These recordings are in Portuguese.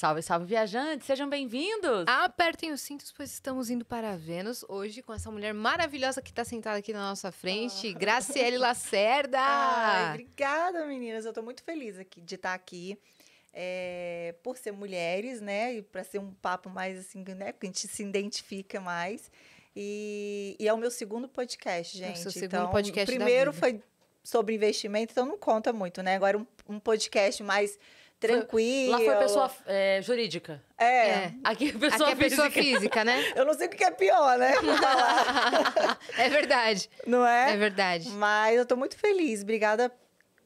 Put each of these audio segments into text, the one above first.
Salve, salve, viajantes! Sejam bem-vindos! Apertem os cintos, pois estamos indo para Vênus hoje com essa mulher maravilhosa que está sentada aqui na nossa frente, oh. Graciele Lacerda! Ai, obrigada, meninas! Eu estou muito feliz aqui, de estar tá aqui. É, por ser mulheres, né? E para ser um papo mais assim, né? Que a gente se identifica mais. E, e é o meu segundo podcast, gente. É o seu segundo então, podcast. O primeiro foi sobre investimento, então não conta muito, né? Agora um, um podcast mais tranquilo. Lá foi pessoa é, jurídica. É. é. Aqui é pessoa, Aqui é pessoa física. física. né? Eu não sei o que é pior, né? é verdade. Não é? É verdade. Mas eu tô muito feliz. Obrigada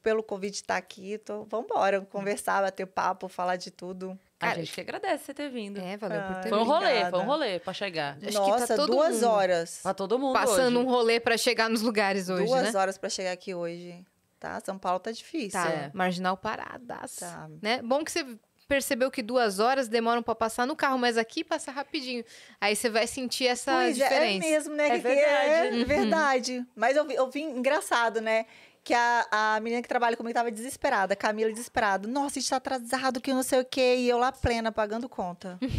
pelo convite estar aqui. Tô... Vambora, conversar, bater papo, falar de tudo. Cara, a gente que agradece você ter vindo. É, valeu ah, por ter Foi um rolê, obrigada. foi um rolê pra chegar. Acho tá Nossa, tá duas mundo. horas. Pra tá todo mundo Passando hoje. um rolê pra chegar nos lugares hoje, Duas né? horas pra chegar aqui hoje tá? São Paulo tá difícil. Tá, é. marginal parada, Tá. Né? Bom que você percebeu que duas horas demoram para passar no carro, mas aqui passa rapidinho. Aí você vai sentir essa pois diferença. É, é mesmo, né? É verdade. É verdade. Mas eu, eu vim engraçado, né? que a, a menina que trabalha comigo estava desesperada, Camila desesperada. Nossa, a gente tá atrasado, que não sei o quê. E eu lá plena, pagando conta.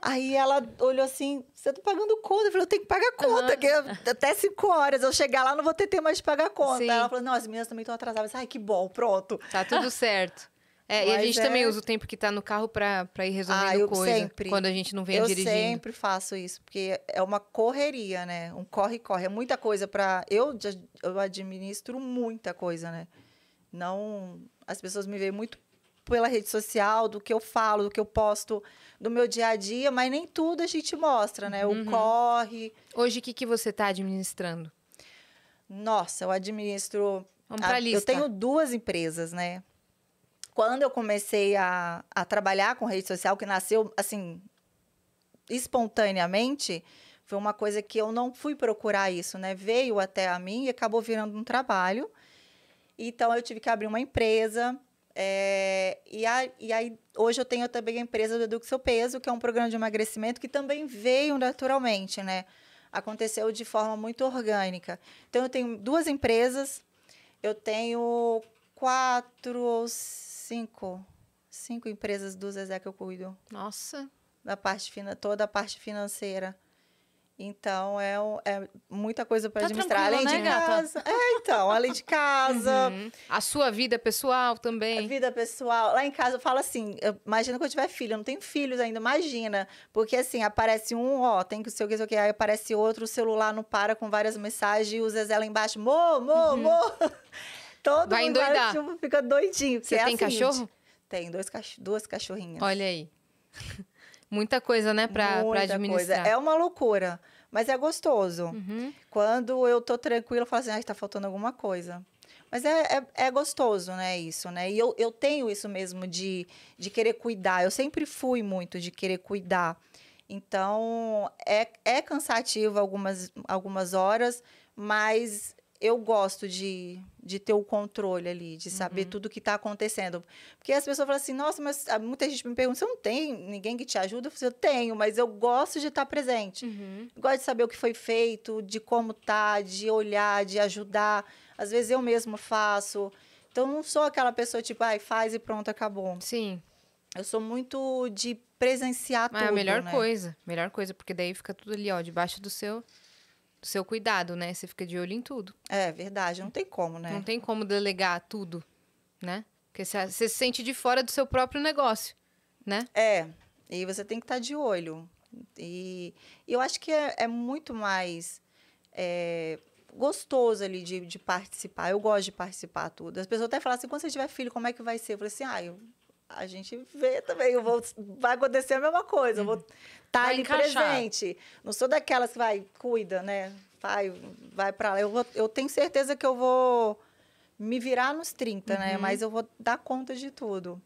Aí ela olhou assim, você tá pagando conta? Eu falei, eu tenho que pagar conta, uhum. que eu, até cinco horas eu chegar lá, não vou ter tempo mais de pagar conta. Sim. Aí ela falou, não, as minhas também estão atrasadas. Ai, que bom, pronto. Tá tudo certo. É, e a gente é... também usa o tempo que tá no carro para ir resolvendo ah, eu coisa. Sempre, quando a gente não vem eu dirigindo. Eu sempre faço isso, porque é uma correria, né? Um corre-corre. É muita coisa para eu, eu administro muita coisa, né? Não. As pessoas me veem muito pela rede social, do que eu falo, do que eu posto do meu dia a dia, mas nem tudo a gente mostra, né? O uhum. corre. Hoje, o que, que você está administrando? Nossa, eu administro. Vamos para a lista. Eu tenho duas empresas, né? Quando eu comecei a, a trabalhar com rede social, que nasceu assim, espontaneamente, foi uma coisa que eu não fui procurar isso, né? Veio até a mim e acabou virando um trabalho. Então eu tive que abrir uma empresa é, e, a, e, aí, hoje eu tenho também a empresa do Eduque Seu Peso, que é um programa de emagrecimento que também veio naturalmente, né? Aconteceu de forma muito orgânica. Então, eu tenho duas empresas, eu tenho quatro ou cinco, cinco empresas do Zezé que eu cuido. Nossa! Da parte fina, toda a parte financeira. Então é, é muita coisa para tá administrar além né, de gata? casa. É, então, além de casa. Uhum. A sua vida pessoal também. A vida pessoal. Lá em casa eu falo assim: imagina quando eu tiver filho, eu não tenho filhos ainda, imagina. Porque assim, aparece um, ó, tem que ser o que que o que, aí aparece outro, o celular não para com várias mensagens e o Zezé lá embaixo, mo, mo, uhum. mo. Todo Vai mundo endoidar. tipo, fica doidinho. Você é tem assim, cachorro? Tem dois duas cachorrinhas. Olha aí. Muita coisa, né, para administrar. Coisa. É uma loucura, mas é gostoso. Uhum. Quando eu tô tranquila, eu falo assim, ah, tá faltando alguma coisa. Mas é, é, é, gostoso, né, isso, né? E eu, eu tenho isso mesmo de, de querer cuidar. Eu sempre fui muito de querer cuidar. Então, é, é cansativo algumas, algumas horas, mas eu gosto de, de ter o controle ali, de saber uhum. tudo que está acontecendo. Porque as pessoas falam assim, nossa, mas ah, muita gente me pergunta, você não tem ninguém que te ajuda? Eu falo, assim, eu tenho, mas eu gosto de estar tá presente. Uhum. Gosto de saber o que foi feito, de como tá, de olhar, de ajudar. Às vezes eu mesma faço. Então, não sou aquela pessoa, tipo, ai, ah, faz e pronto, acabou. Sim. Eu sou muito de presenciar Mas tudo, É a melhor né? coisa, melhor coisa, porque daí fica tudo ali, ó, debaixo do seu seu cuidado, né? Você fica de olho em tudo. É verdade, não tem como, né? Não tem como delegar tudo, né? Porque você se sente de fora do seu próprio negócio, né? É, e você tem que estar tá de olho. E, e eu acho que é, é muito mais é, gostoso ali de, de, participar. Eu gosto de participar tudo. As pessoas até falam assim, quando você tiver filho, como é que vai ser? Eu falei assim, ah, eu a gente vê também. Eu vou, vai acontecer a mesma coisa. Eu vou estar uhum. tá ali encaixar. presente. Não sou daquelas que vai, cuida, né? Vai, vai para lá. Eu, vou, eu tenho certeza que eu vou me virar nos 30, né? uhum. né? Mas eu vou dar conta de tudo.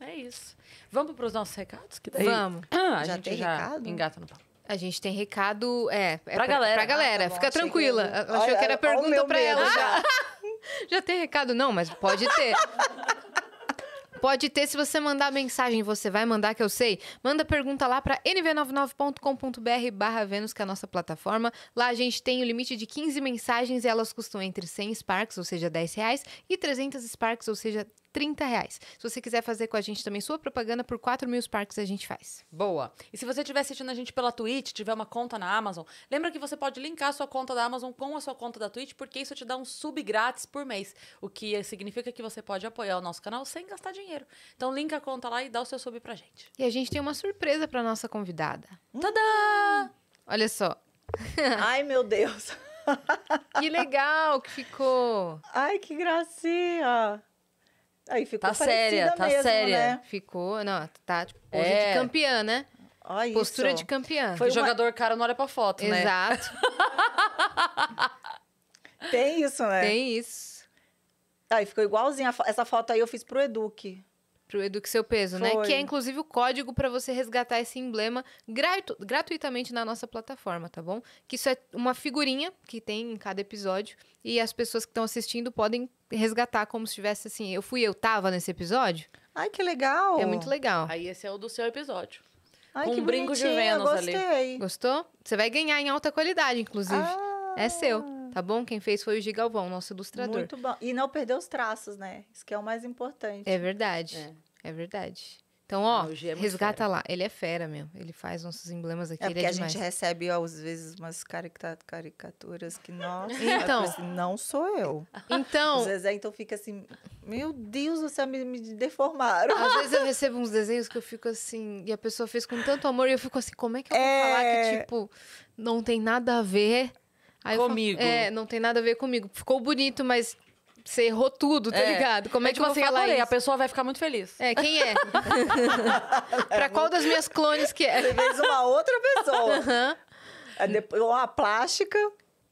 É isso. Vamos para os nossos recados? Que daí... Vamos. Ah, a já gente tem já recado? engata no pau A gente tem recado, é, é pra, pra galera. Pra galera, ah, tá fica tranquila. Achei que era pergunta para ela já. já tem recado não, mas pode ter. Pode ter, se você mandar mensagem, você vai mandar, que eu sei. Manda pergunta lá para nv99.com.br barra Vênus, que é a nossa plataforma. Lá a gente tem o limite de 15 mensagens e elas custam entre 100 Sparks, ou seja, 10 reais, e 300 Sparks, ou seja, 30 reais. Se você quiser fazer com a gente também sua propaganda, por 4 mil Sparks a gente faz. Boa. E se você estiver assistindo a gente pela Twitch, tiver uma conta na Amazon, lembra que você pode linkar a sua conta da Amazon com a sua conta da Twitch, porque isso te dá um sub grátis por mês, o que significa que você pode apoiar o nosso canal sem gastar dinheiro. Então linka a conta lá e dá o seu sub pra gente. E a gente tem uma surpresa pra nossa convidada. Hum. Tadã! Hum. Olha só. Ai, meu Deus. Que legal que ficou. Ai, que gracinha. Aí ficou tá séria, tá mesmo, séria. Né? Ficou, não, tá tipo, é. de campeã, né? Olha Postura isso. de campeã. Foi o uma... jogador cara não olha pra foto, Exato. né? Exato. Tem isso, né? Tem isso. Aí ficou igualzinho. Fo... Essa foto aí eu fiz pro Eduque pro Eduque Seu Peso, Foi. né? Que é inclusive o código para você resgatar esse emblema gratu gratuitamente na nossa plataforma, tá bom? Que isso é uma figurinha que tem em cada episódio e as pessoas que estão assistindo podem resgatar como se tivesse assim, eu fui, eu tava nesse episódio. Ai, que legal! É muito legal. Aí esse é o do seu episódio. Ai, com um brinco de Vênus gostei. ali. Gostou? Você vai ganhar em alta qualidade, inclusive. Ah. É seu. Tá bom? Quem fez foi o Gigalvão, nosso ilustrador. Muito bom. E não perder os traços, né? Isso que é o mais importante. É verdade. É, é verdade. Então, ó, é resgata fera. lá. Ele é fera mesmo. Ele faz nossos emblemas aqui. É porque é a demais. gente recebe, ó, às vezes, umas caricaturas que, nossa, então, assim, não sou eu. Então. Os Zezé, então, fica assim, meu Deus, você me, me deformaram. Às vezes eu recebo uns desenhos que eu fico assim, e a pessoa fez com tanto amor, e eu fico assim, como é que eu vou é... falar que, tipo, não tem nada a ver? Aí comigo. Falo, é, não tem nada a ver comigo. Ficou bonito, mas você errou tudo, tá é. ligado? Como é, é que tipo, você assim, falar isso? a pessoa vai ficar muito feliz. É, quem é? pra qual das minhas clones que é? Você fez uma outra pessoa. Uhum. É Ou uma plástica.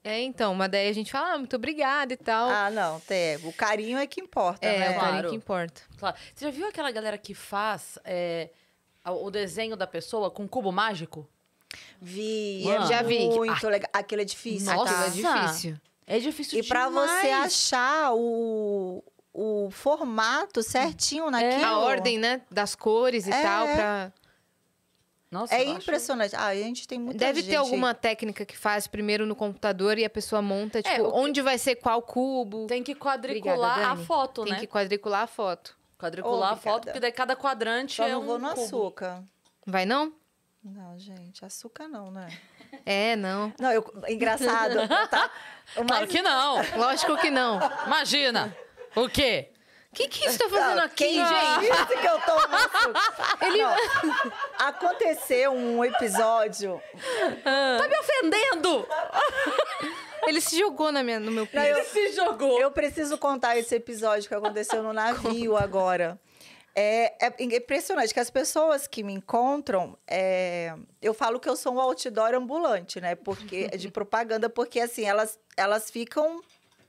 É, então, mas daí a gente fala, ah, muito obrigada e tal. Ah, não, tem. O carinho é que importa, é, né? É, o claro. carinho que importa. Claro. Você já viu aquela galera que faz é, o desenho da pessoa com cubo mágico? Vi, Mano, já vi. Muito ah, legal. Aquilo é difícil, Nossa, tá? é difícil. É difícil E para você achar o, o formato certinho é. naquilo. É. A ordem, né? Das cores e é. tal, pra... Nossa, é impressionante. Acho... Ah, a gente tem muita Deve gente... ter alguma técnica que faz primeiro no computador e a pessoa monta, é, tipo, é, onde vai ser qual cubo. Tem que quadricular Obrigada, a foto, tem né? Tem que quadricular a foto. Quadricular Obrigada. a foto, porque daí cada quadrante Só é não vou no cubo. açúcar. Vai não? Não, gente, açúcar não, né? É, não. Não, eu, engraçado, tá? Mas... Claro que não, lógico que não. Imagina, o quê? O que, que você tá fazendo aqui, Quem gente? Isso que eu tomo Ele... Não. Aconteceu um episódio. Ah. Tá me ofendendo! Ele se jogou na minha, no meu pé. Ele se jogou. Eu preciso contar esse episódio que aconteceu no navio Conta. agora. É, é, impressionante que as pessoas que me encontram, é, eu falo que eu sou um outdoor ambulante, né? Porque de propaganda, porque assim elas elas ficam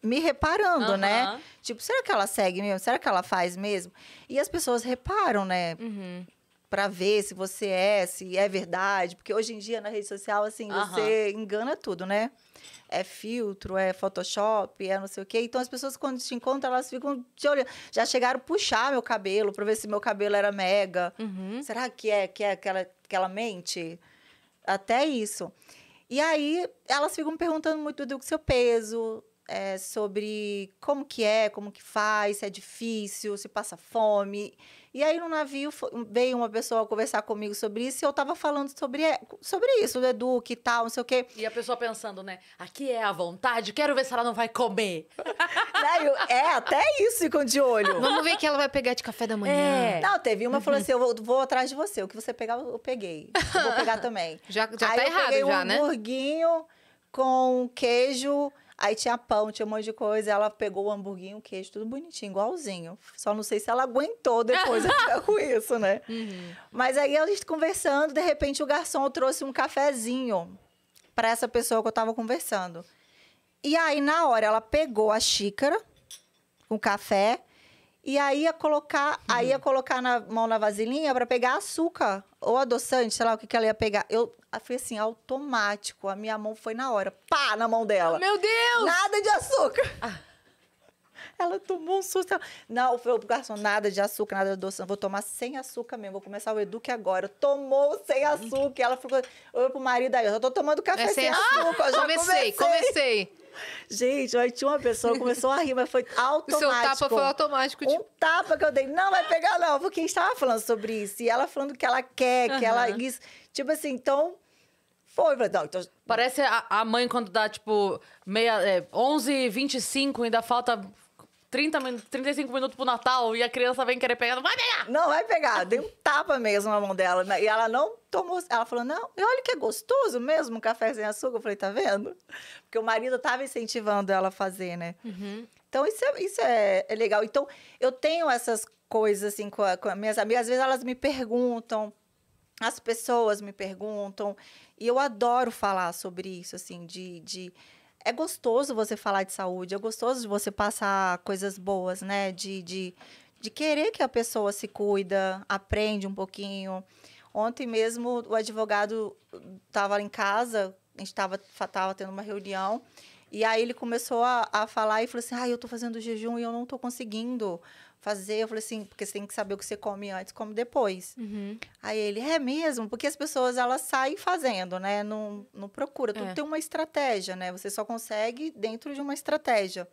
me reparando, uhum. né? Tipo, será que ela segue mesmo? Será que ela faz mesmo? E as pessoas reparam, né? Uhum. Pra ver se você é, se é verdade. Porque hoje em dia, na rede social, assim, uhum. você engana tudo, né? é filtro, é Photoshop, é não sei o quê. Então as pessoas, quando te encontram, elas ficam te olhando. Já chegaram a puxar meu cabelo para ver se meu cabelo era mega. Uhum. Será que é, que é aquela, aquela mente? Até isso. E aí elas ficam perguntando muito do seu peso, é, sobre como que é, como que faz, se é difícil, se passa fome. E aí, no navio, veio uma pessoa conversar comigo sobre isso e eu tava falando sobre, é, sobre isso, do Eduque e tal, não sei o quê. E a pessoa pensando, né? Aqui é a vontade, quero ver se ela não vai comer. é, até isso ficam de olho. Ah, vamos ver que ela vai pegar de café da manhã. É. Não, teve uma uhum. falou assim: eu vou, vou, atrás de você. O que você pegar, eu peguei. vou pegar também. Já, já aí tá errado, já, um né? Um hamburguinho com queijo Aí tinha pão, tinha um monte de coisa. Ela pegou o hamburguinho, o queijo, tudo bonitinho, igualzinho. Só não sei se ela aguentou depois com isso, né? Uhum. Mas aí a gente conversando, de repente o garçom trouxe um cafezinho para essa pessoa que eu tava conversando. E aí, na hora, ela pegou a xícara com café e aí ia colocar, uhum. aí ia colocar na mão na vasilhinha para pegar açúcar ou adoçante, sei lá o que, que ela ia pegar. Eu fui assim, automático. A minha mão foi na hora. Pá, na mão dela. Meu Deus! Nada de açúcar! Ah. Ela tomou um susto. Não, foi o garçom, nada de açúcar, nada de adoçante. Vou tomar sem açúcar mesmo. Vou começar o Eduque agora. Tomou sem açúcar. Ela ficou, olhou pro marido aí, eu já tô tomando café é sem, sem açúcar. Ah, já comecei, comecei. comecei. Gente, aí tinha uma pessoa começou a rir, mas foi automático. O seu tapa foi automático. Tipo... Um tapa que eu dei. Não vai pegar, não. Porque a gente estava falando sobre isso. E ela falando que ela quer, uhum. que ela... Isso. Tipo assim, então... Foi, falei, não, então... Parece a, a, mãe quando dá, tipo, meia, é, 11 25 ainda falta... 30 35 minutos pro Natal e a criança vem querer pegar. Não vai pegar! Não, vai pegar. Dei um tapa mesmo na mão dela. Né, e ela não tomou. Ela falou: não, e olha que é gostoso mesmo um café sem açúcar. Eu falei: tá vendo? Porque o marido estava incentivando ela a fazer, né? Uhum. Então, isso, é, isso é, é, legal. Então, eu tenho essas coisas assim com, a, com minhas amigas. Às vezes elas me perguntam, as pessoas me perguntam. E eu adoro falar sobre isso, assim, de, de é gostoso você falar de saúde, é gostoso você passar coisas boas, né? De, de, de querer que a pessoa se cuida, aprende um pouquinho. Ontem mesmo o advogado estava em casa, a gente estava tava tendo uma reunião, e aí ele começou a, a falar e falou assim: ah, eu estou fazendo jejum e eu não estou conseguindo fazer. Eu falei assim, porque você tem que saber o que você come antes, come depois. Uhum. Aí ele, é mesmo? Porque as pessoas, elas saem fazendo, né? Não, não procura. Tudo é. tem uma estratégia, né? Você só consegue dentro de uma estratégia.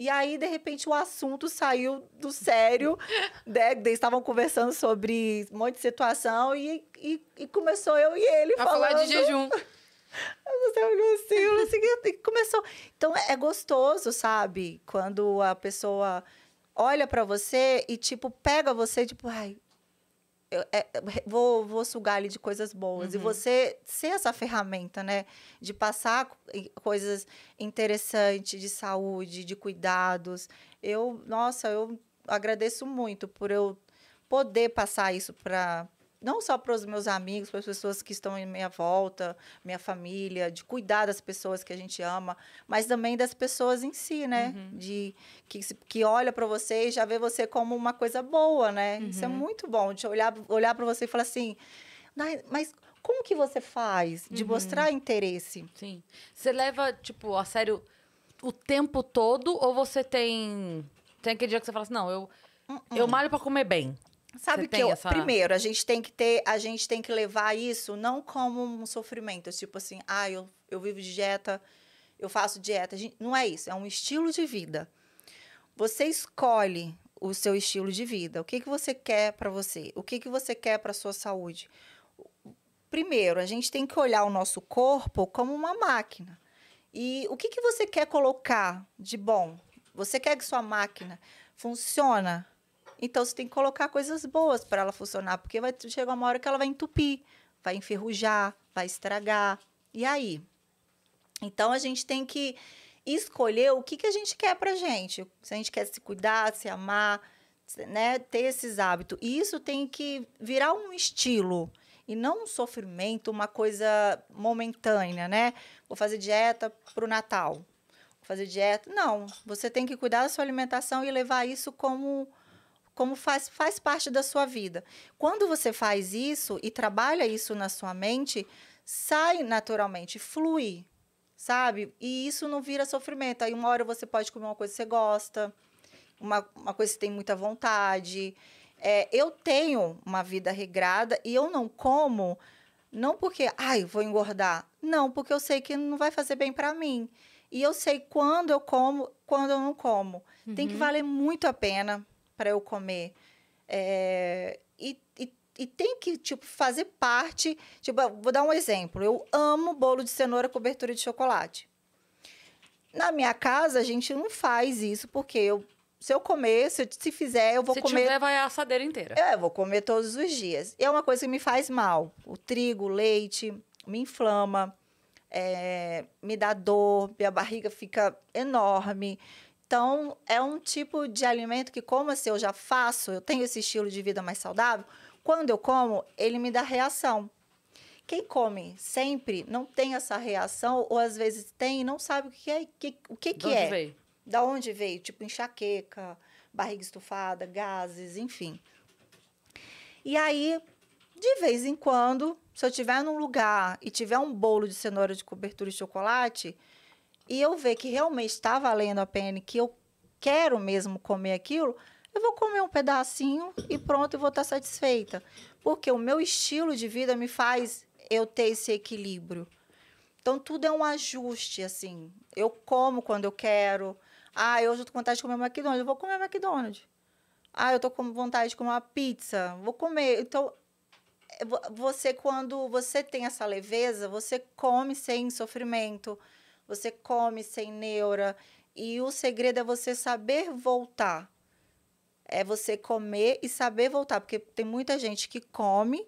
E aí, de repente, o assunto saiu do sério. né? Eles estavam conversando sobre um monte de situação e, e, e começou eu e ele a falando. falar de jejum. Você olhou assim, assim, começou. Então, é, é gostoso, sabe? Quando a pessoa olha para você e, tipo, pega você, tipo, ai, é, vou, vou sugar ali de coisas boas. Uhum. E você ser essa ferramenta, né? De passar coisas interessantes de saúde, de cuidados. Eu, nossa, eu agradeço muito por eu poder passar isso para não só para os meus amigos, para as pessoas que estão em minha volta, minha família, de cuidar das pessoas que a gente ama, mas também das pessoas em si, né? Uhum. De que, que olha para você e já vê você como uma coisa boa, né? Uhum. Isso é uhum. muito bom, de olhar, olhar para você e falar assim, mas como que você faz? De uhum. mostrar interesse. Sim. Você leva, tipo, a sério o tempo todo ou você tem... Tem aquele dia que você fala assim, não, eu, hum, hum. eu malho para comer bem. Sabe o que eu, essa... primeiro, a gente tem que ter, a gente tem que levar isso não como um sofrimento, tipo assim, ah, eu, eu vivo de dieta, eu faço dieta. Gente, não é isso, é um estilo de vida. Você escolhe o seu estilo de vida. O que, que você quer para você? O que, que você quer para sua saúde? Primeiro, a gente tem que olhar o nosso corpo como uma máquina. E o que, que você quer colocar de bom? Você quer que sua máquina funcione então você tem que colocar coisas boas para ela funcionar, porque vai chegar uma hora que ela vai entupir, vai enferrujar, vai estragar. E aí? Então a gente tem que escolher o que, que a gente quer pra gente. Se a gente quer se cuidar, se amar, né, ter esses hábitos. E isso tem que virar um estilo e não um sofrimento, uma coisa momentânea, né? Vou fazer dieta pro Natal. Vou fazer dieta. Não, você tem que cuidar da sua alimentação e levar isso como como faz, faz parte da sua vida. Quando você faz isso e trabalha isso na sua mente, sai naturalmente, flui, sabe? E isso não vira sofrimento. Aí uma hora você pode comer uma coisa que você gosta, uma, uma coisa que você tem muita vontade. É, eu tenho uma vida regrada e eu não como não porque, ai, vou engordar. Não, porque eu sei que não vai fazer bem para mim. E eu sei quando eu como, quando eu não como. Uhum. Tem que uhum. valer muito a pena para eu comer. É, e, e, e, tem que, tipo, fazer parte... Tipo, vou dar um exemplo. Eu amo bolo de cenoura cobertura de chocolate. Na minha casa, a gente não faz isso, porque eu, se eu comer, se, eu, se fizer, eu vou se comer... Se tiver, vai a assadeira inteira. É, eu vou comer todos os dias. E é uma coisa que me faz mal. O trigo, o leite, me inflama, é, me dá dor, minha barriga fica enorme. Então, é um tipo de alimento que, como assim eu já faço, eu tenho esse estilo de vida mais saudável, quando eu como, ele me dá reação. Quem come sempre não tem essa reação, ou às vezes tem e não sabe o que é. Que, o que, que é? Veio? Da onde veio? Tipo, enxaqueca, barriga estufada, gases, enfim. E aí, de vez em quando, se eu estiver num lugar e tiver um bolo de cenoura de cobertura de chocolate, e eu ver que realmente está valendo a pena, que eu quero mesmo comer aquilo, eu vou comer um pedacinho e pronto, eu vou estar tá satisfeita. Porque o meu estilo de vida me faz eu ter esse equilíbrio. Então, tudo é um ajuste, assim. Eu como quando eu quero. Ah, hoje eu estou com vontade de comer McDonald's, eu vou comer McDonald's. Ah, eu estou com vontade de comer uma pizza, vou comer. Então, você, quando você tem essa leveza, você come sem sofrimento você come sem neura. E o segredo é você saber voltar. É você comer e saber voltar. Porque tem muita gente que come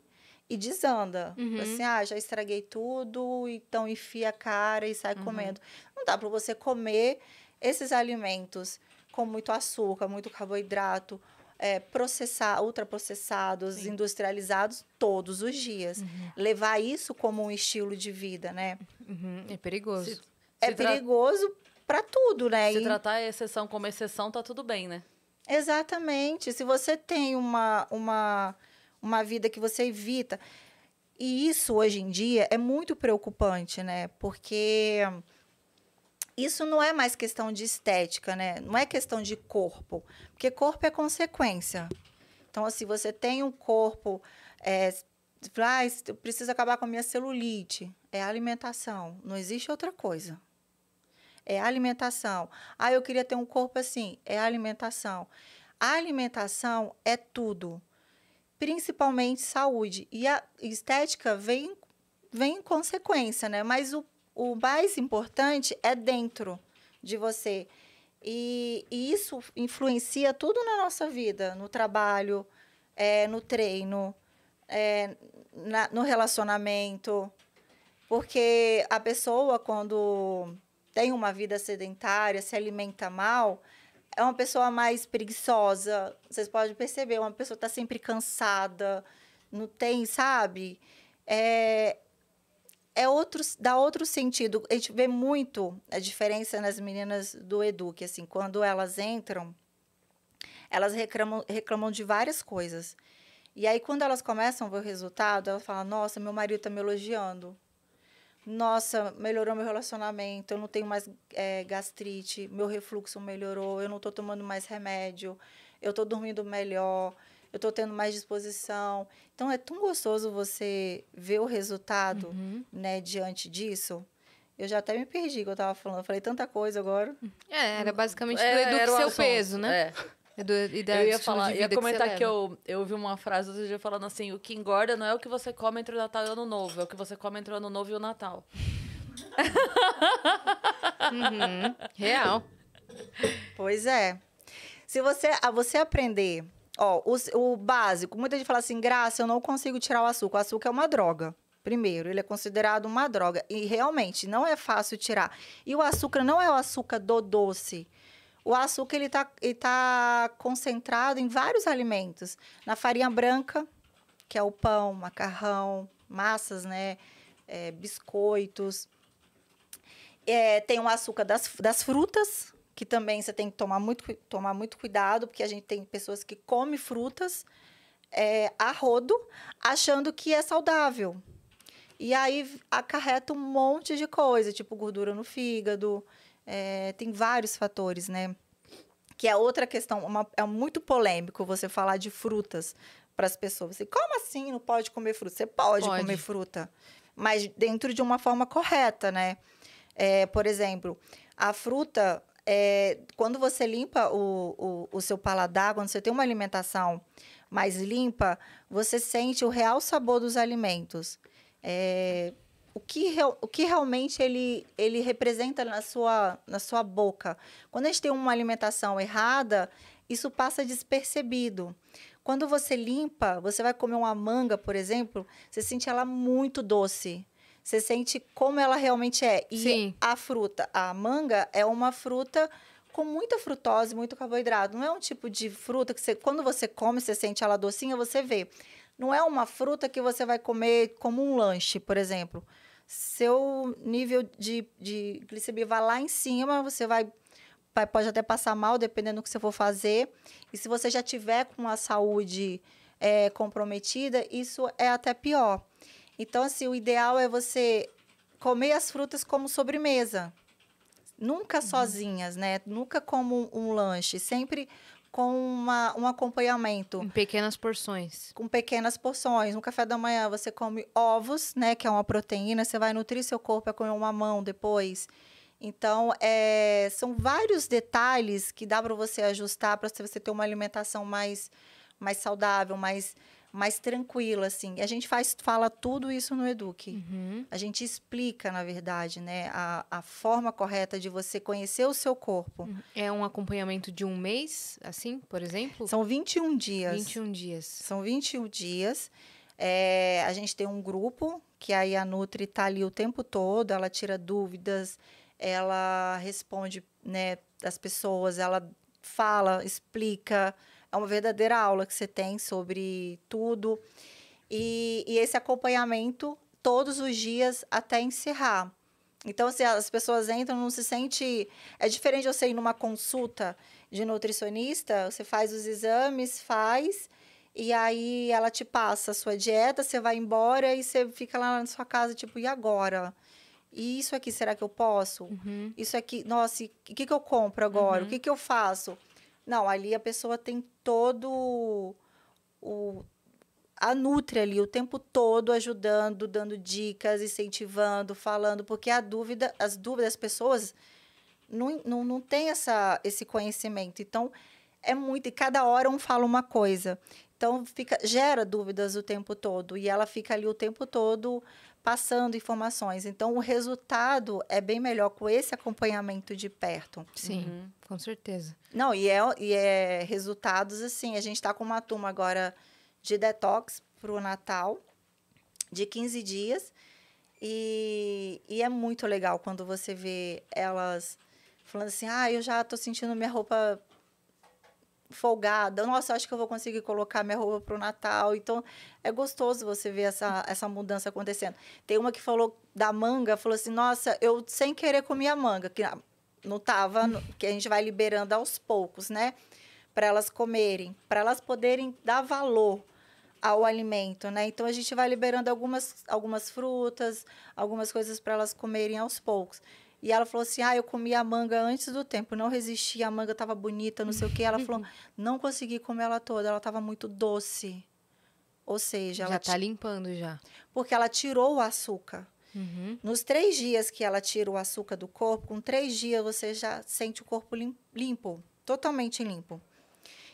e desanda. Uhum. Assim, ah, já estraguei tudo, então enfia a cara e sai uhum. comendo. Não dá para você comer esses alimentos com muito açúcar, muito carboidrato, é, processar, ultraprocessados, Sim. industrializados todos os dias. Uhum. Levar isso como um estilo de vida, né? Uhum. É perigoso. Se é perigoso para tudo, né? Se e... tratar a exceção como exceção, tá tudo bem, né? Exatamente. Se você tem uma, uma, uma vida que você evita. E isso, hoje em dia, é muito preocupante, né? Porque isso não é mais questão de estética, né? Não é questão de corpo. Porque corpo é consequência. Então, assim, você tem um corpo. É, ah, eu preciso acabar com a minha celulite. É alimentação. Não existe outra coisa. É alimentação. Ah, eu queria ter um corpo assim. É alimentação. A alimentação é tudo, principalmente saúde. E a estética vem, vem em consequência, né? Mas o, o mais importante é dentro de você. E, e isso influencia tudo na nossa vida, no trabalho, é, no treino, é, na, no relacionamento. Porque a pessoa, quando tem uma vida sedentária, se alimenta mal, é uma pessoa mais preguiçosa. Vocês podem perceber, uma pessoa está sempre cansada, não tem, sabe? É, é outro, dá outro sentido. A gente vê muito a diferença nas meninas do Eduque, assim, quando elas entram, elas reclamam, reclamam de várias coisas. E aí, quando elas começam a ver o resultado, elas falam, nossa, meu marido está me elogiando nossa, melhorou meu relacionamento, eu não tenho mais é, gastrite, meu refluxo melhorou, eu não estou tomando mais remédio, eu estou dormindo melhor, eu estou tendo mais disposição. Então é tão gostoso você ver o resultado, uhum. né, diante disso. Eu já até me perdi que eu estava falando, eu falei tanta coisa agora. É, era hum, basicamente é, do, seu peso, né? É do, e da eu ia falar, ia comentar que, que, eu, eu ouvi uma frase outro dia falando assim: o que engorda não é o que você come entre o Natal e o Ano Novo, é o que você come entre o Ano Novo e o Natal. uhum. Real. Pois é. Se você, a você aprender, ó, o, o básico, muita gente fala assim, graça, eu não consigo tirar o açúcar. O açúcar é uma droga. Primeiro, ele é considerado uma droga e realmente não é fácil tirar. E o açúcar não é o açúcar do doce o açúcar ele está ele tá concentrado em vários alimentos. Na farinha branca, que é o pão, macarrão, massas, né? É, biscoitos. É, tem o açúcar das, das frutas, que também você tem que tomar muito, tomar muito cuidado, porque a gente tem pessoas que comem frutas é, a rodo, achando que é saudável. E aí acarreta um monte de coisa, tipo gordura no fígado, é, tem vários fatores, né? Que é outra questão, uma, é muito polêmico você falar de frutas para as pessoas. Você, como assim não pode comer fruta? Você pode, pode, comer fruta, mas dentro de uma forma correta, né? É, por exemplo, a fruta, é, quando você limpa o, o, o seu paladar, quando você tem uma alimentação mais limpa, você sente o real sabor dos alimentos. É, o que, o que realmente ele, ele representa na sua, na sua boca. Quando a gente tem uma alimentação errada, isso passa despercebido. Quando você limpa, você vai comer uma manga, por exemplo, você sente ela muito doce. Você sente como ela realmente é. E Sim. a fruta, a manga, é uma fruta com muita frutose, muito carboidrato. Não é um tipo de fruta que você, quando você come, você sente ela docinha, você vê. Não é uma fruta que você vai comer como um lanche, por exemplo seu nível de, de glicemia vai lá em cima, você vai, vai, pode até passar mal, dependendo do que você for fazer. E se você já tiver com a saúde é, comprometida, isso é até pior. Então, assim, o ideal é você comer as frutas como sobremesa. Nunca uhum. sozinhas, né? Nunca como um, um lanche. Sempre com uma, um acompanhamento. Em pequenas porções. Com pequenas porções. No café da manhã você come ovos, né? Que é uma proteína. Você vai nutrir seu corpo a é comer uma mão depois. Então, é, são vários detalhes que dá para você ajustar para você ter uma alimentação mais, mais saudável, mais mais tranquila, assim. A gente faz, fala tudo isso no Eduque. Uhum. A gente explica, na verdade, né, a, a forma correta de você conhecer o seu corpo. Uhum. É um acompanhamento de um mês, assim, por exemplo? São 21 dias. 21 dias. São 21 dias. É, a gente tem um grupo que aí a Nutri está ali o tempo todo, ela tira dúvidas, ela responde, né, das pessoas, ela fala, explica, é uma verdadeira aula que você tem sobre tudo. E, e esse acompanhamento todos os dias até encerrar. Então, assim, as pessoas entram, não se sente. É diferente Você ir numa consulta de nutricionista, você faz os exames, faz, e aí ela te passa a sua dieta, você vai embora e você fica lá na sua casa, tipo, e agora? E isso aqui, será que eu posso? Uhum. Isso aqui, nossa, o que, que eu compro agora? Uhum. O que, que eu faço? Não, ali a pessoa tem todo o a nutre ali o tempo todo ajudando, dando dicas, incentivando, falando, porque a dúvida, as dúvidas, as pessoas não, não, não têm essa, esse conhecimento. Então, é muito, e cada hora um fala uma coisa. Então, fica, gera dúvidas o tempo todo, e ela fica ali o tempo todo passando informações. Então, o resultado é bem melhor com esse acompanhamento de perto. Sim, uhum. com certeza. Não, e é, e é resultados assim. A gente está com uma turma agora de detox para o Natal, de 15 dias. E, e é muito legal quando você vê elas falando assim: ah, eu já estou sentindo minha roupa folgada, nossa, acho que eu vou conseguir colocar minha roupa para o Natal. Então, é gostoso você ver essa, essa mudança acontecendo. Tem uma que falou da manga, falou assim, nossa, eu sem querer comi a manga, que ah, não tava, que a gente vai liberando aos poucos, né? Para elas comerem, para elas poderem dar valor ao alimento, né? Então a gente vai liberando algumas, algumas frutas, algumas coisas para elas comerem aos poucos. E ela falou assim: ah, eu comi a manga antes do tempo, não resisti, a manga estava bonita, não sei o quê. Ela falou: não consegui comer ela toda, ela estava muito doce. Ou seja, ela. Já está limpando já. Porque ela tirou o açúcar. Uhum. Nos três dias que ela tira o açúcar do corpo, com três dias você já sente o corpo limpo, totalmente limpo.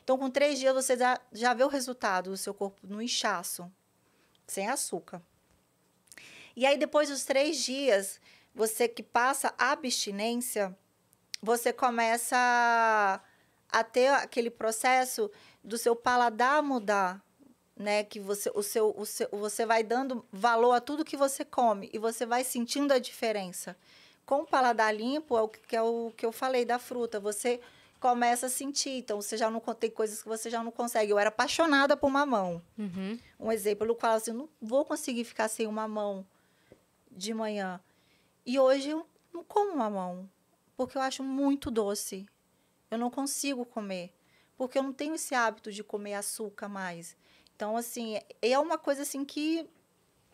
Então, com três dias você já, já vê o resultado do seu corpo no inchaço, sem açúcar. E aí, depois dos três dias, você que passa abstinência, você começa a ter aquele processo do seu paladar mudar, né? Que você, o seu, o seu, você vai dando valor a tudo que você come e você vai sentindo a diferença. Com o paladar limpo é o que é o que eu falei da fruta. Você começa a sentir. Então, você já não tem coisas que você já não consegue. Eu era apaixonada por mamão. Uhum. Um exemplo, no qual assim, não vou conseguir ficar sem uma mão de manhã. E hoje eu não como mamão, porque eu acho muito doce. Eu não consigo comer, porque eu não tenho esse hábito de comer açúcar mais. Então, assim, é, é uma coisa assim que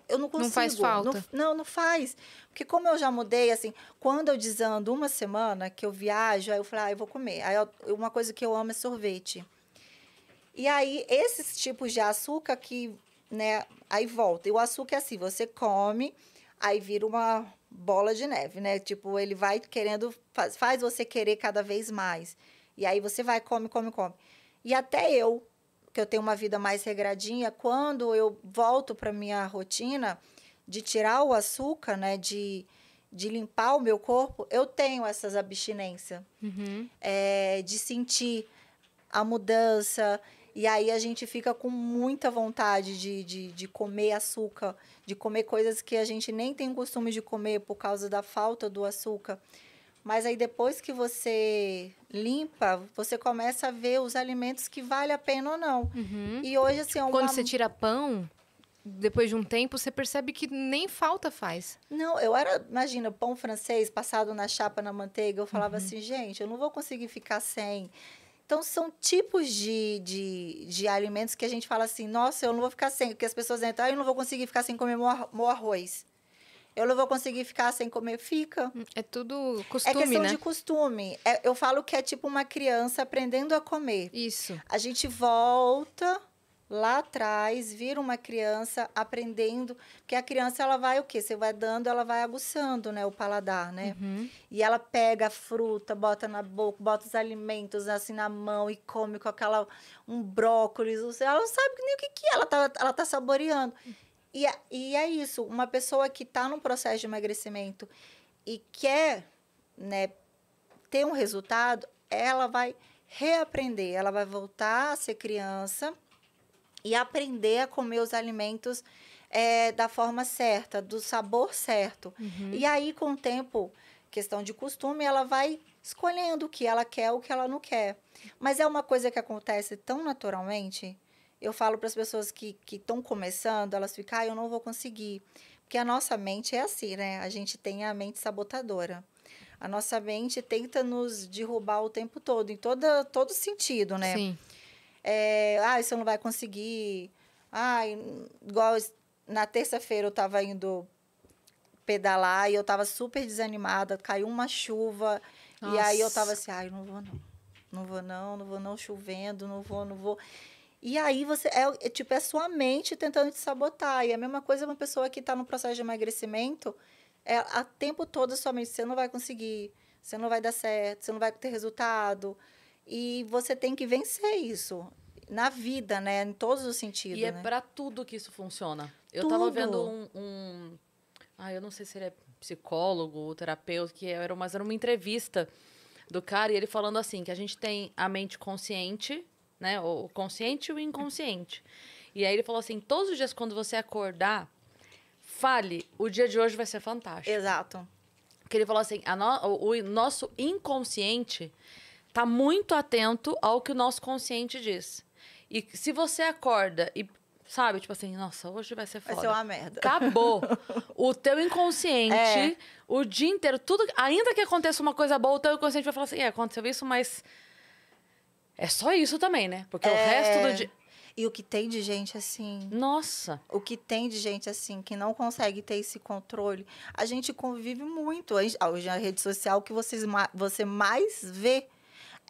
eu não consigo. Não faz falta. Não, não, não, faz. Porque como eu já mudei, assim, quando eu desando uma semana que eu viajo, aí eu falo, ah, eu vou comer. Aí eu, uma coisa que eu amo é sorvete. E aí, esses tipos de açúcar que, né, aí volta. E o açúcar é assim, você come, aí vira uma, bola de neve, né? Tipo, ele vai querendo, faz, faz você querer cada vez mais. E aí você vai, come, come, come. E até eu, que eu tenho uma vida mais regradinha, quando eu volto para minha rotina de tirar o açúcar, né? De, de limpar o meu corpo, eu tenho essas abstinências. Uhum. É, de sentir a mudança, e aí a gente fica com muita vontade de, de, de, comer açúcar, de comer coisas que a gente nem tem costume de comer por causa da falta do açúcar. Mas aí depois que você limpa, você começa a ver os alimentos que vale a pena ou não. Uhum. E hoje, assim, é tipo, uma... Quando você tira pão, depois de um tempo, você percebe que nem falta faz. Não, eu era, imagina, pão francês passado na chapa, na manteiga, eu falava uhum. assim, gente, eu não vou conseguir ficar sem. Então, são tipos de, de, de, alimentos que a gente fala assim, nossa, eu não vou ficar sem, porque as pessoas entram, ah, eu não vou conseguir ficar sem comer meu arroz. Eu não vou conseguir ficar sem comer, fica. Hum, é tudo é costume, É questão né? de costume. É, eu falo que é tipo uma criança aprendendo a comer. Isso. A gente volta lá atrás, vira uma criança aprendendo, porque a criança ela vai o quê? Você vai dando, ela vai aguçando, né, o paladar, né? Uhum. E ela pega a fruta, bota na boca, bota os alimentos assim na mão e come com aquela um brócolis, ela não sabe nem o que que é, ela tá ela tá saboreando. E, é, e é isso, uma pessoa que está num processo de emagrecimento e quer, né, ter um resultado, ela vai reaprender, ela vai voltar a ser criança e aprender a comer os alimentos é, da forma certa, do sabor certo. Uhum. E aí, com o tempo, questão de costume, ela vai escolhendo o que ela quer, o que ela não quer. Mas é uma coisa que acontece tão naturalmente. Eu falo para as pessoas que estão começando, elas ficam, ah, eu não vou conseguir. Porque a nossa mente é assim, né? A gente tem a mente sabotadora. A nossa mente tenta nos derrubar o tempo todo, em toda, todo sentido, né? Sim. É, ah, você não vai conseguir. Ah, igual na terça-feira eu estava indo pedalar e eu estava super desanimada, caiu uma chuva. Nossa. E aí eu estava assim, ah, eu não vou não. Não vou não, não vou não, chovendo, não vou, não vou. E aí você é, é tipo é a sua mente tentando te sabotar. E é a mesma coisa uma pessoa que está no processo de emagrecimento, é a tempo todo a sua mente, você não vai conseguir, você não vai dar certo, você não vai ter resultado. E você tem que vencer isso na vida, né? Em todos os sentidos. E é né? para tudo que isso funciona. Eu tudo. tava vendo um, um. Ah, eu não sei se ele é psicólogo ou terapeuta, que era, mas era uma entrevista do cara e ele falando assim: que a gente tem a mente consciente, né? O consciente e o inconsciente. E aí ele falou assim: todos os dias quando você acordar, fale, o dia de hoje vai ser fantástico. Exato. Que ele falou assim: no, o, o nosso inconsciente tá muito atento ao que o nosso consciente diz. E se você acorda e sabe, tipo assim, nossa, hoje vai ser foda. Vai ser uma merda. Acabou. o teu inconsciente, é. o dia inteiro, tudo, ainda que aconteça uma coisa boa, o teu inconsciente vai falar assim, é, aconteceu isso, mas é só isso também, né? Porque é... o resto do dia e o que tem de gente assim. Nossa! O que tem de gente assim, que não consegue ter esse controle. A gente convive muito. Hoje a rede social que vocês, você mais vê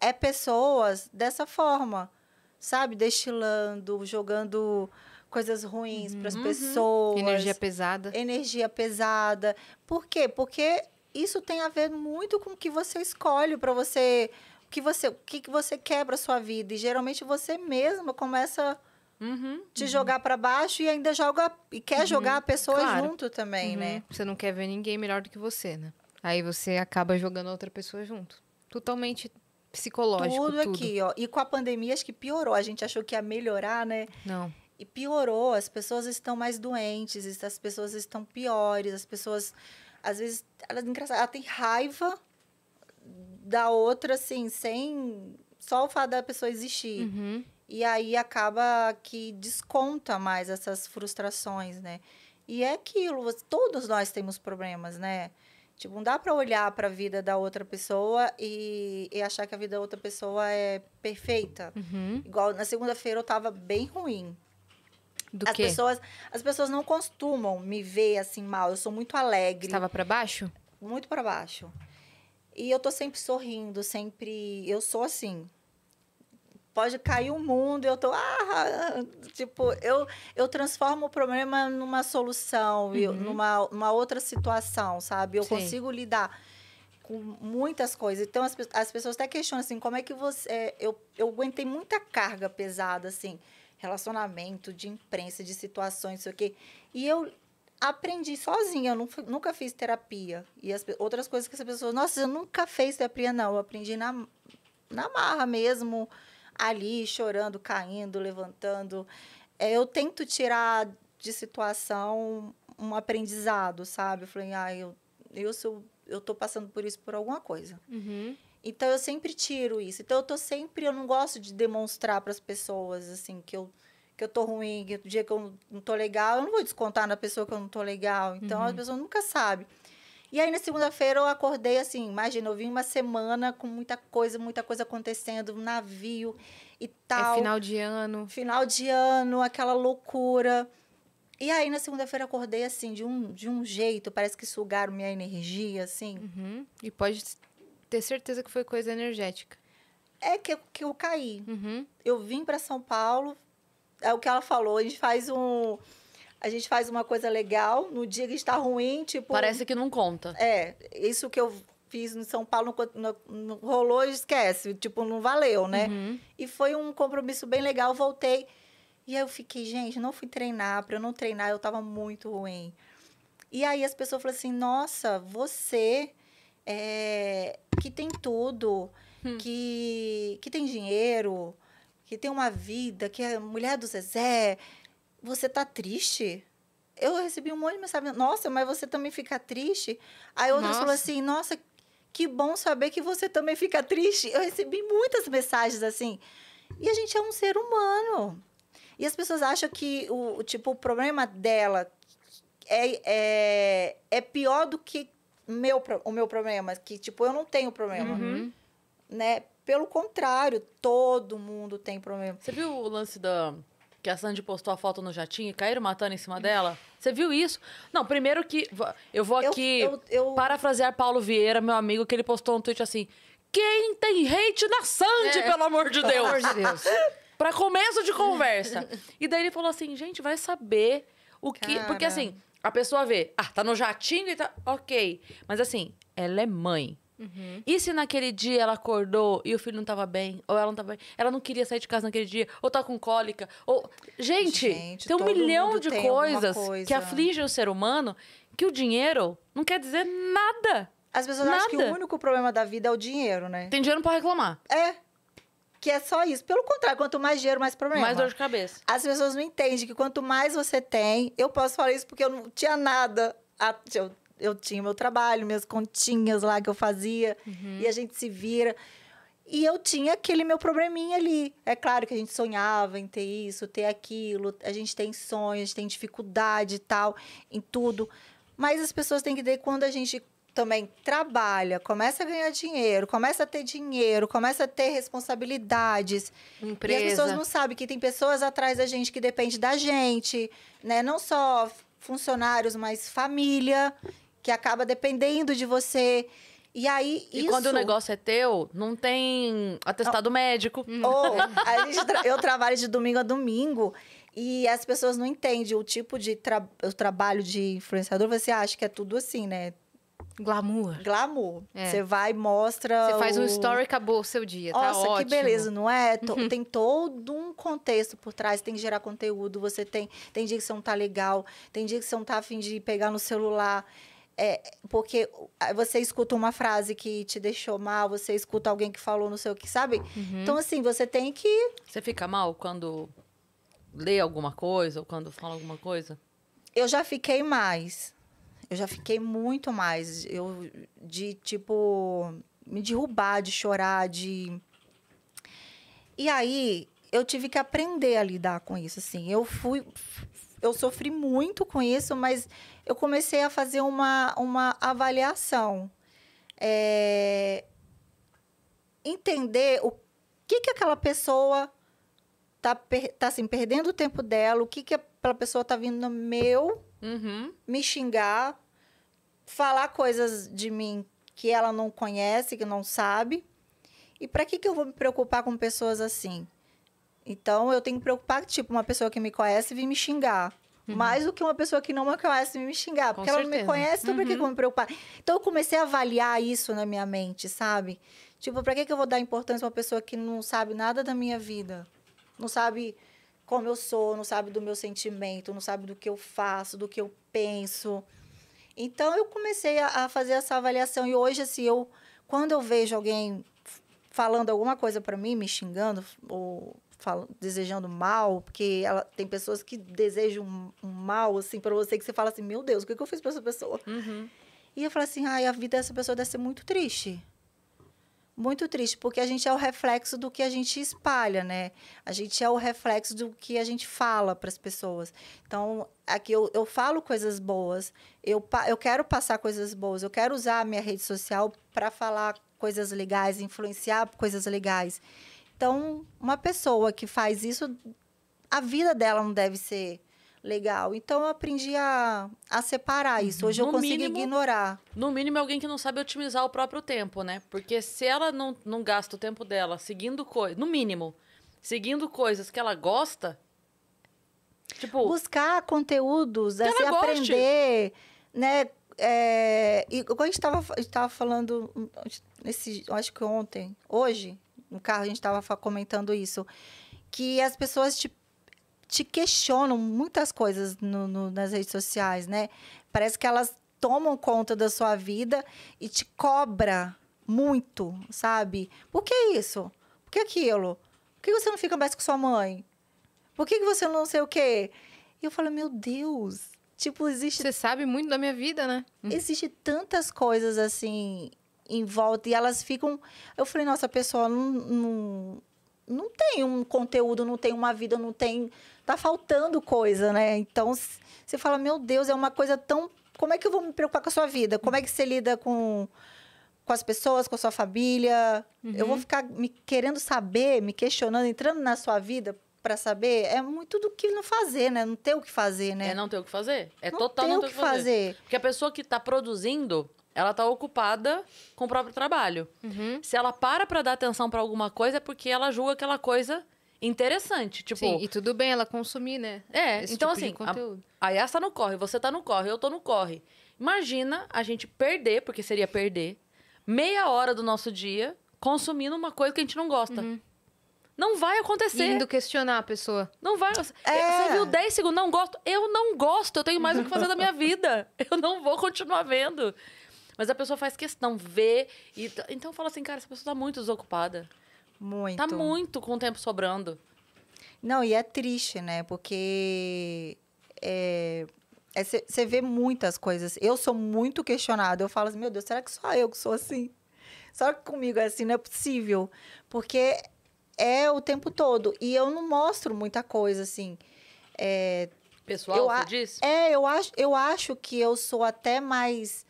é pessoas dessa forma, sabe? Destilando, jogando coisas ruins uhum. para as uhum. pessoas. Energia pesada. Energia pesada. Por quê? Porque isso tem a ver muito com o que você escolhe para você, o que você, o que você quer para sua vida. E geralmente você mesma começa Uhum, te uhum. jogar para baixo e ainda joga e quer uhum, jogar a pessoa claro. junto também, uhum. né? Você não quer ver ninguém melhor do que você, né? Aí você acaba jogando outra pessoa junto. Totalmente psicológico. Tudo, tudo aqui, ó. E com a pandemia, acho que piorou. A gente achou que ia melhorar, né? Não. E piorou, as pessoas estão mais doentes, as pessoas estão piores, as pessoas. Às vezes, ela, ela tem raiva da outra, assim, sem. Só o fato da pessoa existir. Uhum. E aí acaba que desconta mais essas frustrações, né? E é aquilo, todos nós temos problemas, né? Tipo, não dá para olhar para a vida da outra pessoa e, e, achar que a vida da outra pessoa é perfeita. Uhum. Igual na segunda-feira eu estava bem ruim. Do as quê? pessoas As pessoas não costumam me ver assim mal. Eu sou muito alegre. Estava para baixo? Muito para baixo. E eu tô sempre sorrindo, sempre. Eu sou assim pode cair o um mundo, eu tô, ah, tipo, eu, eu transformo o problema numa solução, uhum. eu, numa uma outra situação, sabe? Eu Sim. consigo lidar com muitas coisas. Então, as, as pessoas até questionam, assim, como é que você... É, eu, eu aguentei muita carga pesada, assim, relacionamento, de imprensa, de situações, isso aqui. E eu aprendi sozinha, eu não, nunca fiz terapia. E as, outras coisas que as pessoas... Nossa, eu nunca fiz terapia, não. Eu aprendi na, na marra mesmo, ali chorando, caindo, levantando. É, eu tento tirar de situação um aprendizado, sabe? Eu falei, ah, eu, eu, sou, eu tô passando por isso por alguma coisa. Uhum. Então eu sempre tiro isso. Então eu tô sempre, eu não gosto de demonstrar para as pessoas assim que eu que eu tô ruim, que o dia que eu não tô legal, eu não vou descontar na pessoa que eu não tô legal. Então uhum. a pessoa nunca sabe. E aí, na segunda-feira, eu acordei assim, imagina, eu vim uma semana com muita coisa, muita coisa acontecendo, um navio e é tal. É final de ano. Final de ano, aquela loucura. E aí, na segunda-feira, acordei assim, de um, de um jeito, parece que sugaram minha energia, assim. Uhum. E pode ter certeza que foi coisa energética. É que, que eu caí. Uhum. Eu vim para São Paulo, é o que ela falou, a gente faz um a gente faz uma coisa legal, no dia que está ruim, tipo. Parece que não conta. É, isso que eu fiz em São Paulo, rolou e esquece, tipo, não valeu, né? Uhum. E foi um compromisso bem legal, voltei. E aí eu fiquei, gente, não fui treinar, para eu não treinar, eu estava muito ruim. E aí as pessoas falaram assim: nossa, você é, que tem tudo, hum. que, que tem dinheiro, que tem uma vida, que é mulher do Zezé, você tá triste? Eu recebi um monte de mensagem, nossa, mas você também fica triste? Aí outras falou assim, nossa, que bom saber que você também fica triste. Eu recebi muitas mensagens assim. E a gente é um ser humano. E as pessoas acham que o, tipo, o problema dela é, é, é pior do que meu, o meu problema. Que, tipo, eu não tenho problema. Uhum. Né? Pelo contrário, todo mundo tem problema. Você viu o lance da que a Sandy postou a foto no jatinho e caíram matando em cima dela? Você viu isso? Não, primeiro que. Eu vou aqui eu, eu, eu... parafrasear Paulo Vieira, meu amigo, que ele postou um tweet assim: Quem tem hate na Sandy, é. pelo amor de Deus? Pelo amor de Deus. pra começo de conversa. e daí ele falou assim: gente, vai saber o que. Cara. Porque assim, a pessoa vê, ah, tá no jatinho e tá. Ok. Mas assim, ela é mãe. Uhum. E se naquele dia ela acordou e o filho não tava bem, ou ela não tava bem, ela não queria sair de casa naquele dia, ou tá com cólica, ou. Gente, Gente tem um milhão de coisas coisa. que afligem o ser humano que o dinheiro não quer dizer nada. As pessoas nada. acham que o único problema da vida é o dinheiro, né? Tem dinheiro para reclamar. É que é só isso. Pelo contrário, quanto mais dinheiro, mais problema. Mais dor de cabeça. As pessoas não entendem que quanto mais você tem, eu posso falar isso porque eu não tinha nada. Eu eu tinha meu trabalho, minhas continhas lá que eu fazia, uhum. e a gente se vira. E eu tinha aquele meu probleminha ali. É claro que a gente sonhava em ter isso, ter aquilo, a gente tem sonhos, tem dificuldade e tal, em tudo. Mas as pessoas têm que ver quando a gente também trabalha, começa a ganhar dinheiro, começa a ter dinheiro, começa a ter responsabilidades. Empresa. E as pessoas não sabem que tem pessoas atrás da gente que depende da gente, né? Não só funcionários, mas família que acaba dependendo de você. E aí, e isso... quando o negócio é teu, não tem atestado ah. médico. Ou, uhum. tra... eu trabalho de domingo a domingo e as pessoas não entendem o tipo de tra... o trabalho de influenciador. Você acha que é tudo assim, né? Glamour. Glamour. É. Você vai, mostra. Você faz o... um story, acabou o seu dia. Tá Nossa, tá ótimo. que beleza, não é? Uhum. Tem todo um contexto por trás, tem que gerar conteúdo. Você tem. Tem dia que você não tá legal, tem dia que você não tá afim de pegar no celular. É, porque você escuta uma frase que te deixou mal, você escuta alguém que falou não sei o que, sabe? Uhum. Então, assim, você tem que. Você fica mal quando lê alguma coisa ou quando fala alguma coisa? Eu já fiquei mais. Eu já fiquei muito mais. Eu, de, tipo, me derrubar, de chorar, de. E aí, eu tive que aprender a lidar com isso, assim. Eu fui eu sofri muito com isso, mas eu comecei a fazer uma, uma avaliação. É... Entender o que, que aquela pessoa tá, tá assim, perdendo o tempo dela, o que, que aquela pessoa tá vindo no meu uhum. me xingar, falar coisas de mim que ela não conhece, que não sabe. E para que, que eu vou me preocupar com pessoas assim? Então eu tenho que preocupar, tipo, uma pessoa que me conhece vir me xingar. Uhum. Mais do que uma pessoa que não me conhece me xingar. Com porque certeza. ela não me conhece, então uhum. por que, eu uhum. me preocupar? Então eu comecei a avaliar isso na minha mente, sabe? Tipo, pra que, que eu vou dar importância pra uma pessoa que não sabe nada da minha vida? Não sabe como eu sou, não sabe do meu sentimento, não sabe do que eu faço, do que eu penso. Então eu comecei a, a fazer essa avaliação. E hoje, assim, eu, quando eu vejo alguém falando alguma coisa para mim, me xingando, ou desejando mal, porque ela, tem pessoas que desejam um, mal, assim, para você, que você fala assim, meu Deus, o que, que eu fiz para essa pessoa? Uhum. E eu falo assim, ai, a vida dessa pessoa deve ser muito triste. Muito triste, porque a gente é o reflexo do que a gente espalha, né? A gente é o reflexo do que a gente fala para as pessoas. Então, aqui eu, eu falo coisas boas, eu, eu quero passar coisas boas, eu quero usar a minha rede social para falar coisas legais, influenciar coisas legais. Então, uma pessoa que faz isso, a vida dela não deve ser legal. Então eu aprendi a, a separar isso. Hoje no eu consigo mínimo, ignorar. No mínimo, alguém que não sabe otimizar o próprio tempo, né? Porque se ela não, não gasta o tempo dela seguindo coisas, no mínimo, seguindo coisas que ela gosta. Tipo, buscar conteúdos, é, se aprender, né? É, e a gente estava falando, hum, nesse acho que ontem, hoje, no carro a gente estava comentando isso, que as pessoas te, te questionam muitas coisas no, no, nas redes sociais, né? Parece que elas tomam conta da sua vida e te cobra muito, sabe? Por que isso? Por que aquilo? Por que você não fica mais com sua mãe? Por que, que você não sei o quê? E eu falo, meu Deus, tipo, existe. Você sabe muito da minha vida, né? Uhum. Existe tantas coisas assim em volta e elas ficam. Eu falei, nossa, a pessoa não, não, não tem um conteúdo, não tem uma vida, não tem. Tá faltando coisa, né? Então você fala, meu Deus, é uma coisa tão. Como é que eu vou me preocupar com a sua vida? Como é que você lida com, com as pessoas, com a sua família? Uhum. Eu vou uhum. ficar me querendo saber, me questionando, entrando na sua vida para saber é muito do que não fazer, né? Não ter o que fazer, né? É não ter o que fazer. É não total não ter o que, fazer. fazer. Porque a pessoa que está produzindo, ela está ocupada com o próprio trabalho. Uhum. Se ela para para dar atenção para alguma coisa, é porque ela julga aquela coisa interessante. Tipo, Sim, e tudo bem ela consumir, né? É, Esse tipo então tipo assim, a, a Yas tá no corre, você tá no corre, eu tô no corre. Imagina a gente perder, porque seria perder, meia hora do nosso dia consumindo uma coisa que a gente não gosta. Uhum. Não vai acontecer. Indo questionar a pessoa. Não vai. É. Você viu 10 segundos, não gosto. Eu não gosto, eu tenho mais o que fazer da minha vida. Eu não vou continuar vendo. Mas a pessoa faz questão, vê. E, então fala assim, cara, essa pessoa tá muito desocupada. Muito. Tá muito com o tempo sobrando. Não, e é triste, né? Porque. Eh, é... Você é, vê muitas coisas. Eu sou muito questionada. Eu falo assim, meu Deus, será que só eu que sou assim? Só que comigo é assim, não é possível. Porque é o tempo todo. E eu não mostro muita coisa, assim. É, Pessoal, eu, você disse? É, eu acho, eu acho que eu sou até mais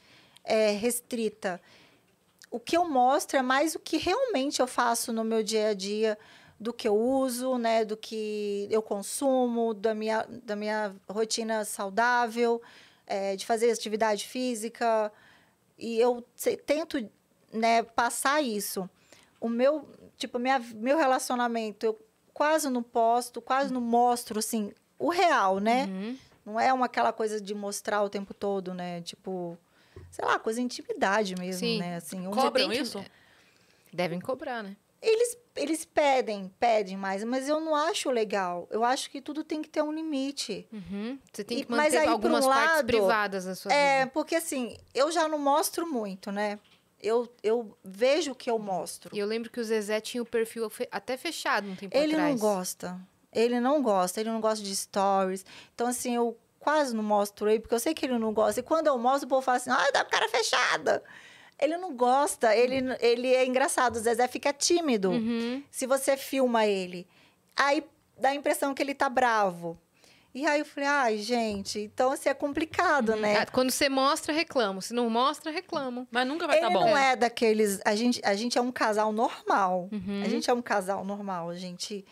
é, restrita. O que eu mostro é mais o que realmente eu faço no meu dia a dia, do que eu uso, né, do que eu consumo, da minha, da minha rotina saudável, é, de fazer atividade física. E eu tento né, passar isso. O meu, tipo, minha, meu relacionamento, eu quase não posto, quase não mostro, assim, o real, né? Uhum. Não é uma aquela coisa de mostrar o tempo todo, né? Tipo, sei lá, coisa intimidade mesmo, Sim. né? Assim, Cobram que... isso? É. Devem cobrar, né? Eles, eles pedem, pedem mais, mas eu não acho legal. Eu acho que tudo tem que ter um limite. Uhum. Você tem que e, manter aí, algumas um lado, partes privadas da sua é, vida. É, porque assim, eu já não mostro muito, né? Eu, eu vejo o que eu mostro. E eu lembro que o Zezé tinha o perfil até fechado um tempo ele atrás. Ele não gosta. Ele não gosta. Ele não gosta de stories. Então, assim, eu quase não mostro ele, porque eu sei que ele não gosta. E quando eu mostro, o povo fala assim, ah, dá cara fechada. Ele não gosta, ele, uhum. ele é engraçado. O Zezé fica tímido uhum. se você filma ele. Aí dá a impressão que ele tá bravo. E aí eu falei, ai, gente, então assim é complicado, uhum. né? Ah, quando você mostra, reclamo. Se não mostra, reclamo. Mas nunca vai estar tá bom. Ele não é. é daqueles. A gente, a gente é um casal normal. Uhum. A gente é um casal normal, a gente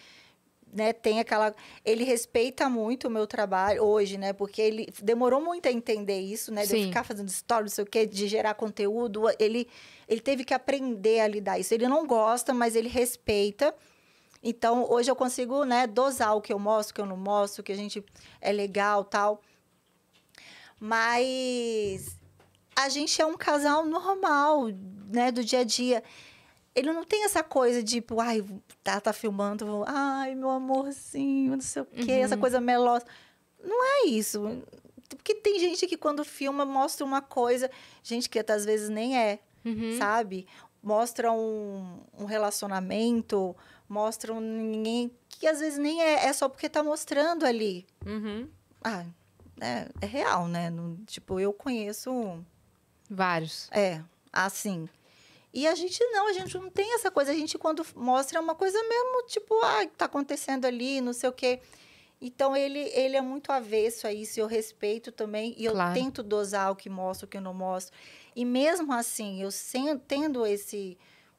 né, tem aquela. Ele respeita muito o meu trabalho hoje, né? Porque ele demorou muito a entender isso, né? De eu ficar fazendo stories, não sei o quê, de gerar conteúdo. Ele, ele teve que aprender a lidar isso. Ele não gosta, mas ele respeita. Então, hoje eu consigo, né, dosar o que eu mostro, o que eu não mostro, o que a gente é legal tal. Mas a gente é um casal normal, né, do dia a dia ele não tem essa coisa de, tipo, ai, tá, tá filmando, vou, ai, meu amorzinho, não sei o quê, uhum. essa coisa melosa. Não é isso. Porque tem gente que quando filma mostra uma coisa, gente que até às vezes nem é, uhum. sabe? Mostra um, um relacionamento, mostra um ninguém que às vezes nem é, é só porque tá mostrando ali. Uhum. Ah, é, é real, né? No, tipo, eu conheço. Vários. É, assim. E a gente não, a gente não tem essa coisa. A gente, quando mostra, é uma coisa mesmo, tipo, ah, tá acontecendo ali, não sei o quê. Então, ele, ele é muito avesso a isso, eu respeito também, e claro. eu tento dosar o que mostro, o que eu não mostro. E mesmo assim, eu tendo esse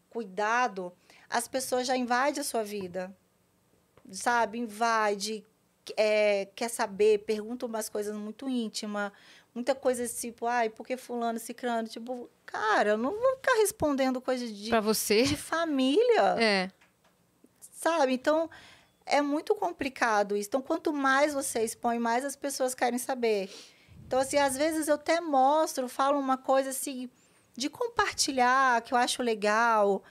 cuidado, as pessoas já invadem a sua vida, sabe? Invade, é, quer saber, pergunta umas coisas muito íntimas, muita coisa tipo, ai, por que fulano, ciclano? Tipo, cara, eu não vou ficar respondendo coisa de... Pra você? De família. É. Sabe? Então, é muito complicado isso. Então, quanto mais você expõe, mais as pessoas querem saber. Então, assim, às vezes eu até mostro, falo uma coisa, assim, de compartilhar, que eu acho legal.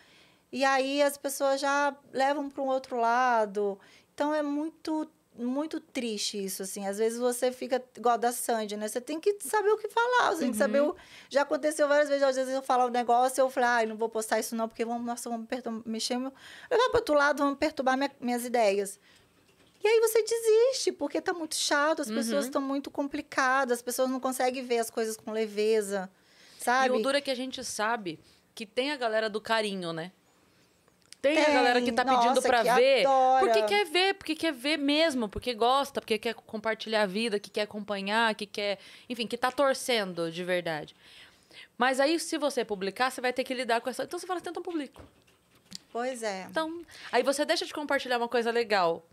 E aí as pessoas já levam para um outro lado. Então, é muito muito triste isso, assim. Às vezes você fica igual da Sandy, né? Você tem que saber o que falar, você uhum. tem que saber uhum. o... Já aconteceu várias vezes, às vezes eu falar um negócio, eu falo, ai, ah, não vou postar isso não, porque vamos, nossa, vamos perturbar, mexer meu... Levar para outro lado, vamos perturbar minha, minhas ideias. E aí você desiste, porque tá muito chato, as uhum. pessoas estão muito complicadas, as pessoas não conseguem ver as coisas com leveza, sabe? E o duro é que a gente sabe que tem a galera do carinho, né? Tem, Tem, a galera que tá pedindo para ver. Adora. Porque quer ver, porque quer ver mesmo, porque gosta, porque quer compartilhar a vida, que quer acompanhar, que quer. Enfim, que tá torcendo de verdade. Mas aí, se você publicar, você vai ter que lidar com essa. Então você fala tenta assim, então público. Pois é. Então. Aí você deixa de compartilhar uma coisa legal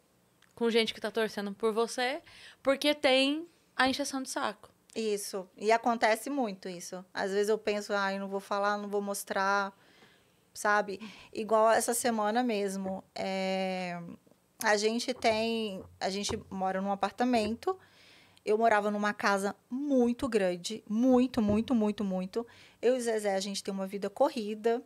com gente que tá torcendo por você, porque tem a injeção de saco. Isso. E acontece muito isso. Às vezes eu penso, ai, ah, eu não vou falar, não vou mostrar sabe? Igual essa semana mesmo. É... A gente tem. A gente mora num apartamento. Eu morava numa casa muito grande. Muito, muito, muito, muito. Eu e o Zezé, a gente tem uma vida corrida.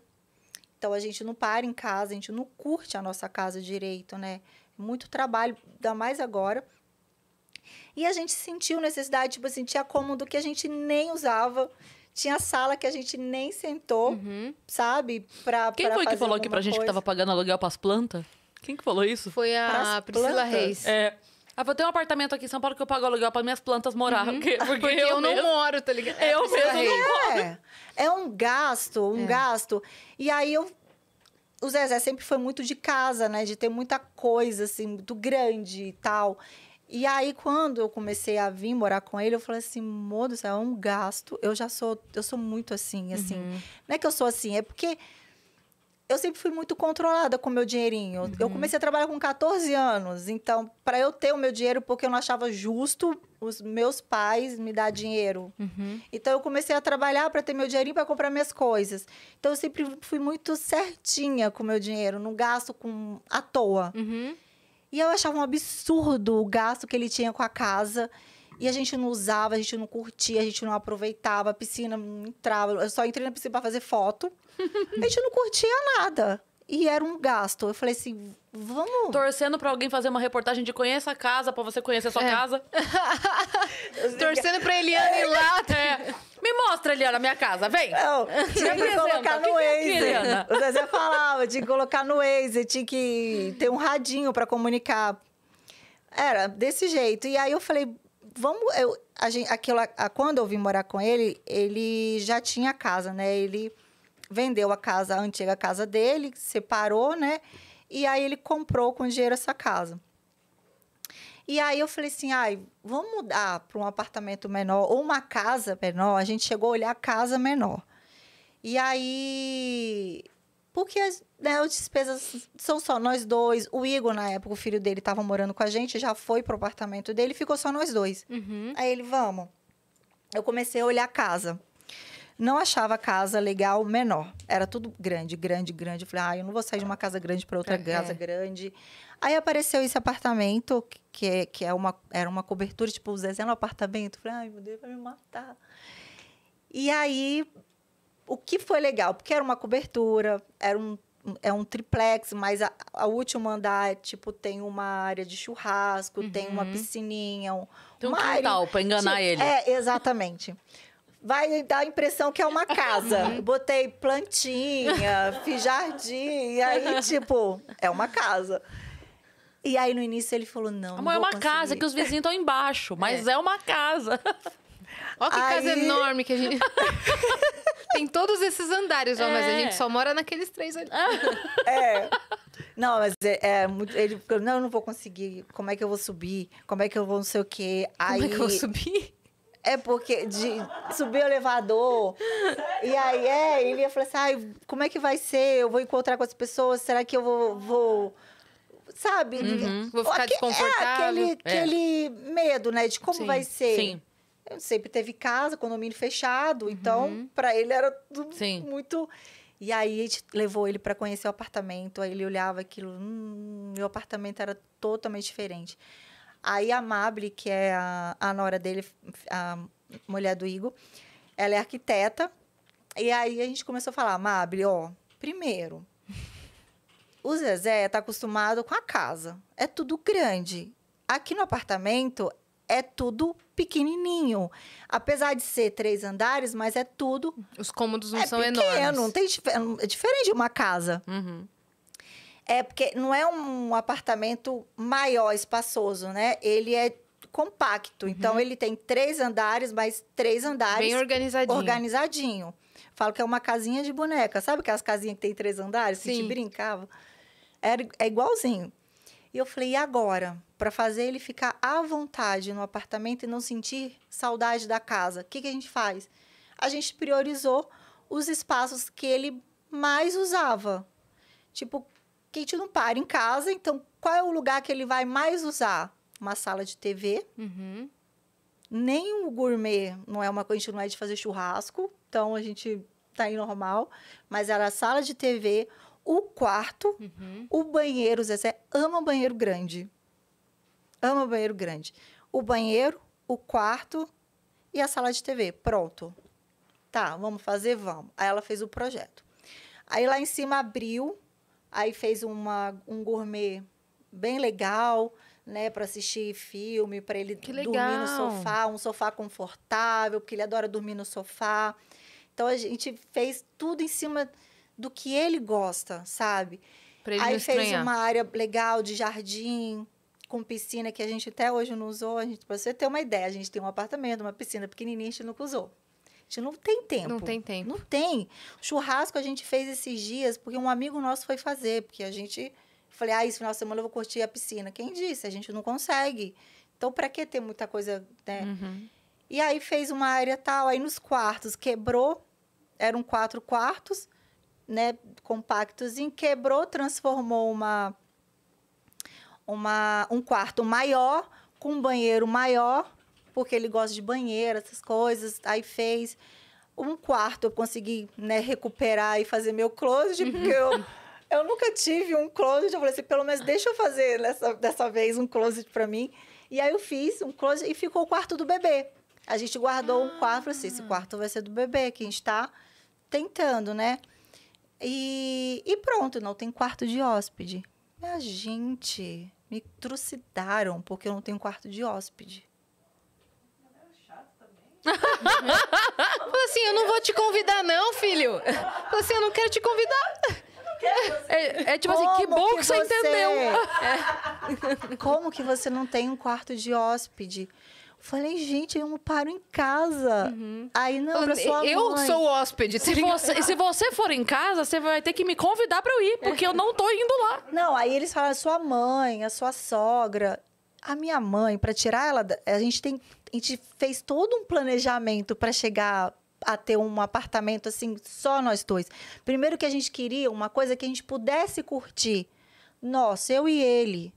Então a gente não para em casa, a gente não curte a nossa casa direito, né? Muito trabalho, ainda mais agora. E a gente sentiu necessidade, tipo assim, tinha cômodo que a gente nem usava tinha sala que a gente nem sentou, uhum. sabe? Pra, Quem pra foi que falou aqui pra gente que tava pagando aluguel pras plantas? Quem que falou isso? Foi a Priscila plantas. Reis. É. Ah, eu tenho um apartamento aqui em São Paulo que eu pago aluguel para minhas plantas morar. Uhum. Porque, porque, porque, eu, eu não moro, tá ligado? É, eu mesmo Reis. não moro. É, é um gasto, um é. gasto. E aí eu o Zezé sempre foi muito de casa, né? De ter muita coisa, assim, muito grande e tal. E aí, quando eu comecei a vir morar com ele, eu falei assim, moço, é um gasto. Eu já sou, eu sou muito assim, assim. Uhum. Não é que eu sou assim, é porque eu sempre fui muito controlada com o meu dinheirinho. Uhum. Eu comecei a trabalhar com 14 anos, então, para eu ter o meu dinheiro, porque eu não achava justo os meus pais me dar dinheiro. Uhum. Então, eu comecei a trabalhar para ter meu dinheirinho para comprar minhas coisas. Então, eu sempre fui muito certinha com o meu dinheiro, não gasto com à toa. Uhum. E eu achava um absurdo o gasto que ele tinha com a casa. E a gente não usava, a gente não curtia, a gente não aproveitava, a piscina não entrava. Eu só entrei na piscina para fazer foto. A gente não curtia nada e era um gasto. Eu falei assim, vamos. Torcendo para alguém fazer uma reportagem de conheça a casa, para você conhecer a sua é. casa. Torcendo para Eliana ir lá. É. Me mostra, Eliana, a minha casa, vem. Não, tinha que colocar no é Waze. O Zezé falava, tinha que colocar no Waze, tinha que ter um radinho para comunicar. Era desse jeito. E aí eu falei, vamos. Eu, a gente, aquilo, a, quando eu vim morar com ele, ele já tinha casa, né? Ele vendeu a casa, a antiga casa dele, separou, né? E aí ele comprou com dinheiro essa casa. E aí eu falei assim, ai, vamos mudar para um apartamento menor ou uma casa menor. A gente chegou a olhar a casa menor. E aí, porque né, as despesas são só nós dois. O Igor, na época, o filho dele estava morando com a gente, já foi pro apartamento dele, ficou só nós dois. Uhum. Aí ele, vamos. Eu comecei a olhar a casa não achava casa legal menor. Era tudo grande, grande, grande. Eu falei, ah, eu não vou sair de uma casa grande para outra é. casa é. grande. Aí apareceu esse apartamento, que, é, que é uma, era uma cobertura, tipo, o Zezé no apartamento. Eu falei, ai, meu Deus, vai me matar. E aí, o que foi legal? Porque era uma cobertura, era um, é um triplex, mas a, a último andar, tipo, tem uma área de churrasco, uhum. tem uma uhum. piscininha. Um, tem um quintal, para enganar tipo, ele. É, exatamente vai dar a impressão que é uma casa. Uhum. Botei plantinha, fiz jardim, e aí, uhum. tipo, é uma casa. E aí, no início, ele falou, não, Amor, não é uma conseguir. casa que os vizinhos estão embaixo, mas é. é, uma casa. Olha que aí... casa enorme que a gente... Tem todos esses andares, ó, é. mas a é. gente só mora naqueles três ali. É. Não, mas é, é, ele falou não, eu não vou conseguir. Como é que eu vou subir? Como é que eu vou não sei o quê? Aí, Como é que eu vou subir? É porque de subir o elevador. E aí, é, ele ia falar assim: como é que vai ser? Eu vou encontrar com as pessoas? Será que eu vou. vou... Sabe? Uhum, vou ficar é, desconfortável. É aquele, é. aquele medo, né? De como sim, vai ser. Sim. Eu sempre teve casa, condomínio fechado. Uhum. Então, para ele era tudo sim. muito. E aí a gente levou ele para conhecer o apartamento. Aí ele olhava aquilo, hum, meu apartamento era totalmente diferente. Aí a Mable, que é a, a nora dele, a mulher do Igor, ela é arquiteta. E aí a gente começou a falar, Mable, ó, primeiro, o Zezé tá acostumado com a casa. É tudo grande. Aqui no apartamento é tudo pequenininho. Apesar de ser três andares, mas é tudo. Os cômodos não é são pequeno, enormes. Não tem é diferente de uma casa. Uhum. É porque não é um apartamento maior, espaçoso, né? Ele é compacto. Então, uhum. Então, ele tem três andares, mas três andares... Bem organizadinho. Organizadinho. Falo que é uma casinha de boneca. Sabe aquelas casinhas que tem três andares? Sim. Que te brincava? Era, é igualzinho. E eu falei, e agora? Para fazer ele ficar à vontade no apartamento e não sentir saudade da casa, o que, que a gente faz? A gente priorizou os espaços que ele mais usava. Tipo, a gente não para em casa, então qual é o lugar que ele vai mais usar? Uma sala de TV. Uhum. Nem o gourmet não é uma coisa, a gente não é de fazer churrasco, então a gente tá aí normal. Mas era a sala de TV, o quarto, uhum. o banheiro. O Zezé ama banheiro grande. Ama banheiro grande. O banheiro, o quarto e a sala de TV. Pronto. Tá, vamos fazer? Vamos. Aí ela fez o projeto. Aí lá em cima abriu Aí fez uma, um gourmet bem legal, né, para assistir filme, para ele dormir no sofá, um sofá confortável, porque ele adora dormir no sofá. Então a gente fez tudo em cima do que ele gosta, sabe? Pra ele Aí fez estranhar. uma área legal de jardim, com piscina que a gente até hoje não usou. A gente, pra você ter uma ideia, a gente tem um apartamento, uma piscina pequenininha, a gente nunca usou gente não tem tempo. Não tem tempo. Não tem. Churrasco a gente fez esses dias porque um amigo nosso foi fazer, porque a gente falei, ah, esse final de semana eu vou curtir a piscina. Quem disse? A gente não consegue. Então, para que ter muita coisa, né? Uhum. E aí fez uma área tal, aí nos quartos quebrou, eram quatro quartos, né, compactos, em quebrou, transformou uma uma um quarto maior com um banheiro maior porque ele gosta de banheiro, essas coisas. Aí fez. Um quarto eu consegui né, recuperar e fazer meu closet, porque eu. eu nunca tive um closet. Eu falei assim, pelo menos deixa eu fazer nessa, dessa vez um closet para mim. E aí eu fiz um closet e ficou o quarto do bebê. A gente guardou ah. um quarto, assim, esse quarto vai ser do bebê, que a gente tá tentando, né? E, e pronto, não tem quarto de hóspede. Minha gente, me trucidaram porque eu não tenho quarto de hóspede. Falei assim, eu não vou te convidar não, filho. Falei assim, eu não quero te convidar. É, é, tipo Como assim, que bom que, que você entendeu. É. Como que você não tem um quarto de hóspede? Falei, gente, eu não paro em casa. Uhum. Aí não, pra assim, sua Eu mãe. sou hóspede. Se você, se você for em casa, você vai ter que me convidar para eu ir, porque eu não tô indo lá. Não, aí eles falam, a sua mãe, a sua sogra. A minha mãe, para tirar ela, a gente tem a gente fez todo um planejamento para chegar a ter um apartamento assim, só nós dois. Primeiro que a gente queria uma coisa que a gente pudesse curtir. Nós, eu e ele.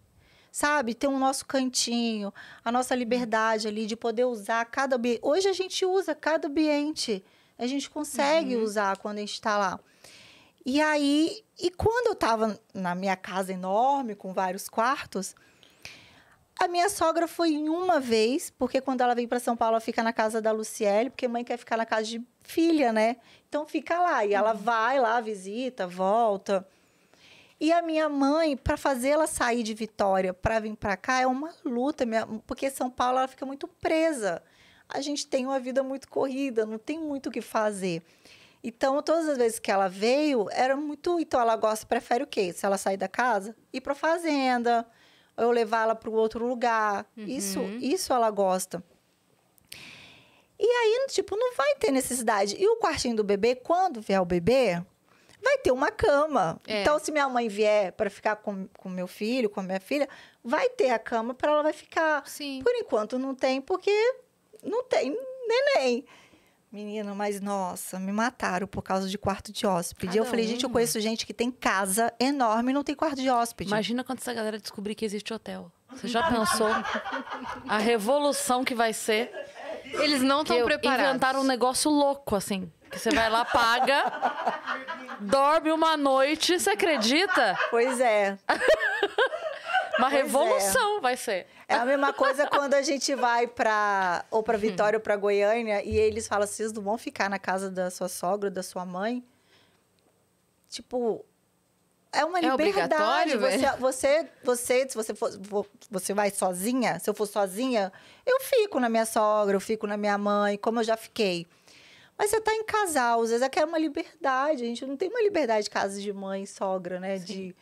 Sabe, ter o um nosso cantinho, a nossa liberdade ali de poder usar cada ambiente. Hoje a gente usa cada ambiente. A gente consegue uhum. usar quando a gente está lá. E aí, e quando eu estava na minha casa enorme, com vários quartos, a minha sogra foi em uma vez, porque quando ela vem para São Paulo, ela fica na casa da Luciele, porque mãe quer ficar na casa de filha, né? Então fica lá. E ela uhum. vai lá, visita, volta. E a minha mãe, para fazer ela sair de Vitória para vir para cá, é uma luta, minha... porque São Paulo ela fica muito presa. A gente tem uma vida muito corrida, não tem muito o que fazer. Então, todas as vezes que ela veio, era muito. Então, ela gosta, prefere o quê? Se ela sair da casa, ir para fazenda, eu levá-la para outro lugar. Uhum. Isso, isso ela gosta. E aí, tipo, não vai ter necessidade. E o quartinho do bebê, quando vier o bebê, vai ter uma cama. É. Então, se minha mãe vier para ficar com, com meu filho, com a minha filha, vai ter a cama para ela vai ficar. Sim. Por enquanto não tem, porque não tem neném. Menina, mas nossa, me mataram por causa de quarto de hóspede. Cada ah, eu falei, um. gente, eu conheço gente que tem casa enorme e não tem quarto de hóspede. Imagina quando essa galera descobrir que existe hotel. Você já pensou a revolução que vai ser? Eles não estão preparados. Inventaram um negócio louco, assim. Que você vai lá, paga, dorme uma noite, você acredita? Pois é. Uma pois é. revolução é. vai ser. É a mesma coisa quando a gente vai para ou para Vitória hum. ou para Goiânia e eles falam: vocês não vão ficar na casa da sua sogra, da sua mãe? Tipo, é uma é liberdade. Você, você, você, se você for, você vai sozinha, se eu for sozinha, eu fico na minha sogra, eu fico na minha mãe, como eu já fiquei. Mas você tá em casal, às vezes é uma liberdade. A gente não tem uma liberdade de casa de mãe, sogra, né? Sim. De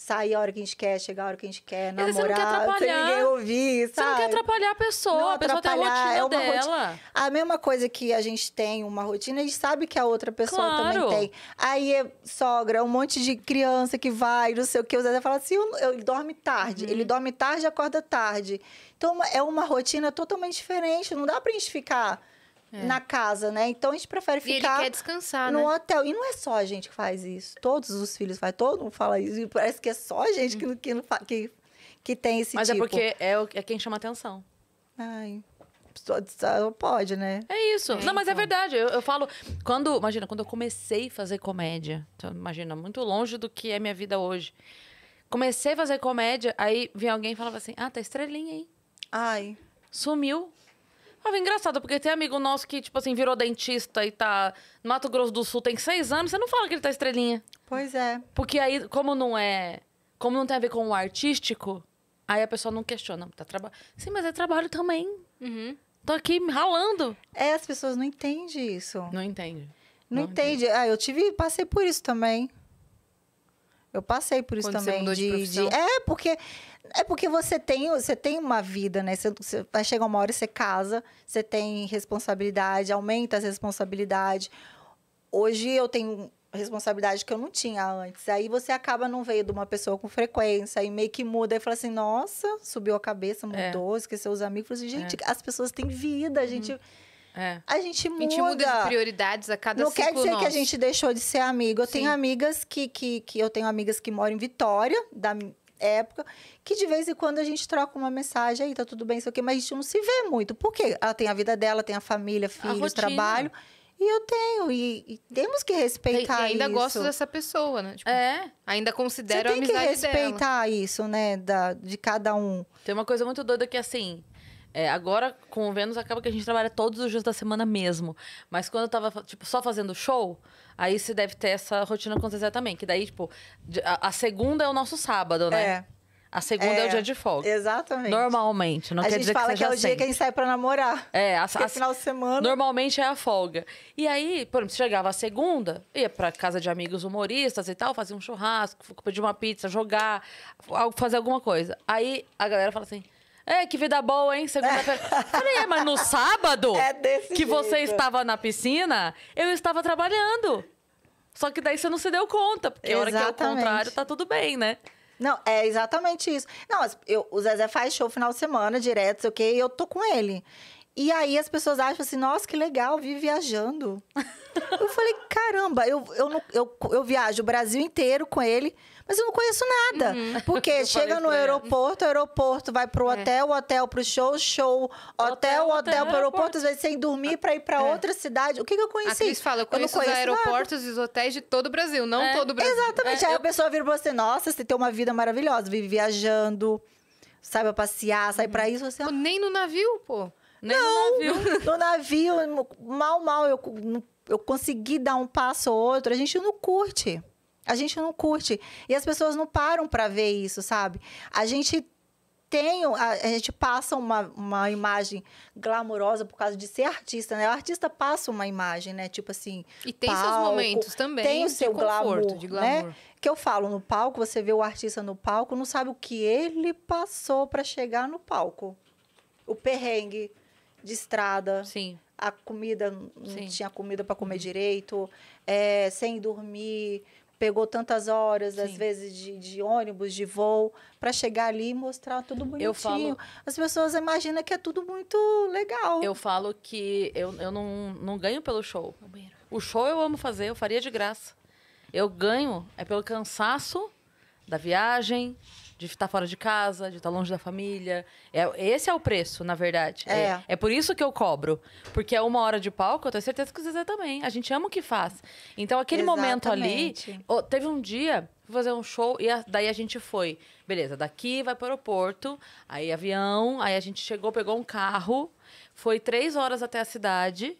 sair a hora que a gente quer, chegar a hora que a gente quer, namorar, você não quer atrapalhar. ninguém ouvir, sabe? Você não quer atrapalhar a pessoa, não, a pessoa tem a rotina é dela. Rotina. A mesma coisa que a gente tem uma rotina, a gente sabe que a outra pessoa claro. também tem. Aí é sogra, um monte de criança que vai, não sei o que, o Zezé fala assim, ele dorme tarde, uhum. ele dorme tarde, acorda tarde. Então é uma rotina totalmente diferente, não dá pra gente ficar é. na casa, né? Então a gente prefere ficar. E ele quer descansar, no né? hotel. E não é só a gente que faz isso. Todos os filhos fazem, todo mundo fala isso. E parece que é só a gente que, que, que, que tem esse Mas é tipo. Mas é porque é, o, é quem chama atenção. Ai pode, né? É isso. É, não, mas é então. é verdade. Eu, eu, falo, quando, imagina, quando eu comecei a fazer comédia, então, imagina, muito longe do que é minha vida hoje. Comecei a fazer comédia, aí vinha alguém e falava assim: "Ah, tá estrelinha aí". Ai. Sumiu. Ah, engraçado, porque tem amigo nosso que, tipo assim, virou dentista e tá no Mato Grosso do Sul tem seis anos, você não fala que ele tá estrelinha. Pois é. Porque aí, como não é. Como não tem a ver com o artístico, aí a pessoa não questiona. Tá traba... Sim, mas é trabalho também. Uhum. Tô aqui ralando. É, as pessoas não entendem isso. Não entende. Não, não entende. entende. Ah, eu tive, passei por isso também. Eu passei por isso Quando também. Você mudou de, de, de É, porque é porque você tem, você tem uma vida, né? Você, você vai chegar uma hora e você casa, você tem responsabilidade, aumenta as responsabilidades. Hoje eu tenho responsabilidade que eu não tinha antes. Aí você acaba não veio de uma pessoa com frequência, e meio que muda e fala assim: nossa, subiu a cabeça, é. mudou, é. esqueceu os amigos. gente, é. as pessoas têm vida, a uhum. gente. Hum. É. A gente muda. A gente muda as prioridades a cada Não quer dizer nosso. que a gente deixou de ser amigo. Eu Sim. tenho amigas que, que, que. Eu tenho amigas que moram em Vitória, da, época, que de vez em quando a gente troca uma mensagem aí, tá tudo bem, sei o quê, mas a gente não se vê muito. Porque ela tem a vida dela, tem a família, filhos, a trabalho. E eu tenho, e, e temos que respeitar e, e ainda isso. gosto dessa pessoa, né? Tipo, é. Ainda considero a amizade dela. tem que respeitar dela. isso, né, da, de cada um. Tem uma coisa muito doida que, assim, é, agora, com o Vênus, acaba que a gente trabalha todos os dias da semana mesmo. Mas quando eu tava, tipo, só fazendo show, aí você deve ter essa rotina com o Zezé também. Que daí, tipo, a, a segunda é o nosso sábado, né? É. A segunda é, é, o dia de folga. Exatamente. Normalmente, não a quer dizer que gente fala que é o sempre. dia que a gente sai pra namorar. É, a, é a, final de semana. Normalmente é a folga. E aí, por exemplo, chegava a segunda, ia pra casa de amigos humoristas e tal, fazia um churrasco, pedir uma pizza, jogar, fazer alguma coisa. Aí a galera fala assim: é, que vida boa, hein? Segunda-feira. Falei, é, mas no sábado é que jeito. você estava na piscina, eu estava trabalhando. Só que daí você não se deu conta, porque Exatamente. a hora que é o contrário, tá tudo bem, né? Não, é exatamente isso. Não, eu, o Zezé faz show final de semana, direto, sei o quê, e eu tô com ele. E aí as pessoas acham assim, nossa, que legal, vi viajando. eu falei, caramba, eu, eu, eu, eu viajo o Brasil inteiro com ele, mas eu não conheço nada. Uhum. Porque eu chega no aeroporto, aeroporto vai pro é. hotel, é. hotel pro show, show, hotel, hotel, hotel, hotel pro aeroporto, às vezes sem dormir para ir para é. outra cidade. O que, que eu conheci? A Cris fala, eu conheço, eu os aeroportos nada. e os hotéis de todo o Brasil, não é. todo o Brasil. Exatamente. É. Aí eu... a pessoa vira pra você, assim, nossa, você tem uma vida maravilhosa, vive viajando, saiba passear, sai uhum. pra isso. Você... Pô, nem no navio, pô. Nem não, no navio. no navio, mal, mal, eu, eu consegui dar um passo ou outro, a gente não curte. A gente não curte. E as pessoas não param para ver isso, sabe? A gente tem, a, a gente passa uma, uma imagem glamourosa por causa de ser artista, né? O artista passa uma imagem, né? Tipo assim. E tem palco, seus momentos também. Tem o seu conforto, glamour, de né? glamour. Né? Que eu falo no palco, você vê o artista no palco, não sabe o que ele passou para chegar no palco. O perrengue de estrada. Sim. A comida, não Sim. tinha comida para comer uhum. direito, é, sem dormir pegou tantas horas, Sim. às vezes, de, de, ônibus, de voo, para chegar ali e mostrar tudo bonitinho. Falo, As pessoas imaginam que é tudo muito legal. Eu falo que eu, eu não, não ganho pelo show. O show eu amo fazer, eu faria de graça. Eu ganho é pelo cansaço da viagem, de estar fora de casa, de estar longe da família. É, esse é o preço, na verdade. É. é. é. por isso que eu cobro. Porque é uma hora de palco, eu tenho certeza que o Zezé também. A gente ama o que faz. Então, aquele Exatamente. momento ali. Oh, teve um dia, fui fazer um show, e a, daí a gente foi. Beleza, daqui vai para o aeroporto, aí avião, aí a gente chegou, pegou um carro, foi três horas até a cidade.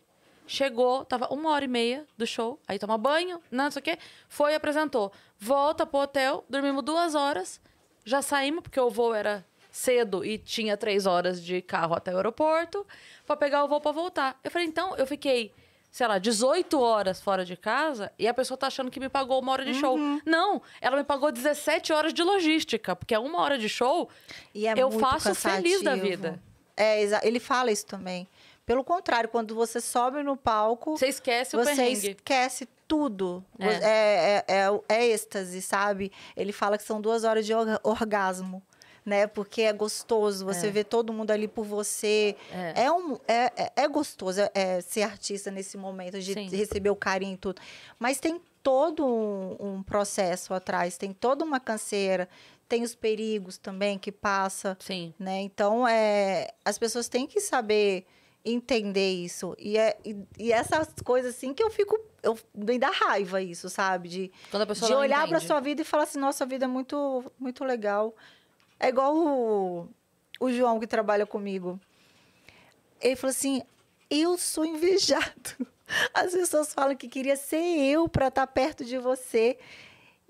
Chegou, tava uma hora e meia do show, aí toma banho, não sei o quê, foi, apresentou. Volta pro hotel, dormimos duas horas, já saímos, porque o voo era cedo e tinha três horas de carro até o aeroporto, para pegar o voo para voltar. Eu falei, então, eu fiquei, sei lá, 18 horas fora de casa e a pessoa tá achando que me pagou uma hora de show. Uhum. Não, ela me pagou 17 horas de logística, porque é uma hora de show e é eu faço cansativo. feliz da vida. É, ele fala isso também. Pelo contrário, quando você sobe no palco, você esquece o você perrengue. esquece tudo. É. é. É, é, é êxtase, sabe? Ele fala que são duas horas de orgasmo né? Porque é gostoso, você é. vê todo mundo ali por você. É, é um, é, é, é gostoso é, é, ser artista nesse momento, de Sim. receber o carinho e tudo. Mas tem todo um, um, processo atrás, tem toda uma canseira, tem os perigos também que passa. Sim. Né? Então, é, as pessoas têm que saber entender isso. E, é, e, e, essas coisas assim que eu fico. Eu, me dá raiva isso, sabe? De, de olhar para sua vida e falar assim: nossa, a vida é muito, muito legal. É igual o, o João que trabalha comigo. Ele falou assim: eu sou invejado. As pessoas falam que queria ser eu para estar tá perto de você.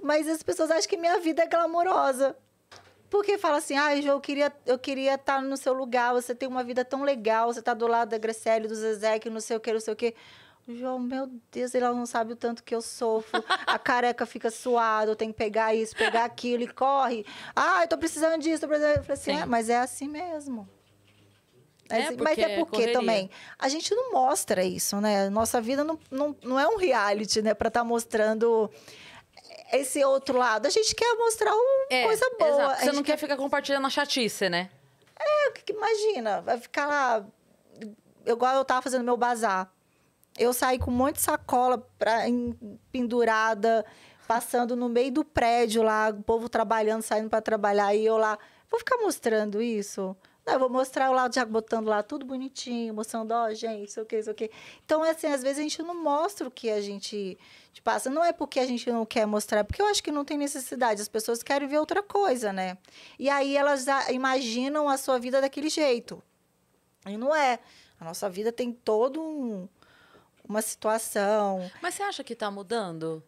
Mas as pessoas acham que minha vida é glamourosa. Porque fala assim, ah, Jô, eu queria eu queria estar tá no seu lugar, você tem uma vida tão legal, você tá do lado da Graciele, do Zezé, que não sei o que, não sei o que. João, meu Deus, ela não sabe o tanto que eu sofro. A careca fica suada, eu tenho que pegar isso, pegar aquilo, e corre. Ah, eu tô precisando disso, tô precisando... Eu falei assim, é, mas é assim mesmo. É assim, mas é porque correria. também a gente não mostra isso, né? Nossa vida não, não, não é um reality, né? Pra estar tá mostrando esse outro lado. A gente quer mostrar uma é, coisa boa. Exato. Você não quer ficar compartilhando a chatice, né? É, imagina, vai ficar lá. Igual eu tava fazendo meu bazar. Eu saí com um monte de sacola pra, em, pendurada, passando no meio do prédio lá, o povo trabalhando, saindo para trabalhar, e eu lá. Vou ficar mostrando isso? Não, eu vou mostrar o lado já botando lá tudo bonitinho, mostrando, ó, oh, gente, sei o que, isso o que. Então, é assim, às vezes a gente não mostra o que a gente passa. Tipo, ah, não é porque a gente não quer mostrar, é porque eu acho que não tem necessidade. As pessoas querem ver outra coisa, né? E aí elas imaginam a sua vida daquele jeito. E não é. A nossa vida tem todo um uma situação. Mas você acha que está mudando?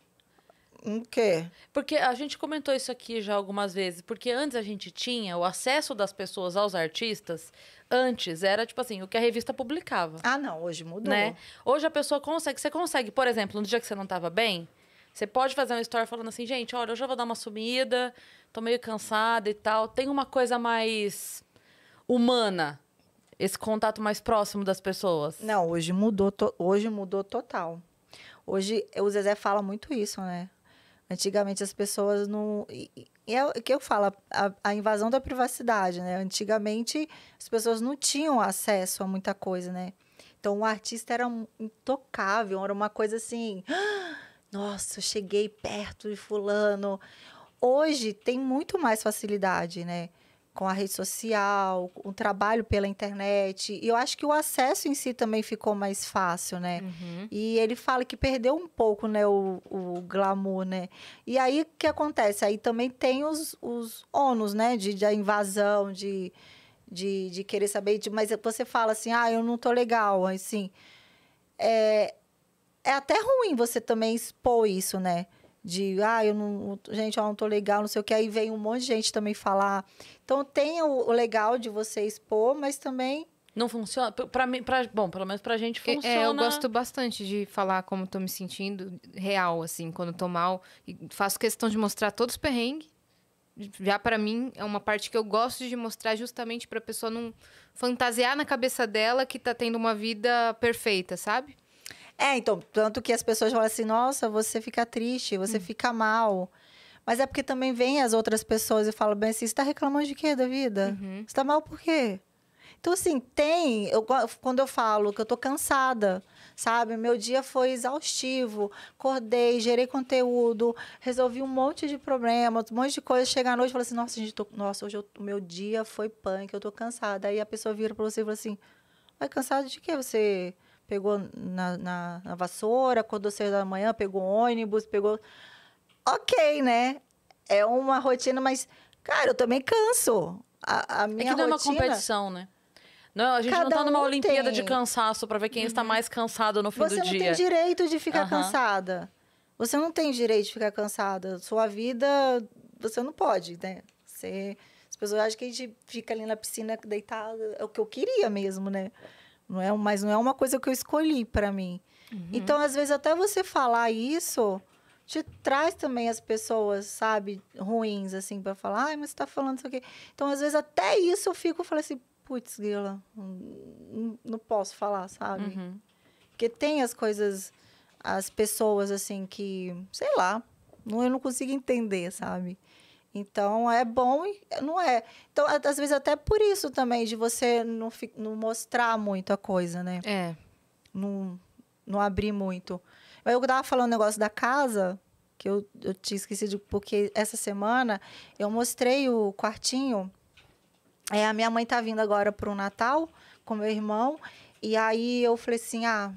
um quer. Porque a gente comentou isso aqui já algumas vezes, porque antes a gente tinha o acesso das pessoas aos artistas, antes era tipo assim, o que a revista publicava. Ah, não, hoje mudou. Né? Hoje a pessoa consegue, você consegue, por exemplo, no dia que você não estava bem, você pode fazer uma história falando assim, gente, olha, eu já vou dar uma sumida, tô meio cansada e tal. Tem uma coisa mais humana, esse contato mais próximo das pessoas. Não, hoje mudou, hoje mudou total. Hoje o Zezé fala muito isso, né? Antigamente as pessoas não. E é o que eu falo, a, a, invasão da privacidade, né? Antigamente as pessoas não tinham acesso a muita coisa, né? Então o artista era intocável, era uma coisa assim. Nossa, eu cheguei perto de fulano. Hoje tem muito mais facilidade, né? com a rede social, o trabalho pela internet. E eu acho que o acesso em si também ficou mais fácil, né? Uhum. E ele fala que perdeu um pouco, né, o, o glamour, né? E aí o que acontece? Aí também tem os, os ônus, né? De, de invasão, de, de, de querer saber. De, mas você fala assim, ah, eu não tô legal, assim. É, é até ruim você também expor isso, né? De, ah, eu não. Gente, eu não tô legal, não sei o que. Aí vem um monte de gente também falar. Então tem o, legal de você expor, mas também não funciona para mim, pra, bom, pelo menos pra gente funciona. É, é, eu gosto bastante de falar como tô me sentindo real assim, quando tô mal, e faço questão de mostrar todos os perrengues. Já para mim é uma parte que eu gosto de mostrar justamente para pessoa não fantasiar na cabeça dela que tá tendo uma vida perfeita, sabe? É, então, tanto que as pessoas falam assim: "Nossa, você fica triste, você hum. fica mal". Mas é porque também vem as outras pessoas e falam bem assim: você tá reclamando de quê da vida? Uhum. Você tá mal por quê? Então, assim, tem. Eu, quando eu falo que eu tô cansada, sabe? Meu dia foi exaustivo. Acordei, gerei conteúdo, resolvi um monte de problemas, um monte de coisa. Chega à noite e fala assim: nossa, gente, tô, nossa hoje o meu dia foi punk, eu tô cansada. Aí a pessoa vira pra você e fala assim: vai cansado de quê? Você pegou na, na, na vassoura, acordou cedo da manhã, pegou ônibus, pegou ok, né? É uma rotina, mas, cara, eu também canso. A, a é minha é que não rotina... é uma competição, né? Não, a gente Cada não tá numa um Olimpíada tem. de cansaço para ver quem está uhum. mais cansado no fim Você do dia. Você não tem direito de ficar uhum. cansada. Você não tem direito de ficar cansada. Sua vida, você não pode, né? Você... As pessoas acham que a gente fica ali na piscina deitada. É o que eu queria mesmo, né? Não é, mas não é uma coisa que eu escolhi para mim. Uhum. Então, às vezes, até você falar isso te traz também as pessoas, sabe, ruins, assim, para falar, ai, mas você tá falando isso aqui. Então, às vezes, até isso eu fico, e falo assim, putz, Guila, não posso falar, sabe? Uhum. Porque tem as coisas, as pessoas, assim, que, sei lá, não, eu não consigo entender, sabe? Então, é bom e não é. Então, às vezes, até por isso também, de você não, não mostrar muito a coisa, né? É. Não, não abrir muito. Eu estava falando um negócio da casa, que eu, eu tinha esquecido, porque essa semana eu mostrei o quartinho. É, a minha mãe tá vindo agora para o Natal com meu irmão. E aí eu falei assim: ah,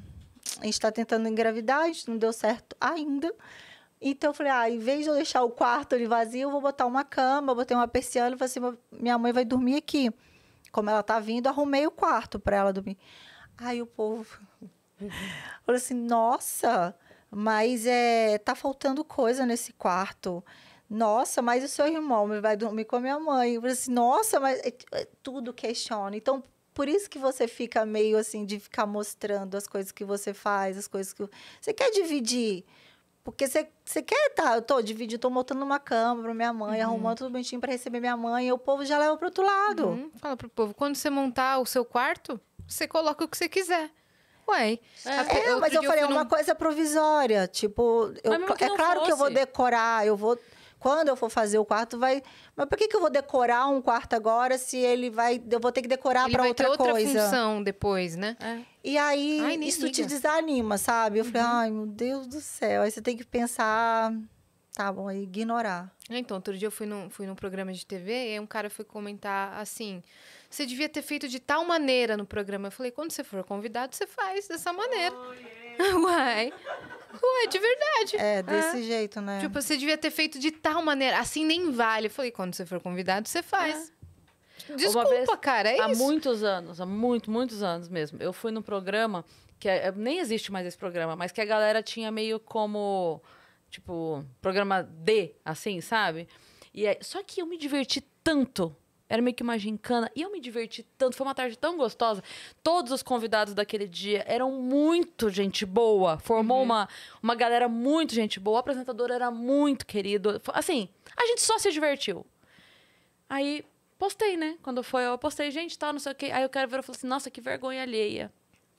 a gente tá tentando engravidar, a gente não deu certo ainda. Então eu falei, ah, em vez de eu deixar o quarto ali vazio, eu vou botar uma cama, botei uma persiana, e falei assim, minha mãe vai dormir aqui. Como ela tá vindo, arrumei o quarto para ela dormir. Aí o povo, Falei assim, nossa, mas é, tá faltando coisa nesse quarto. Nossa, mas o seu irmão vai dormir com a minha mãe. Eu falei assim, nossa, mas é, é, tudo questiona. Então, por isso que você fica meio assim de ficar mostrando as coisas que você faz, as coisas que. Você quer dividir. Porque você, você quer tá, eu tô dividindo, tô montando uma cama pra minha mãe, uhum. arrumando tudo bonitinho para receber minha mãe, e o povo já leva pro outro lado. Uhum. Fala pro povo, quando você montar o seu quarto, você coloca o que você quiser. Ué. É, é mas eu falei, eu é uma coisa provisória. Tipo, eu, é claro fosse. que eu vou decorar, eu vou. Quando eu for fazer o quarto, vai. Mas por que, que eu vou decorar um quarto agora se ele vai. Eu vou ter que decorar para outra, outra coisa? outra função depois, né? É. é. E aí, ai, isso liga. te desanima, sabe? Eu falei, uhum. ai, meu Deus do céu. Aí você tem que pensar. Tá bom, aí ignorar. É, então, outro dia eu fui num, fui num programa de TV e um cara foi comentar assim você devia ter feito de tal maneira no programa. Eu falei, quando você for convidado, você faz dessa maneira. Uai. Uai, de verdade. É, desse jeito, né? Tipo, você devia ter feito de tal maneira. Assim nem vale. Eu falei, quando você for convidado, você faz. É. Desculpa, vez, cara, é há isso. Há muitos anos, há muito, muitos anos mesmo. Eu fui num programa que é, é, nem existe mais esse programa, mas que a galera tinha meio como tipo programa D, assim, sabe? E é, só que eu me diverti tanto era meio que uma gincana. E eu me diverti tanto, foi uma tarde tão gostosa. Todos os convidados daquele dia eram muito gente boa. Formou uhum. uma, uma galera muito gente boa. O apresentador era muito querido. Assim, a gente só se divertiu. Aí postei, né? Quando foi, eu postei, gente, tal, não sei o quê. Aí o cara virou e falou assim: nossa, que vergonha alheia.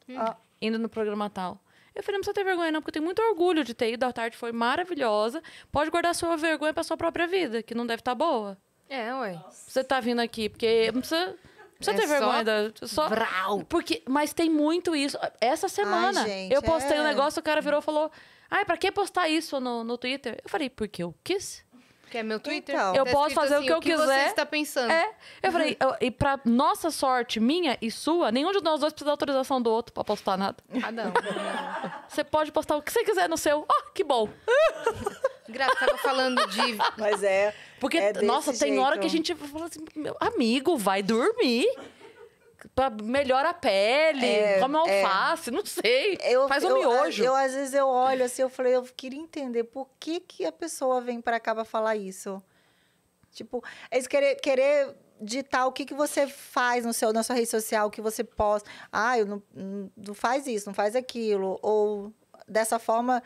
Hum. Ah. Indo no programa tal. Eu falei, não precisa ter vergonha, não, porque eu tenho muito orgulho de ter ido. A tarde foi maravilhosa. Pode guardar sua vergonha para sua própria vida, que não deve estar tá boa. É, ué. Você tá vindo aqui, porque. Não precisa, precisa é ter vergonha da. Só. Brau. Porque, mas tem muito isso. Essa semana, Ai, gente, eu postei é. um negócio, o cara virou e falou: Ai, pra que postar isso no, no Twitter? Eu falei, porque eu quis. Que é meu Twitter. Então, eu tá posso fazer assim, o que eu o que quiser. Você está pensando. É. Eu falei, uhum. eu, e pra nossa sorte, minha e sua, nenhum de nós dois precisa da autorização do outro pra postar nada. Ah, não. você pode postar o que você quiser no seu. Ah, oh, que bom. Grato, tava falando de. Mas é. Porque, é nossa, jeito. tem hora que a gente fala assim, meu amigo, vai dormir. Pra, melhora a pele, é, come é. alface, é. não sei. Eu, faz um eu, miojo. Eu, eu, às vezes, eu olho assim, eu falei, eu queria entender por que, que a pessoa vem para cá pra falar isso. Tipo, eles querer, querer ditar o que, que você faz no seu, na sua rede social, o que você posta. Ah, eu não, não faz isso, não faz aquilo. Ou dessa forma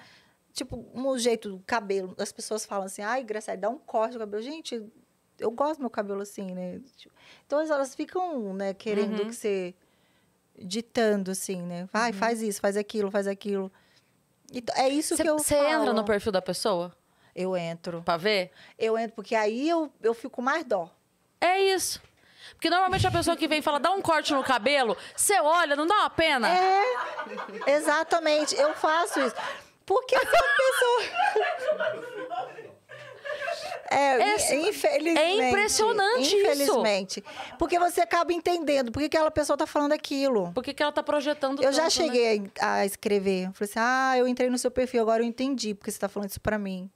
tipo, um jeito do cabelo. As pessoas falam assim, ai, Graça, dá um corte no cabelo. Gente, eu gosto do meu cabelo assim, né? Tipo, então elas ficam, né, querendo uhum. que você ditando, assim, né? Vai, uhum. faz isso, faz aquilo, faz aquilo. E é isso cê, que eu Você entra no perfil da pessoa? Eu entro. Pra ver? Eu entro, porque aí eu, eu fico mais dó. É isso. Porque normalmente a pessoa que vem fala, dá um corte no cabelo, você olha, não dá uma pena? É, exatamente. Eu faço isso. Porque essa pessoa. É, é Essa, infelizmente. É impressionante infelizmente, isso. Porque você acaba entendendo por que aquela pessoa está falando aquilo. Por que, que ela está projetando Eu tanto, já né? cheguei né? a escrever. Falei assim, ah, eu entrei no seu perfil, agora eu entendi porque você está falando isso para mim.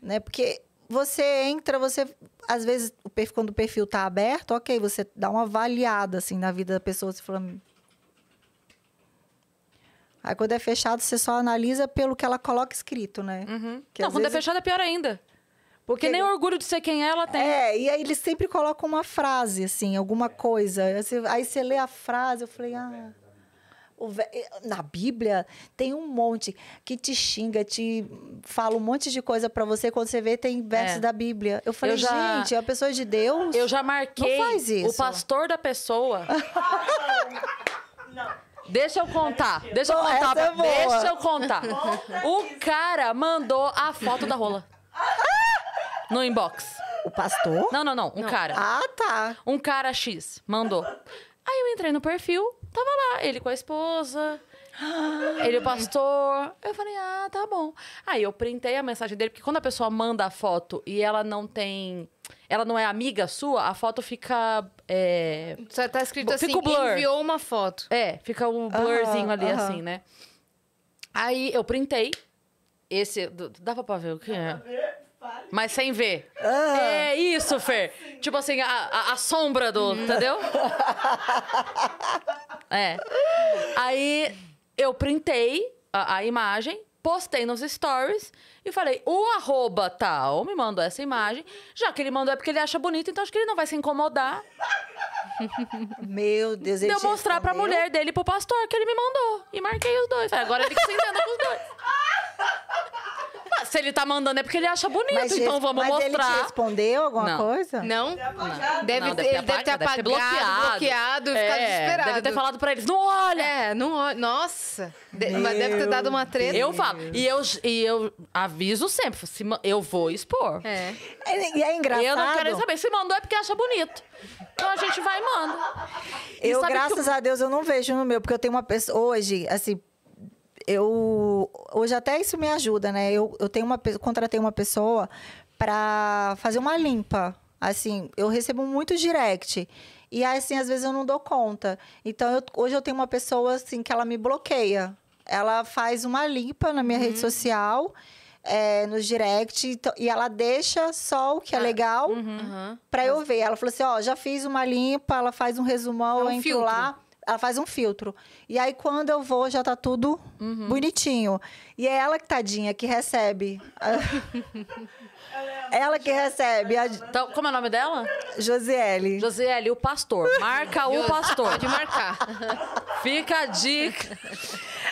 Né? Porque você entra, você... Às vezes, quando o perfil está aberto, ok, você dá uma avaliada, assim, na vida da pessoa. Você fala, Aí quando é fechado, você só analisa pelo que ela coloca escrito, né? Uhum. Não, quando é fechado é pior ainda. Porque, porque nem orgulho de ser quem ela tem. É, e aí eles sempre colocam uma frase, assim, alguma coisa. Aí você lê a frase, eu falei, ah. Na Bíblia tem um monte que te xinga, te fala um monte de coisa para você. Quando você vê, tem versos é. da Bíblia. Eu falei, eu já... gente, é a pessoa de Deus. Eu já marquei Não faz isso. o pastor da pessoa. não. Deixa eu contar. Deixa eu contar. É deixa eu contar. O cara mandou a foto da rola. No inbox. O pastor? Não, não, não. Um Não. cara. Ah, tá. Um cara X mandou. Aí eu entrei no perfil, tava lá, ele com a esposa, ele o pastor. Eu falei, ah, tá bom. Aí eu printei a mensagem dele, porque quando a pessoa manda a foto e ela não tem ela não é amiga sua, a foto fica. É... tá escrito assim: fica o blur. enviou uma foto. É, fica um blurzinho ali assim, né? Aí eu printei. Esse. Dá pra ver o que é? Mas sem ver. Ah. É isso, Fer. Assim. Tipo assim, a, a, a, sombra do. Uhum. Entendeu? é. Aí eu printei a, a imagem postei nos stories e falei, o arroba tal me mandou essa imagem. Já que ele mandou é porque ele acha bonito, então acho que ele não vai se incomodar. Meu Deus, ele. De eu mostrar respondeu? pra mulher dele e pro pastor que ele me mandou. E marquei os dois. agora ele que se entenda com os dois. Mas se ele tá mandando é porque ele acha bonito, mas então vamos mas mostrar. Ele te respondeu alguma não. coisa? Não. não. Deve, não, deve, ter, ele deve ter apagado, deve ter bloqueado, bloqueado é, ficado desesperado. Deve ter falado pra eles, não olha! É, não olha. Nossa! De, mas deve ter dado uma treta. Eu falo. E eu, e eu aviso sempre, se, assim, eu vou expor. É. é e é, engraçado. Eu não quero saber. Se mandou é porque acha bonito. Então a gente vai e manda. E eu, graças que... a Deus, eu não vejo no meu, porque eu tenho uma pessoa. Hoje, assim, eu hoje até isso me ajuda, né? Eu, eu tenho uma contratei uma pessoa para fazer uma limpa. Assim, eu recebo muito direct. E assim, às vezes eu não dou conta. Então, eu, hoje eu tenho uma pessoa assim que ela me bloqueia. Ela faz uma limpa na minha uhum. rede social, é, nos direct, então, e ela deixa só o que é ah, legal uhum. para eu ver. Ela falou assim: ó, já fiz uma limpa, ela faz um resumão, é um eu entro filtro. lá ela faz um filtro. E aí, quando eu vou, já tá tudo uhum. bonitinho. E é ela que, tadinha, que recebe. ela, é que recebe. É a... Então, como é o nome dela? Josiele. Josiele, o pastor. Marca o pastor. Pode marcar. Fica a dica.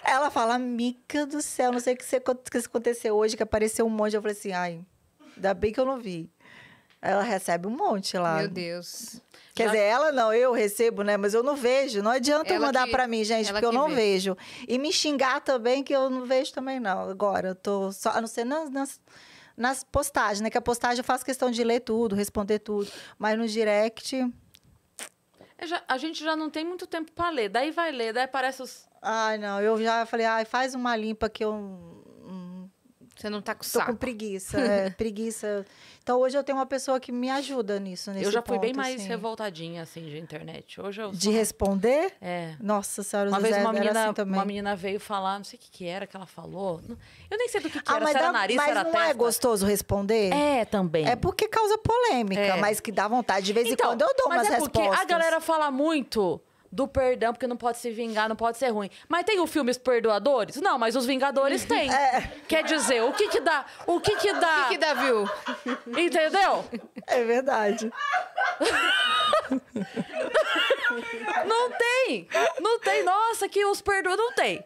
Ela fala, mica do céu, não sei o que aconteceu hoje, que apareceu um monte. Eu falei assim, ai, ainda bem que eu não vi. Ela recebe um monte lá. Meu Deus. Quer ela... dizer, ela não, eu recebo, né? Mas eu não vejo. Não adianta ela mandar que... para mim, gente, ela porque eu não vê. vejo. E me xingar também, que eu não vejo também, não. Agora, eu tô só, a não ser nas, nas, nas postagens, né? Que a postagem eu faço questão de ler tudo, responder tudo. Mas no direct. Já, a gente já não tem muito tempo para ler. Daí vai ler, daí aparece os. Ai, não, eu já falei, ai, faz uma limpa que eu você não tá com saco. Tô com preguiça, é, preguiça. Então hoje eu tenho uma pessoa que me ajuda nisso, nesse Eu já fui ponto, bem mais assim. revoltadinha, assim, de internet. Hoje eu... Só... De responder? É. Nossa Senhora, Uma vez uma menina, assim uma menina veio falar, não sei o que que era que ela falou. Eu nem sei do que que ah, era, mas se era dá, nariz, mas era não é testa. é gostoso responder? É, também. É porque causa polêmica, é. mas que dá vontade. De vez em então, quando eu dou mas umas é porque a galera fala muito do perdão, porque não pode se vingar, não pode ser ruim. Mas tem o filme Os Perdoadores? Não, mas os Vingadores tem. É. Quer dizer, o que que dá? O que que dá? O que que dá, viu? Entendeu? É verdade. Não tem! Não tem! Nossa, que os perdoa, não tem!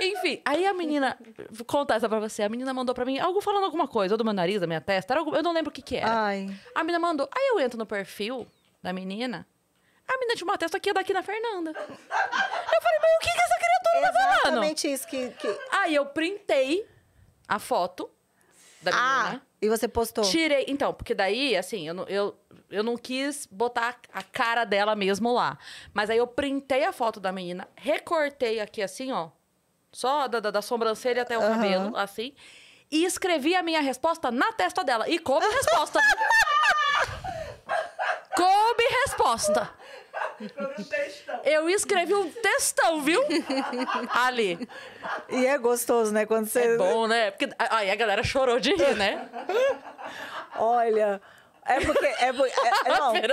Enfim, aí a menina. Vou contar essa pra você. A menina mandou pra mim algo falando alguma coisa, ou do meu nariz, da minha testa. eu não lembro o que, que era. Ai. A menina mandou. Aí eu entro no perfil da menina. A menina tinha uma testa que ia é daqui na Fernanda. eu falei, mas o que, que essa criatura tá falando? Exatamente isso que, que... Aí eu printei a foto da ah, menina. Ah, e você postou? Tirei. Então, porque daí, assim, eu, não- eu, eu não quis botar a cara dela mesmo lá. Mas aí eu printei a foto da menina, recortei aqui assim, ó. Só da, da, da sobrancelha até o cabelo, assim. E escrevi a minha resposta na testa dela. E coube resposta. coube resposta. Eu escrevi um textão, viu? Ali. E é gostoso, né? Quando você. É bom, né? Porque aí a galera chorou de rir, né? Olha. É porque. É, porque, é, não. É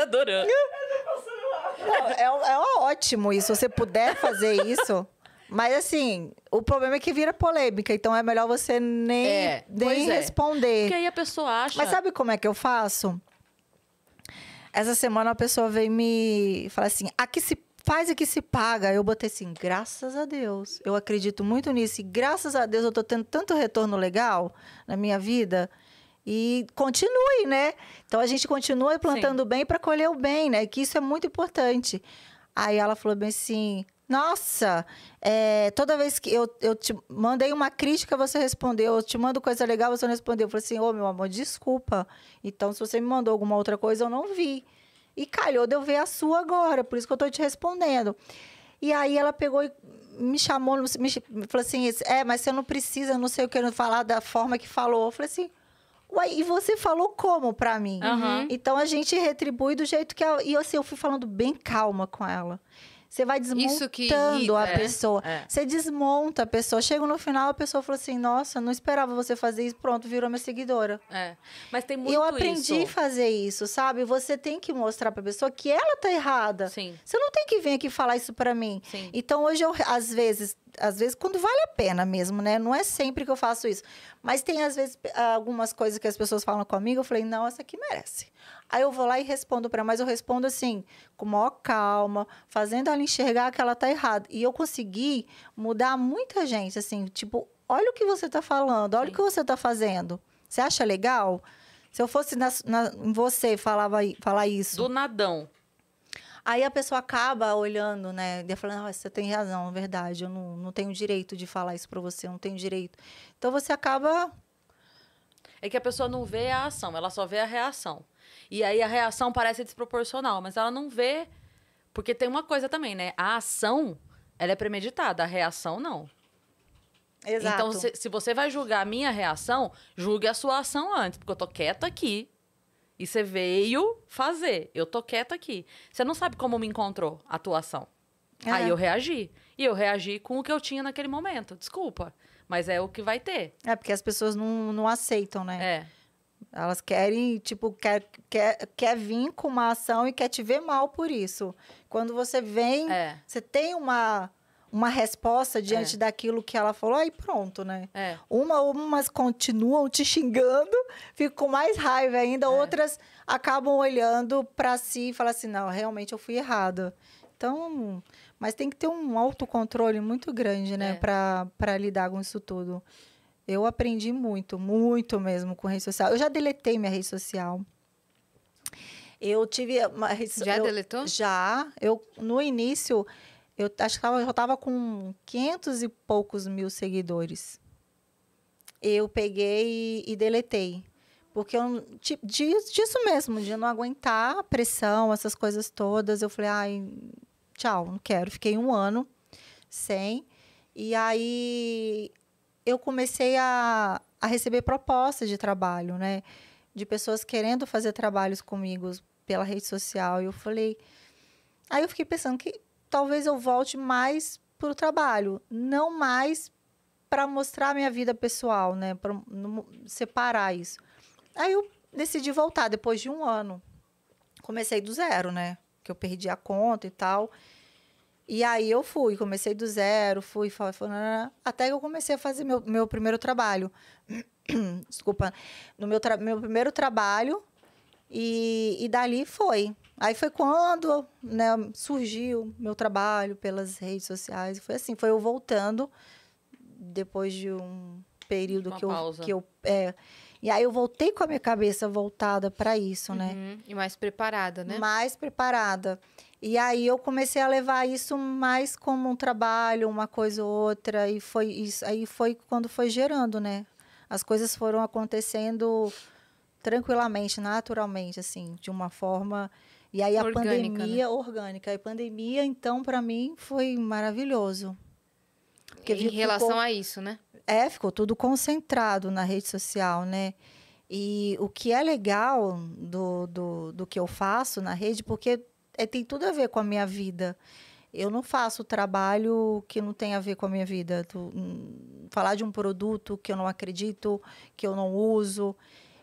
É, é ótimo isso. Se você puder fazer isso. Mas assim, o problema é que vira polêmica, então é melhor você nem, é, nem é. responder. Porque aí a pessoa acha. Mas sabe como é que eu faço? Essa semana uma pessoa veio me falar assim: aqui se faz e que se paga. Eu botei assim, graças a Deus. Eu acredito muito nisso. E graças a Deus eu estou tendo tanto retorno legal na minha vida. E continue, né? Então a gente continua plantando Sim. bem para colher o bem, né? Que isso é muito importante. Aí ela falou bem assim: nossa, é, toda vez que eu, eu te mandei uma crítica, você respondeu. Eu te mando coisa legal, você não respondeu. Eu falei assim, ô, oh, meu amor, desculpa. Então, se você me mandou alguma outra coisa, eu não vi. E calhou de eu ver a sua agora, por isso que eu estou te respondendo. E aí ela pegou e me chamou, me falou assim, é, mas você não precisa, não sei o que, falar da forma que falou. Eu falei assim, Uai, e você falou como para mim? Uhum. Então a gente retribui do jeito que ela. É, e assim, eu fui falando bem calma com ela. Você vai desmontando a é, pessoa. É. Você desmonta a pessoa. Chega no final, a pessoa fala assim: Nossa, não esperava você fazer isso. Pronto, virou minha seguidora. É. Mas tem muito Eu aprendi a fazer isso, sabe? Você tem que mostrar pra pessoa que ela tá errada. Sim. Você não tem que vir aqui falar isso pra mim. Sim. Então, hoje, eu, às vezes, às vezes quando vale a pena mesmo, né? Não é sempre que eu faço isso. Mas tem, às vezes, algumas coisas que as pessoas falam comigo, eu falei, não, essa aqui merece. Aí eu vou lá e respondo para ela, mas eu respondo assim, com maior calma, fazendo ela enxergar que ela tá errada. E eu consegui mudar muita gente, assim, tipo, olha o que você tá falando, olha Sim. o que você tá fazendo. Você acha legal? Se eu fosse na, na, em você falava, falar isso. Do nadão. Aí a pessoa acaba olhando, né? E falando, ah, você tem razão, é verdade, eu não, não tenho direito de falar isso para você, eu não tenho direito. Então você acaba. É que a pessoa não vê a ação, ela só vê a reação. E aí a reação parece desproporcional, mas ela não vê. Porque tem uma coisa também, né? A ação, ela é premeditada, a reação não. Exato. Então, se, se você vai julgar a minha reação, julgue a sua ação antes, porque eu tô quieta aqui. E você veio fazer. Eu tô quieta aqui. Você não sabe como me encontrou a tua ação. É. Aí eu reagi. E eu reagi com o que eu tinha naquele momento. Desculpa. Mas é o que vai ter. É, porque as pessoas não, não aceitam, né? É. Elas querem, tipo, quer, quer, quer vir com uma ação e quer te ver mal por isso. Quando você vem, é. você tem uma, uma resposta diante é. daquilo que ela falou, aí pronto, né? É. Uma, umas continuam te xingando, ficam com mais raiva ainda, é. outras acabam olhando para si e falam assim: não, realmente eu fui errada. Então, mas tem que ter um autocontrole muito grande, né, é. para lidar com isso tudo. Eu aprendi muito, muito mesmo com rede social. Eu já deletei minha rede social. Eu tive uma rede Já eu, deletou? Já. Eu, no início, eu acho que eu já estava com 500 e poucos mil seguidores. Eu peguei e, deletei. Porque eu, tipo, disso mesmo, de não aguentar a pressão, essas coisas todas, eu falei, ai, tchau, não quero. Fiquei um ano sem. E aí eu comecei a, a receber propostas de trabalho, né? De pessoas querendo fazer trabalhos comigo pela rede social. E eu falei. Aí eu fiquei pensando que talvez eu volte mais para o trabalho, não mais para mostrar minha vida pessoal, né? Para separar isso. Aí eu decidi voltar depois de um ano. Comecei do zero, né? Que eu perdi a conta e tal. E aí eu fui, comecei do zero, fui, fui, fui até que eu comecei a fazer meu, meu primeiro trabalho. Desculpa. No meu, meu primeiro trabalho, e, e dali foi. Aí foi quando né, surgiu meu trabalho pelas redes sociais. Foi assim, foi eu voltando depois de um período Uma que pausa. eu. Que eu é, e aí eu voltei com a minha cabeça voltada para isso, né? uhum. né? E mais preparada, né? Mais preparada. E aí eu comecei a levar isso mais como um trabalho, uma coisa ou outra, e foi isso, aí foi quando foi gerando, né? As coisas foram acontecendo tranquilamente, naturalmente, assim, de uma forma. E aí a orgânica, né? pandemia né? orgânica. A pandemia, então, para mim foi maravilhoso. Porque em ficou, relação a isso, né? É, ficou tudo concentrado na rede social, né? E o que é legal do, do, do que eu faço na rede, porque é, tem tudo a ver com a minha vida. Eu não faço trabalho que não tem a ver com a minha vida. Tu, hum, falar de um produto que eu não acredito, que eu não uso.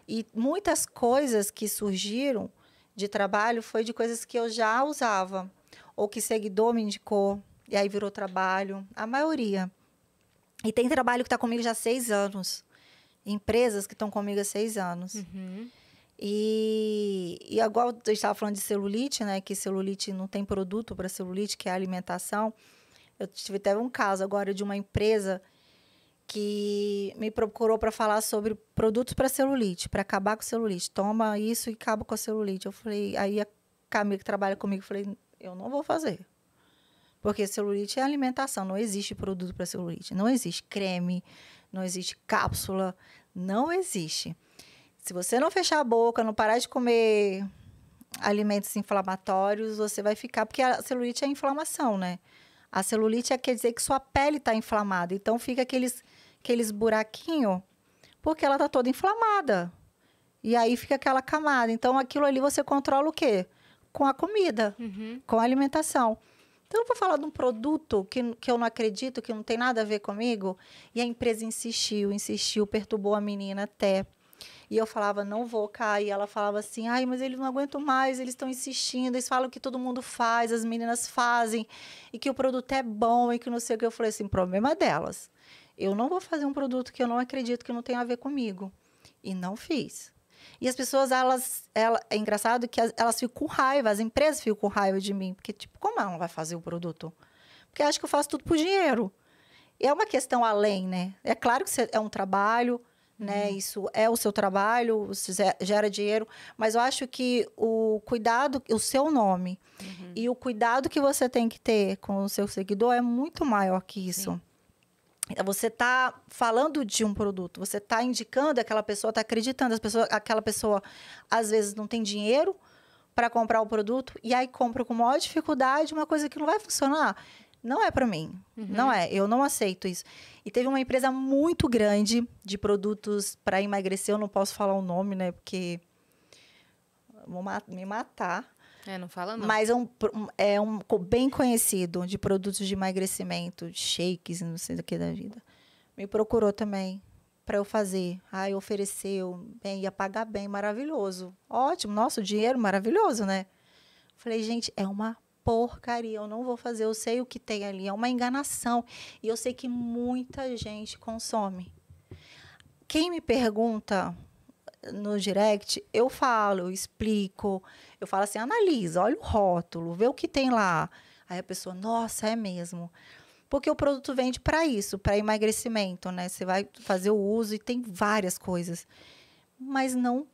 E muitas coisas que surgiram de trabalho foi de coisas que eu já usava, ou que seguidor me indicou, e aí virou trabalho. A maioria. E tem trabalho que está comigo já há seis anos. Empresas que estão comigo há seis anos. Uhum. E, e é agora eu estava falando de celulite, né? Que celulite não tem produto para celulite, que é alimentação. Eu tive até um caso agora de uma empresa que me procurou para falar sobre produtos para celulite, para acabar com celulite. Toma isso e acaba com a celulite. Eu falei, aí a Camila que trabalha comigo, eu falei, eu não vou fazer. Porque celulite é alimentação, não existe produto para celulite, não existe creme, não existe cápsula, não existe. Se você não fechar a boca, não parar de comer alimentos inflamatórios, você vai ficar. Porque a celulite é a inflamação, né? A celulite é, quer dizer que sua pele está inflamada. Então fica aqueles, aqueles buraquinhos, porque ela está toda inflamada. E aí fica aquela camada. Então aquilo ali você controla o quê? Com a comida, uhum. com a alimentação. Então, eu vou falar de um produto que, que eu não acredito, que não tem nada a ver comigo. E a empresa insistiu, insistiu, perturbou a menina até. E eu falava, não vou, cair E ela falava assim, ai, mas eles não aguentam mais, eles estão insistindo, eles falam que todo mundo faz, as meninas fazem, e que o produto é bom, e que não sei o que. Eu falei assim, problema é delas. Eu não vou fazer um produto que eu não acredito que não tem a ver comigo. E não fiz. E as pessoas, elas, é engraçado que elas ficam com raiva, as empresas ficam com raiva de mim, porque, tipo, como ela não vai fazer o produto? Porque acha que eu faço tudo por dinheiro. E é uma questão além, né? É claro que é um trabalho, né? Uhum. Isso é o seu trabalho, gera dinheiro, mas eu acho que o cuidado, o seu nome uhum. e o cuidado que você tem que ter com o seu seguidor é muito maior que isso. Sim. É você está falando de um produto, você está indicando aquela pessoa, está acreditando, as pessoas, aquela pessoa às vezes não tem dinheiro para comprar o produto e aí compra com maior dificuldade uma coisa que não vai funcionar não é para mim. Uhum. Não é, eu não aceito isso. E teve uma empresa muito grande de produtos para emagrecer, eu não posso falar o nome, né? Porque vou me matar. É, não fala não. Mas é um, é um bem conhecido de produtos de emagrecimento, shakes, não sei do que da vida. Me procurou também para eu fazer. Aí ofereceu, bem, ia pagar bem, maravilhoso. Ótimo, nosso dinheiro maravilhoso, né? Falei, gente, é uma porcaria, eu não vou fazer, eu sei o que tem ali, é uma enganação. E eu sei que muita gente consome. Quem me pergunta no direct, eu falo, eu explico, eu falo assim, analisa, olha o rótulo, vê o que tem lá. Aí a pessoa, nossa, é mesmo. Porque o produto vende para isso, para emagrecimento, né? Você vai fazer o uso e tem várias coisas. Mas não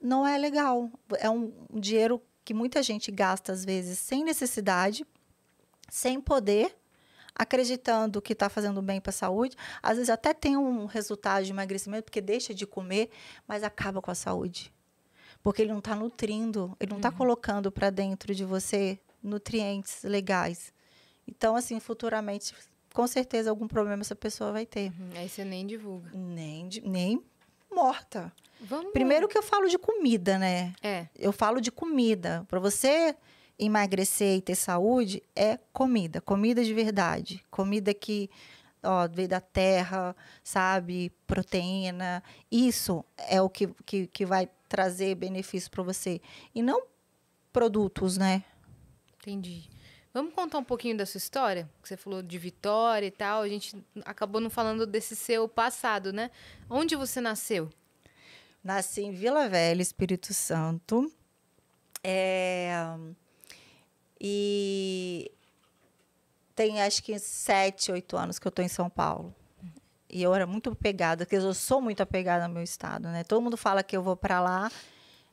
não é legal. É um dinheiro que muita gente gasta às vezes sem necessidade, sem poder, acreditando que está fazendo bem para a saúde. Às vezes até tem um resultado de emagrecimento, porque deixa de comer, mas acaba com a saúde. Porque ele não está nutrindo, ele não está uhum. colocando para dentro de você nutrientes legais. Então, assim, futuramente, com certeza algum problema essa pessoa vai ter. Uhum. Aí você nem divulga. Nem, nem morta. Vamos... Primeiro que eu falo de comida, né? É. Eu falo de comida. Para você emagrecer e ter saúde, é comida. Comida de verdade. Comida que ó, veio da terra, sabe? Proteína. Isso é o que, que, que vai trazer benefício para você. E não produtos, né? Entendi. Vamos contar um pouquinho da sua história? Você falou de Vitória e tal. A gente acabou não falando desse seu passado, né? Onde você nasceu? Nasci em Vila Velha, Espírito Santo. É, e tem acho que sete, oito anos que eu estou em São Paulo. E eu era muito apegada, porque eu sou muito apegada ao meu estado, né? Todo mundo fala que eu vou para lá,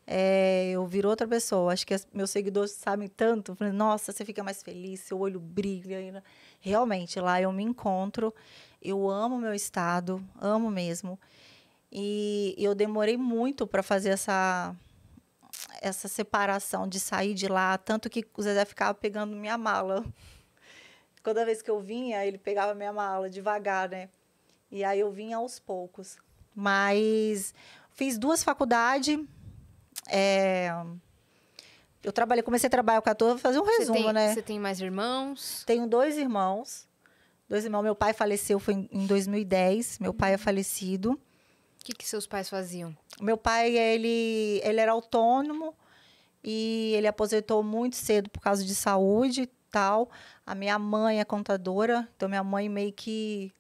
é, eu viro outra pessoa. Acho que as, meus seguidores sabem tanto. Nossa, você fica mais feliz, seu olho brilha. Realmente, lá eu me encontro. Eu amo meu estado, amo mesmo. E eu demorei muito para fazer essa essa separação de sair de lá, tanto que o Zezé ficava pegando minha mala. Toda vez que eu vinha, ele pegava minha mala devagar, né? E aí eu vinha aos poucos. Mas fiz duas faculdades. É... Eu trabalhei, comecei a trabalhar com 14, vou fazer um resumo, tem, né? Você tem mais irmãos? Tenho dois irmãos. Dois irmãos. Meu pai faleceu foi em 2010. Meu pai é falecido que, que seus pais faziam? Meu pai, ele, ele era autônomo e ele aposentou muito cedo por causa de saúde e tal. A minha mãe é contadora, então minha mãe meio que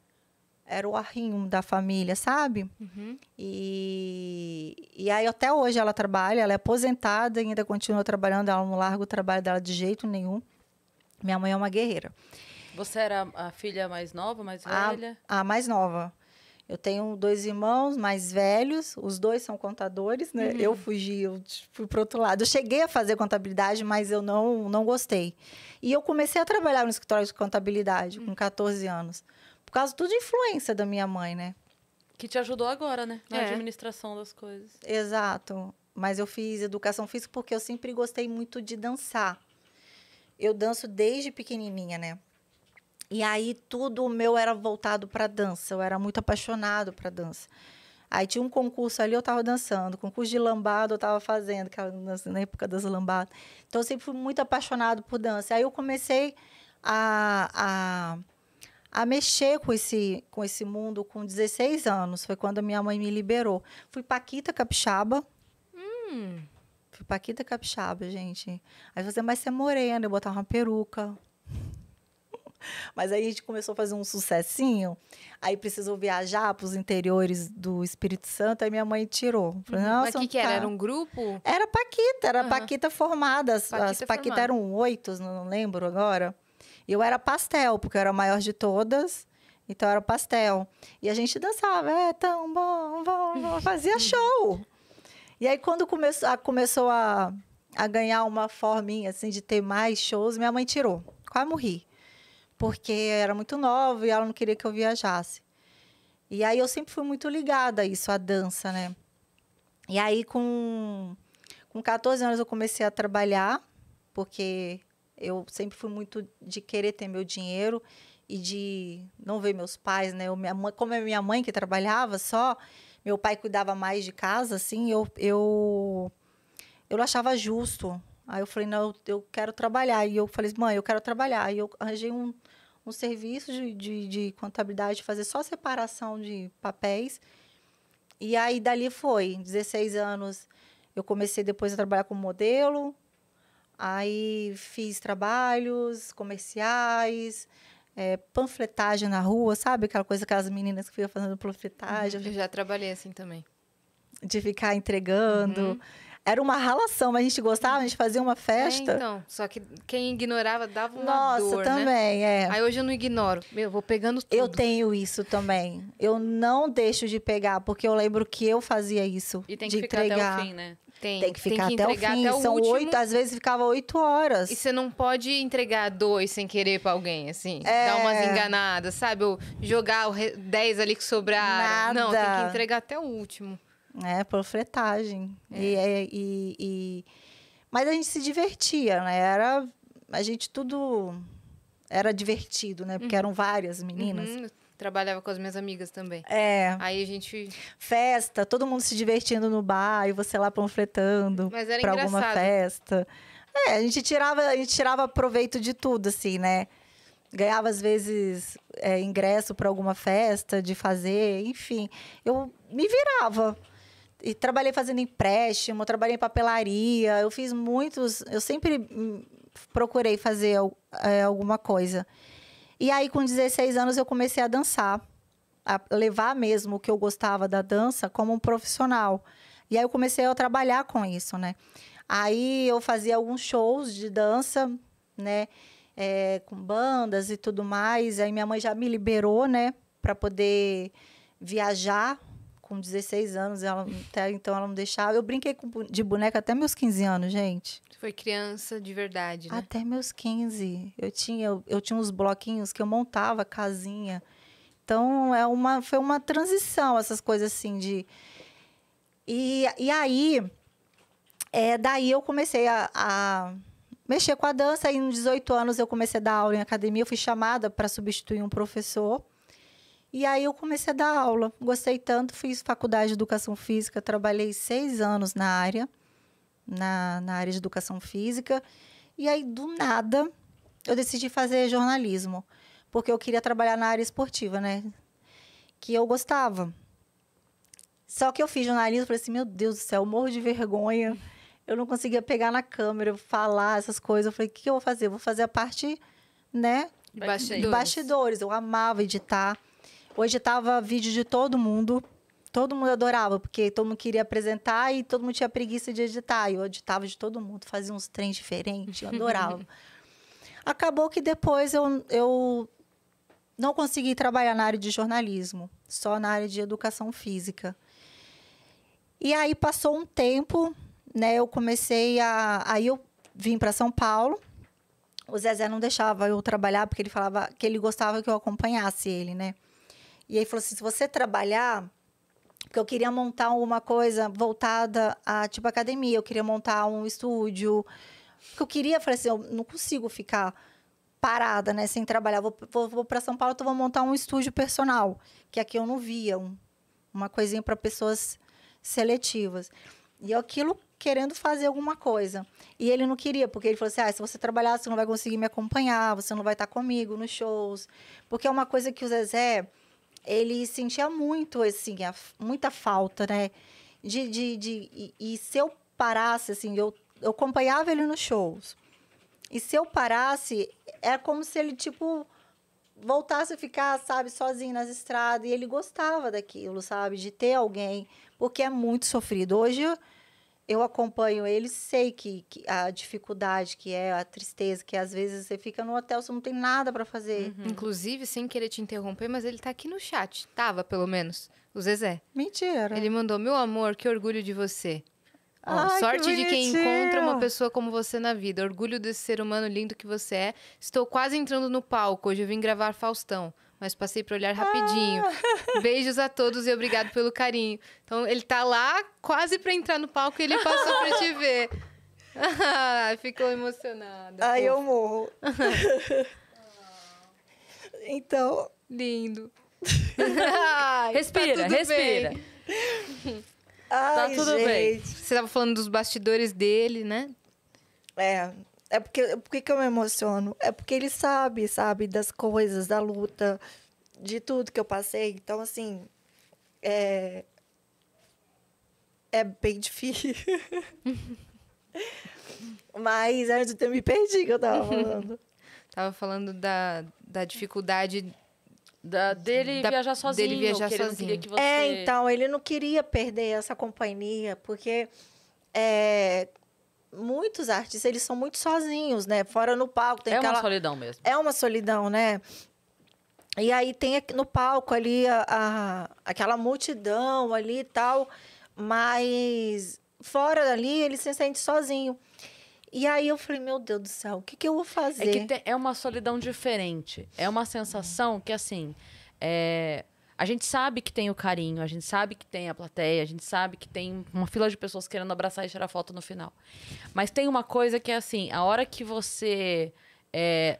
era o arrinho da família, sabe? Uhum. E, e aí até hoje ela trabalha, ela é aposentada ainda continua trabalhando, ela não larga o trabalho dela de jeito nenhum. Minha mãe é uma guerreira. Você era a filha mais nova, mais velha? a mais nova. Eu tenho dois irmãos mais velhos, os dois são contadores, né? Uhum. Eu fugi, eu fui para outro lado. Eu cheguei a fazer contabilidade, mas eu não, não gostei. E eu comecei a trabalhar no escritório de contabilidade uhum. com 14 hum. anos. Por causa tudo de influência da minha mãe, né? Que te ajudou agora, né? Na é. administração das coisas. Exato. Mas eu fiz educação física porque eu sempre gostei muito de dançar. Eu danço desde pequenininha, né? E aí tudo o meu era voltado para dança. Eu era muito apaixonado para dança. Aí tinha um concurso ali, eu estava dançando. Concurso de lambada eu estava fazendo, que na época das lambadas. Então eu sempre fui muito apaixonado por dança. Aí eu comecei a, a, a mexer com esse, com esse mundo com 16 anos. Foi quando a minha mãe me liberou. Fui Paquita Capixaba. Hum. Fui Paquita Capixaba, gente. Aí você, mas você é morena, eu botava uma peruca. Mas aí a gente começou a fazer um sucessinho. Aí precisou viajar para os interiores do Espírito Santo. Aí minha mãe tirou. Falei, uhum. Mas o que, que era? Tá". Era um grupo? Era Paquita, era uhum. Paquita formada. As Paquita, as Paquita formada. eram oito, não lembro agora. E eu era pastel, porque eu era a maior de todas. Então era pastel. E a gente dançava, é tão bom, bom, bom. fazia show. E aí, quando começou a, começou a, a ganhar uma forminha, assim, de ter mais shows, minha mãe tirou. Quase morri porque era muito nova e ela não queria que eu viajasse. E aí eu sempre fui muito ligada a isso, a dança, né? E aí com, com 14 anos eu comecei a trabalhar, porque eu sempre fui muito de querer ter meu dinheiro e de não ver meus pais, né? Eu, minha mãe, como é minha mãe que trabalhava só, meu pai cuidava mais de casa, assim, eu eu, eu achava justo. Aí eu falei, não, eu, eu quero trabalhar. E eu falei, mãe, eu quero trabalhar. E eu arranjei um, um serviço de, de, de contabilidade, fazer só separação de papéis. E aí dali foi, 16 anos, eu comecei depois a trabalhar como modelo, aí fiz trabalhos comerciais, é, panfletagem na rua, sabe? Aquela coisa, aquelas meninas que ficam fazendo panfletagem. Uhum. Eu já trabalhei assim também. De ficar entregando. Uhum. Era uma ralação, mas a gente gostava, a gente fazia uma festa. É, então, só que quem ignorava dava uma Nossa, dor, né? também, né? é. Aí hoje eu não ignoro. Meu, vou pegando tudo. Eu tenho isso também. Eu não deixo de pegar, porque eu lembro que eu fazia isso. E tem que de ficar entregar. até o fim, né? Tem, tem que ficar tem que até, o fim. Até o São oito, às vezes ficava oito horas. E você não pode entregar dois sem querer para alguém, assim. É... Dar umas enganadas, sabe? Ou jogar o dez ali que sobraram. Nada. Não, tem que entregar até o último né? Por fretagem. É. E, é, e, e, Mas a gente se divertia, né? Era... A gente tudo... Era divertido, né? Porque uhum. eram várias meninas. Uhum. Trabalhava com as minhas amigas também. É. Aí a gente. Festa, todo mundo se divertindo no bar e você lá panfletando para alguma festa. É, a gente tirava, a gente tirava proveito de tudo, assim, né? Ganhava, às vezes, é, ingresso para alguma festa de fazer, enfim. Eu me virava e trabalhei fazendo empréstimo, trabalhei em papelaria, eu fiz muitos, eu sempre procurei fazer é, alguma coisa. E aí, com 16 anos, eu comecei a dançar, a levar mesmo o que eu gostava da dança como um profissional. E aí, eu comecei a trabalhar com isso, né? Aí, eu fazia alguns shows de dança, né? É, com bandas e tudo mais. Aí, minha mãe já me liberou, né? Para poder viajar com 16 anos, ela, até então ela não deixava. Eu brinquei com, de boneca até meus 15 anos, gente. Você foi criança de verdade, né? Até meus 15. Eu tinha, eu, eu tinha uns bloquinhos que eu montava casinha. Então, é uma, foi uma transição, essas coisas assim de... E, e aí, é, daí eu comecei a, a mexer com a dança. E, com 18 anos, eu comecei a dar aula em academia. Eu fui chamada para substituir um professor. E aí eu comecei a dar aula. Gostei tanto, fiz faculdade de educação física, trabalhei seis anos na área, na, na área de educação física. E aí, do nada, eu decidi fazer jornalismo, porque eu queria trabalhar na área esportiva, né? Que eu gostava. Só que eu fiz jornalismo, falei assim, meu Deus do céu, eu morro de vergonha. Eu não conseguia pegar na câmera, falar essas coisas. Eu falei, o que eu vou fazer? Eu vou fazer a parte, né? De bastidores. De bastidores. Eu amava editar. Hoje tava vídeo de todo mundo. Todo mundo adorava, porque todo mundo queria apresentar e todo mundo tinha preguiça de editar. Eu editava de todo mundo, fazia uns trens diferentes, eu adorava. Acabou que depois eu, eu não consegui trabalhar na área de jornalismo, só na área de educação física. E aí passou um tempo, né? Eu comecei a. Aí eu vim para São Paulo. O Zezé não deixava eu trabalhar porque ele falava que ele gostava que eu acompanhasse ele, né? E aí falou assim: se você trabalhar, porque eu queria montar uma coisa voltada a tipo academia, eu queria montar um estúdio. Porque eu queria, falei assim, eu não consigo ficar parada, né, sem trabalhar. Vou, vou, vou para São Paulo, então vou montar um estúdio personal, que aqui eu não via, um, uma coisinha para pessoas seletivas. E aquilo querendo fazer alguma coisa. E ele não queria, porque ele falou assim: ah, se você trabalhar, você não vai conseguir me acompanhar, você não vai estar comigo nos shows. Porque é uma coisa que o Zezé ele sentia muito, assim, a, muita falta, né? De, de, de e, e, se eu parasse, assim, eu, eu acompanhava ele nos shows. E se eu parasse, é como se ele, tipo, voltasse a ficar, sabe, sozinho nas estradas. E ele gostava daquilo, sabe? De ter alguém, porque é muito sofrido. Hoje, eu acompanho eles, sei que, que, a dificuldade que é, a tristeza que às vezes você fica no hotel, você não tem nada para fazer. Uhum. uhum. Inclusive, sem querer te interromper, mas ele tá aqui no chat. Tava, pelo menos. O Zezé. Mentira. Ele mandou: "Meu amor, que orgulho de você". Oh, Ai, sorte que de quem encontra uma pessoa como você na vida. Orgulho desse ser humano lindo que você é. Estou quase entrando no palco. Hoje eu vim gravar Faustão mas passei para olhar ah! rapidinho. Ah. Beijos a todos e obrigado pelo carinho. Então ele tá lá quase para entrar no palco e ele passou para te ver. Ah, ficou emocionada. Ai, pô. eu morro. então, lindo. Ai, respira, tá respira. Bem. Ai, tá tudo gente. bem. Você tava falando dos bastidores dele, né? É, é porque, é porque que eu me emociono? É porque ele sabe, sabe, das coisas, da luta, de tudo que eu passei. Então, assim, é, é bem difícil. Mas antes eu me perdi que eu tava falando. tava falando da, da dificuldade da, dele da, viajar sozinho. Dele viajar sozinho. Você... É, então, ele não queria perder essa companhia, porque é, muitos artistas, eles são muito sozinhos, né? Fora no palco. é aquela... uma solidão mesmo. É uma solidão, né? E aí tem no palco ali a, a, aquela multidão ali e tal, mas fora dali ele se sente sozinho. E aí eu falei, meu Deus do céu, o que, que eu vou fazer? É, que tem, é uma solidão diferente. É uma sensação que, assim, é, a gente sabe que tem o carinho, a gente sabe que tem a plateia, a gente sabe que tem uma fila de pessoas querendo abraçar e tirar foto no final. Mas tem uma coisa que é assim, a hora que você. É,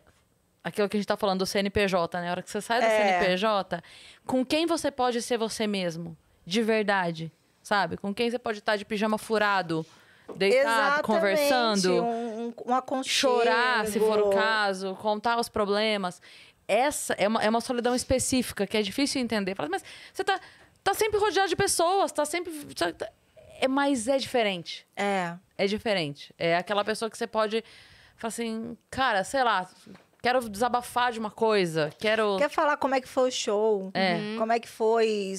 aquilo que a gente tá falando do CNPJ, né? A hora que você sai do é. CNPJ, com quem você pode ser você mesmo? De verdade. Sabe? Com quem você pode estar tá de pijama furado, deitado, Exatamente. conversando. Um, um chorar, se for o caso, contar os problemas essa é uma, é uma solidão específica que é difícil entender. Fala, mas você tá, tá sempre rodeado de pessoas, tá sempre. Tá, é, mas é diferente. É. É diferente. É aquela pessoa que você pode. falar assim, cara, sei lá, quero desabafar de uma coisa, quero. Quer falar como é que foi o show? É. Uhum. Como é que foi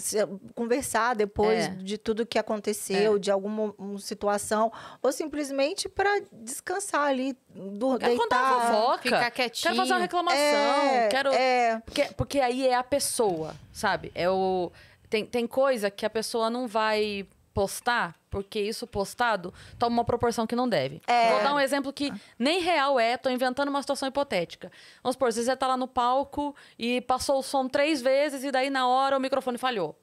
conversar depois é. de tudo que aconteceu, é. de alguma situação, ou simplesmente para descansar ali, do, quer deitar, contar fofoca, ficar quietinho. Quer fazer uma reclamação, é, quero. É. Porque, porque aí é a pessoa, sabe? É o tem, tem coisa que a pessoa não vai postar, porque isso postado toma uma proporção que não deve. É... Vou dar um exemplo que nem real é, tô inventando uma situação hipotética. Vamos supor, você tá lá no palco e passou o som três vezes e daí na hora o microfone falhou.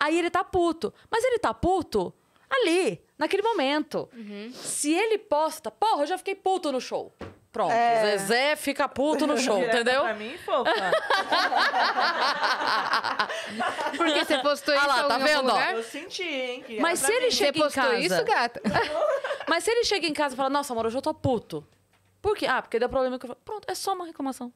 Aí ele tá puto. Mas ele tá puto ali, naquele momento. Uhum. Se ele posta, porra, eu já fiquei puto no show. Pronto, é. Zezé fica puto no show, Direto entendeu? Pra mim, fofa. Porque você postou ah isso lá, tá vendo? Eu senti, hein? Mas se ele mim. chega você em casa... isso, gata? Mas se ele chega em casa e fala, nossa, amor, hoje eu tô puto. Por quê? Ah, porque deu problema. Pronto, é só uma reclamação.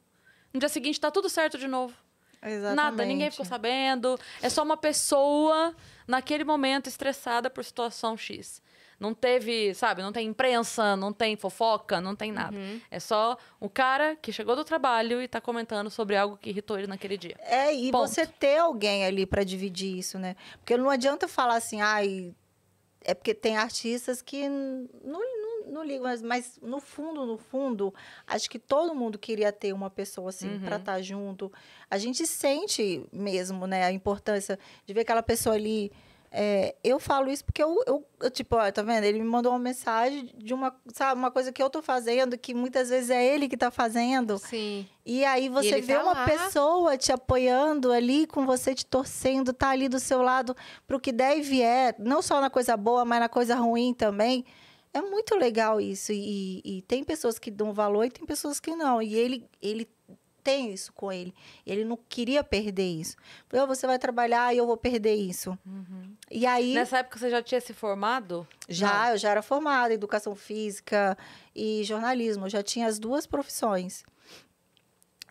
No dia seguinte tá tudo certo de novo. Exatamente. Nada, ninguém ficou sabendo. É só uma pessoa naquele momento estressada por situação X. Não teve, sabe, não tem imprensa, não tem fofoca, não tem nada. Uhum. É só o cara que chegou do trabalho e tá comentando sobre algo que irritou ele naquele dia. É, e Ponto. você ter alguém ali para dividir isso, né? Porque não adianta falar assim, ai. É porque tem artistas que não, não, não ligam, mas, mas, no fundo, no fundo, acho que todo mundo queria ter uma pessoa assim uhum. para tá estar junto. A gente sente mesmo, né, a importância de ver aquela pessoa ali é, eu falo isso porque eu, eu, eu, tipo, ó, tá vendo? Ele me mandou uma mensagem de uma, sabe, uma coisa que eu tô fazendo, que muitas vezes é ele que tá fazendo. Sim. E aí você e vê tá uma lá. pessoa te apoiando ali, com você te torcendo, tá ali do seu lado pro que der e vier, é, não só na coisa boa, mas na coisa ruim também. É muito legal isso. E, e tem pessoas que dão valor e tem pessoas que não. E ele, ele tenho isso com ele. Ele não queria perder isso. Falei, você vai trabalhar e eu vou perder isso. Uhum. E aí... Nessa época você já tinha se formado? Já, não. eu já era formada em Educação Física e Jornalismo. Eu já tinha as duas profissões.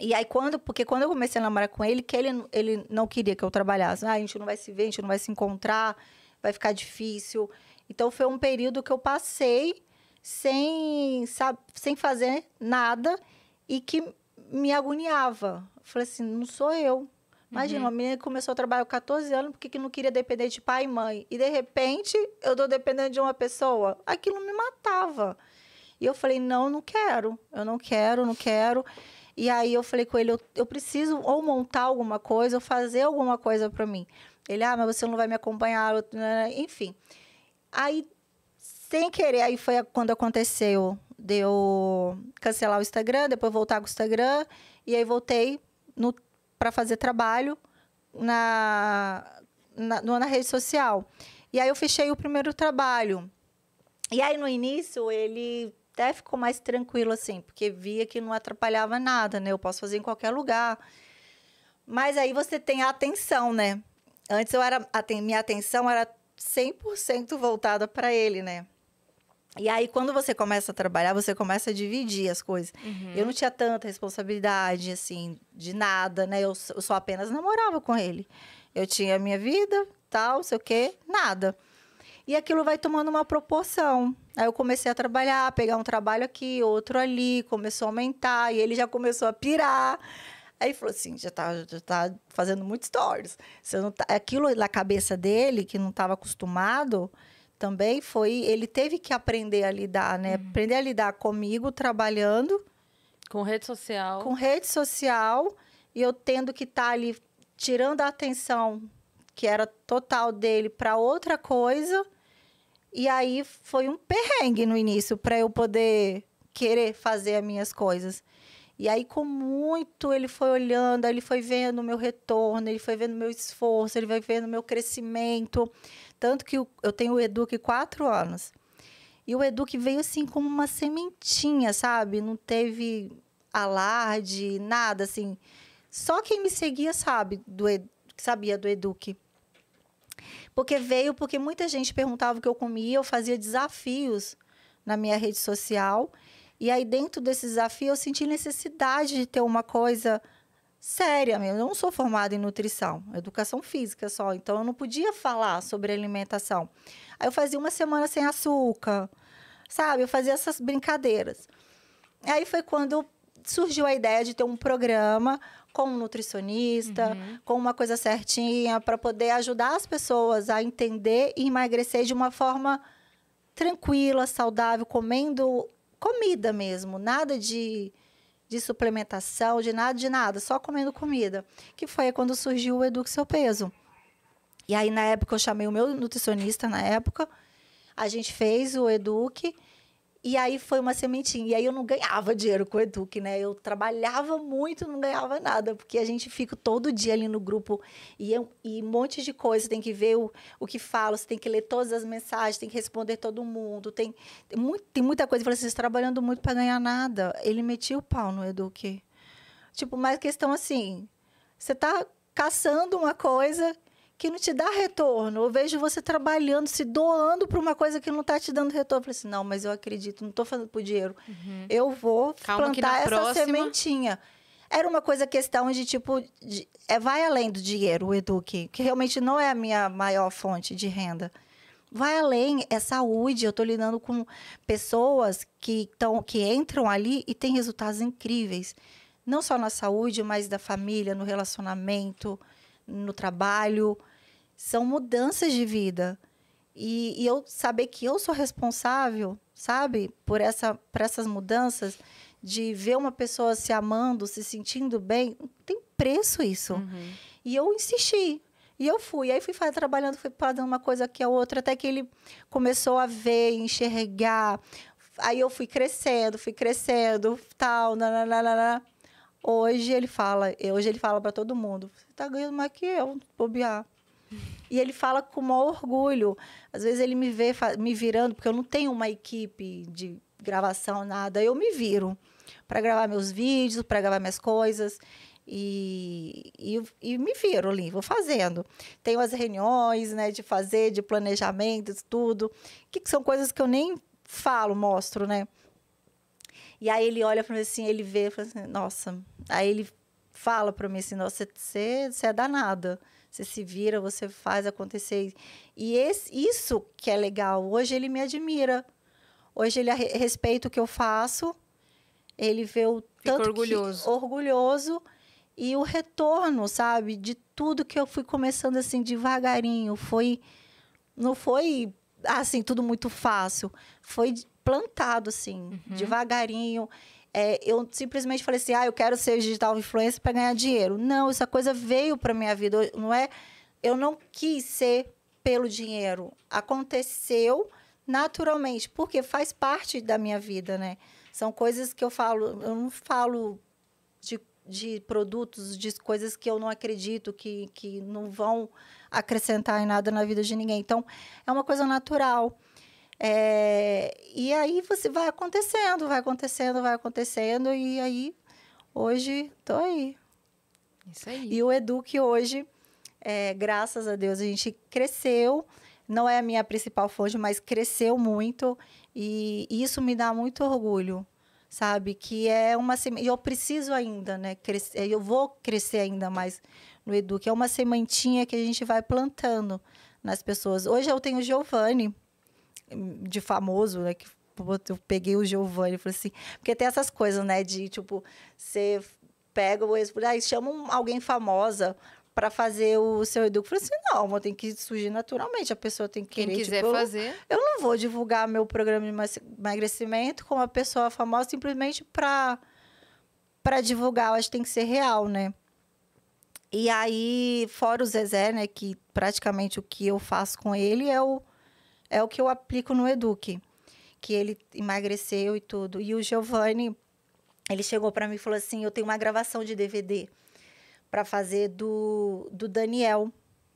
E aí, quando, porque quando eu comecei a namorar com ele, que ele, ele não queria que eu trabalhasse. Ah, a gente não vai se ver, a gente não vai se encontrar, vai ficar difícil. Então, foi um período que eu passei sem, sabe, sem fazer nada e que me agoniava. Eu falei assim, não sou eu. Imagina, uhum. uma menina que começou a trabalhar com 14 anos, porque que não queria depender de pai e mãe. E de repente eu estou dependendo de uma pessoa. Aquilo me matava. E eu falei, não, não quero. Eu não quero, não quero. E aí eu falei com ele, eu, eu preciso ou montar alguma coisa, ou fazer alguma coisa para mim. Ele, ah, mas você não vai me acompanhar, né, né, enfim. Aí, sem querer, aí foi quando aconteceu de eu cancelar o Instagram, depois voltar com o Instagram. E aí voltei para fazer trabalho na, na, na rede social. E aí eu fechei o primeiro trabalho. E aí no início ele até ficou mais tranquilo assim, porque via que não atrapalhava nada, né? Eu posso fazer em qualquer lugar. Mas aí você tem a atenção, né? Antes eu era a minha atenção era 100% voltada para ele, né? E aí, quando você começa a trabalhar, você começa a dividir as coisas. Uhum. Eu não tinha tanta responsabilidade, assim, de nada, né? Eu, eu só apenas namorava com ele. Eu tinha a minha vida, tal, sei o quê, nada. E aquilo vai tomando uma proporção. Aí eu comecei a trabalhar, pegar um trabalho aqui, outro ali, começou a aumentar, e ele já começou a pirar. Aí falou assim, já tá, já tá fazendo muitos stories. Você não tá... Aquilo na cabeça dele, que não estava acostumado, também foi ele teve que aprender a lidar, né? Uhum. Aprender a lidar comigo trabalhando com rede social. Com rede social e eu tendo que estar tá ali tirando a atenção que era total dele para outra coisa. E aí foi um perrengue no início para eu poder querer fazer as minhas coisas. E aí, com muito, ele foi olhando, ele foi vendo o meu retorno, ele foi vendo o meu esforço, ele foi vendo o meu crescimento. Tanto que eu tenho o Edu aqui quatro anos. E o Edu que veio assim como uma sementinha, sabe? Não teve alarde, nada assim. Só quem me seguia sabe do Edu, sabia do Eduque. Porque veio porque muita gente perguntava o que eu comia, eu fazia desafios na minha rede social e aí, dentro desse desafio, eu senti necessidade de ter uma coisa séria mesmo. Eu não sou formada em nutrição, educação física só, então eu não podia falar sobre alimentação. Aí eu fazia uma semana sem açúcar, sabe? Eu fazia essas brincadeiras. Aí foi quando surgiu a ideia de ter um programa com um nutricionista, uhum. com uma coisa certinha, para poder ajudar as pessoas a entender e emagrecer de uma forma tranquila, saudável, comendo comida mesmo, nada de, de suplementação, de nada, de nada, só comendo comida. Que foi quando surgiu o Eduque Seu Peso. E aí, na época, eu chamei o meu nutricionista, na época, a gente fez o Eduque, e aí foi uma sementinha. E aí eu não ganhava dinheiro com o Eduque, né? Eu trabalhava muito, não ganhava nada, porque a gente fica todo dia ali no grupo e, eu, é e um monte de coisa. Tem que ver o, o que fala você tem que ler todas as mensagens, tem que responder todo mundo. Tem, tem, muito, tem muita coisa. Eu falei, assim, vocês trabalhando muito para ganhar nada. Ele metia o pau no Eduque. Tipo, mas questão assim, você tá caçando uma coisa que não te dá retorno. Eu vejo você trabalhando, se doando para uma coisa que não está te dando retorno. Eu falei assim, não, mas eu acredito, não estou fazendo por dinheiro. Uhum. Eu vou Calma plantar essa próxima... sementinha. Era uma coisa, questão de tipo, de, é, vai além do dinheiro, o Eduque, que realmente não é a minha maior fonte de renda vai além, é saúde. Eu estou lidando com pessoas que, tão, que entram ali e têm resultados incríveis. Não só na saúde, mas da família, no relacionamento no trabalho. São mudanças de vida. E, e, eu saber que eu sou responsável, sabe, por, essa, por essas mudanças, de ver uma pessoa se amando, se sentindo bem, tem preço isso. Uhum. E eu insisti. E eu fui. Aí fui trabalhando, fui fazendo uma coisa aqui a outra, até que ele começou a ver, enxergar. Aí eu fui crescendo, fui crescendo, tal, nananana. Hoje ele fala, eh, hoje ele fala para todo mundo, você está ganhando mais que eu, bobear. E ele fala com o maior orgulho. Às vezes ele me vê me virando, porque eu não tenho uma equipe de gravação, nada. Eu me viro para gravar meus vídeos, para gravar minhas coisas. E, e, e, me viro ali, vou fazendo. Tenho as reuniões, né, de fazer, de planejamento, tudo. Que, que são coisas que eu nem falo, mostro, né? E aí ele olha para mim assim, ele vê, fala assim, nossa, Aí ele fala para mim assim: nossa, você, você é danada. Você se vira, você faz acontecer. E esse, isso que é legal. Hoje ele me admira. Hoje ele respeita o que eu faço. Ele vê o Fica tanto orgulhoso. Que, orgulhoso e o retorno, sabe, de tudo que eu fui começando assim devagarinho, foi não foi assim tudo muito fácil, foi plantado assim, uhum. devagarinho é, eu simplesmente falei assim, ah, eu quero ser digital influencer para ganhar dinheiro. Não, essa coisa veio para minha vida, não é? Eu não quis ser pelo dinheiro, aconteceu naturalmente, porque faz parte da minha vida, né? São coisas que eu falo, eu não falo de, de produtos, de coisas que eu não acredito, que, que não vão acrescentar em nada na vida de ninguém. Então, é uma coisa natural. É, e aí você vai acontecendo, vai acontecendo, vai acontecendo, e aí hoje tô aí. Isso aí. E o Edu que hoje, é, graças a Deus, a gente cresceu. Não é a minha principal fonte, mas cresceu muito. E isso me dá muito orgulho, sabe? Que é uma semente. Eu preciso ainda, né? Crescer, eu vou crescer ainda mais no Edu, que é uma sementinha que a gente vai plantando nas pessoas. Hoje eu tenho o Giovanni de famoso, né? Que eu peguei o Giovanni e falei assim. Porque tem essas coisas, né? De tipo, você pega o ex aí ah, chama alguém famosa para fazer o seu educo. Eu falei assim, não, tem que surgir naturalmente, a pessoa tem que Quem querer. quiser tipo, fazer. Eu, eu não vou divulgar meu programa de emagrecimento com uma pessoa famosa simplesmente para para divulgar, eu acho que tem que ser real, né? E aí, fora o Zezé, né, que praticamente o que eu faço com ele é o é o que eu aplico no Eduque, que ele emagreceu e tudo. E o Giovanni, ele chegou para mim e falou assim: Eu tenho uma gravação de DVD para fazer do, do Daniel,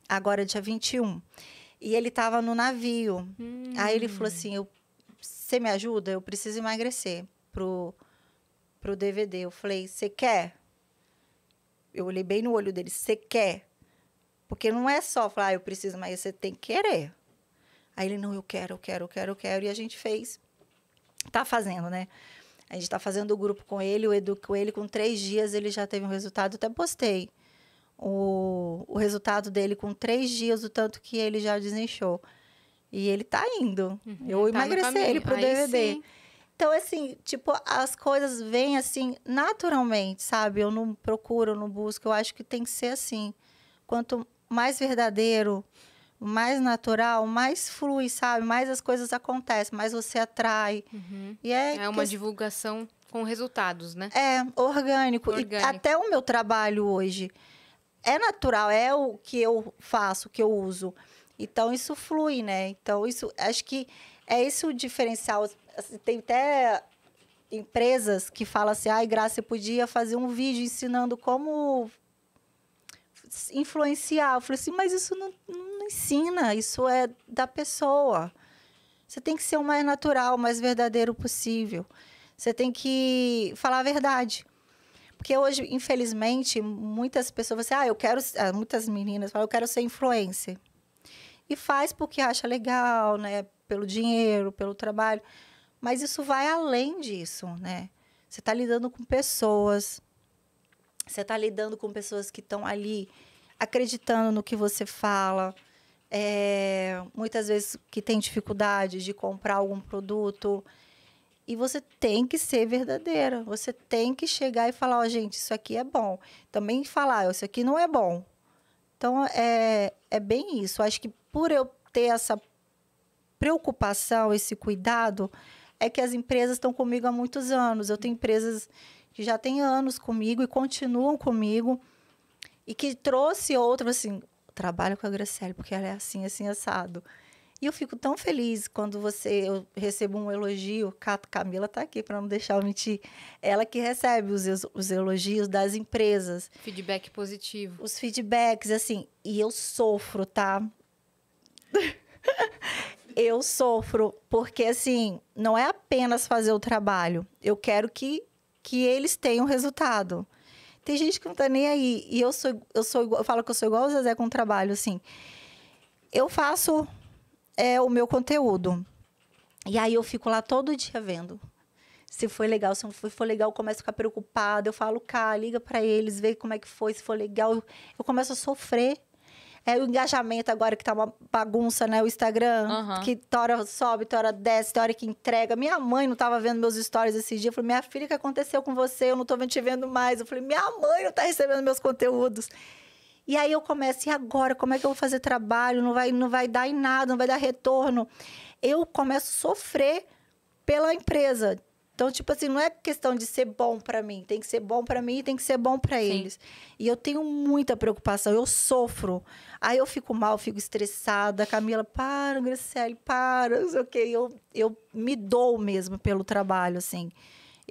agora dia 21. E ele tava no navio. Hum. Aí ele falou assim: eu, Você me ajuda? Eu preciso emagrecer pro, pro DVD. Eu falei: Você quer? Eu olhei bem no olho dele: Você quer? Porque não é só falar, ah, eu preciso, mas você tem que querer. Aí ele, não, eu quero, eu quero, eu quero, eu quero. E a gente fez. Tá fazendo, né? A gente tá fazendo o grupo com ele, o Edu com ele. Com três dias ele já teve um resultado. Até postei o, o resultado dele com três dias, o tanto que ele já desenchou. E ele tá indo. Uhum, eu tá emagreci ele pro Aí DVD. Sim. Então, assim, tipo, as coisas vêm assim naturalmente, sabe? Eu não procuro, eu não busco. Eu acho que tem que ser assim. Quanto mais verdadeiro, mais natural, mais flui, sabe? Mais as coisas acontecem, mais você atrai. Uhum. E é, é uma que... divulgação com resultados, né? É, orgânico. orgânico. E até o meu trabalho hoje é natural, é o que eu faço, o que eu uso. Então, isso flui, né? Então, isso acho que é esse o diferencial. Assim, tem até empresas que falam assim, ai, ah, você podia fazer um vídeo ensinando como influenciar. Eu falei assim, mas isso não, não ensina, isso é da pessoa. Você tem que ser o mais natural, o mais verdadeiro possível. Você tem que falar a verdade. Porque hoje, infelizmente, muitas pessoas assim, ah, eu quero, ah, muitas meninas falam, eu quero ser influencer. E faz porque acha legal, né, pelo dinheiro, pelo trabalho, mas isso vai além disso, né? Você está lidando com pessoas, você está lidando com pessoas que estão ali acreditando no que você fala, é, muitas vezes que tem dificuldade de comprar algum produto. E você tem que ser verdadeira. Você tem que chegar e falar, ó, oh, gente, isso aqui é bom. Também falar, oh, isso aqui não é bom. Então, é, é bem isso. Acho que por eu ter essa preocupação, esse cuidado, é que as empresas estão comigo há muitos anos. Eu tenho empresas que já têm anos comigo e continuam comigo e que trouxe outro assim trabalho com a Graciele porque ela é assim, assim, assado. E eu fico tão feliz quando você eu recebo um elogio. Camila está aqui para não deixar eu mentir. Ela que recebe os, os elogios das empresas. Feedback positivo. Os feedbacks, assim. E eu sofro, tá? eu sofro porque, assim, não é apenas fazer o trabalho. Eu quero que, que eles tenham resultado. Tem gente que não tá nem aí. E eu sou, eu sou igual, eu falo que eu sou igual o Zezé com o trabalho, assim. Eu faço é, o meu conteúdo. E aí eu fico lá todo dia vendo. Se foi legal, se não foi, foi legal, eu começo a ficar preocupada. Eu falo, cá, liga para eles, vê como é que foi, se foi legal. Eu começo a sofrer é o engajamento agora que tá uma bagunça, né? O Instagram, uhum. que tora sobe, tora desce, tora que entrega. Minha mãe não tava vendo meus stories esses dias. Eu falei, minha filha, o que aconteceu com você? Eu não tô te vendo mais. Eu falei, minha mãe não tá recebendo meus conteúdos. E aí eu começo, e agora? Como é que eu vou fazer trabalho? Não vai, não vai dar em nada, não vai dar retorno. Eu começo a sofrer pela empresa. Então, tipo assim, não é questão de ser bom para mim, tem que ser bom para mim e tem que ser bom para eles. E eu tenho muita preocupação, eu sofro. Aí eu fico mal, fico estressada. Camila, para, Graciele, para, não sei o quê. Eu, eu me dou mesmo pelo trabalho, assim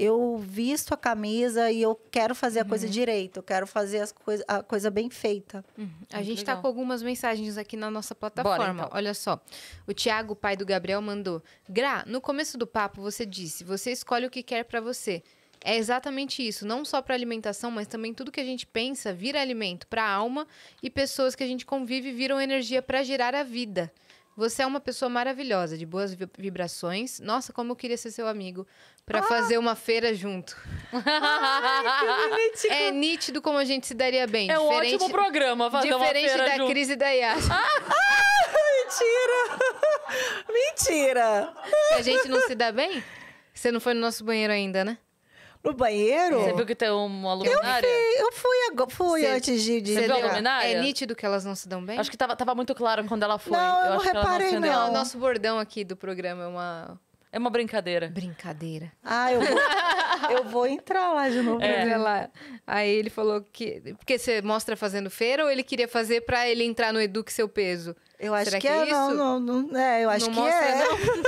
eu visto a camisa e eu quero fazer a coisa uhum. direito, eu quero fazer as a coisa bem feita. Uhum. A gente está com algumas mensagens aqui na nossa plataforma. Bora, então. Olha só. O Tiago, pai do Gabriel, mandou: Gra, no começo do papo você disse: você escolhe o que quer para você. É exatamente isso, não só para alimentação, mas também tudo que a gente pensa vira alimento para a alma e pessoas que a gente convive viram energia para gerar a vida. Você é uma pessoa maravilhosa, de boas vibrações. Nossa, como eu queria ser seu amigo para ah! fazer uma feira junto. Ai, é nítido como a gente se daria bem. É diferente, um ótimo programa fazer Diferente da junto. crise da Yasha. ah! mentira! Mentira! Se a gente não se dá bem, você não foi no nosso banheiro ainda, né? no banheiro. Você viu que tem uma luminária? Eu fui, eu fui, fui antes de. de você viu a luminária? É nítido que elas não se dão bem? Acho que tava, tava muito claro quando ela foi. Não, eu, eu não reparei, não. não. O nosso bordão aqui do programa é uma. É uma brincadeira. Brincadeira. Ah, eu vou, eu vou entrar lá de novo. É. Lá. Aí ele falou que. Porque você mostra fazendo feira ou ele queria fazer para ele entrar no Eduque Seu Peso? Eu acho Será que, é que é, é não, não, não, é, eu acho não que mostra, é. Não.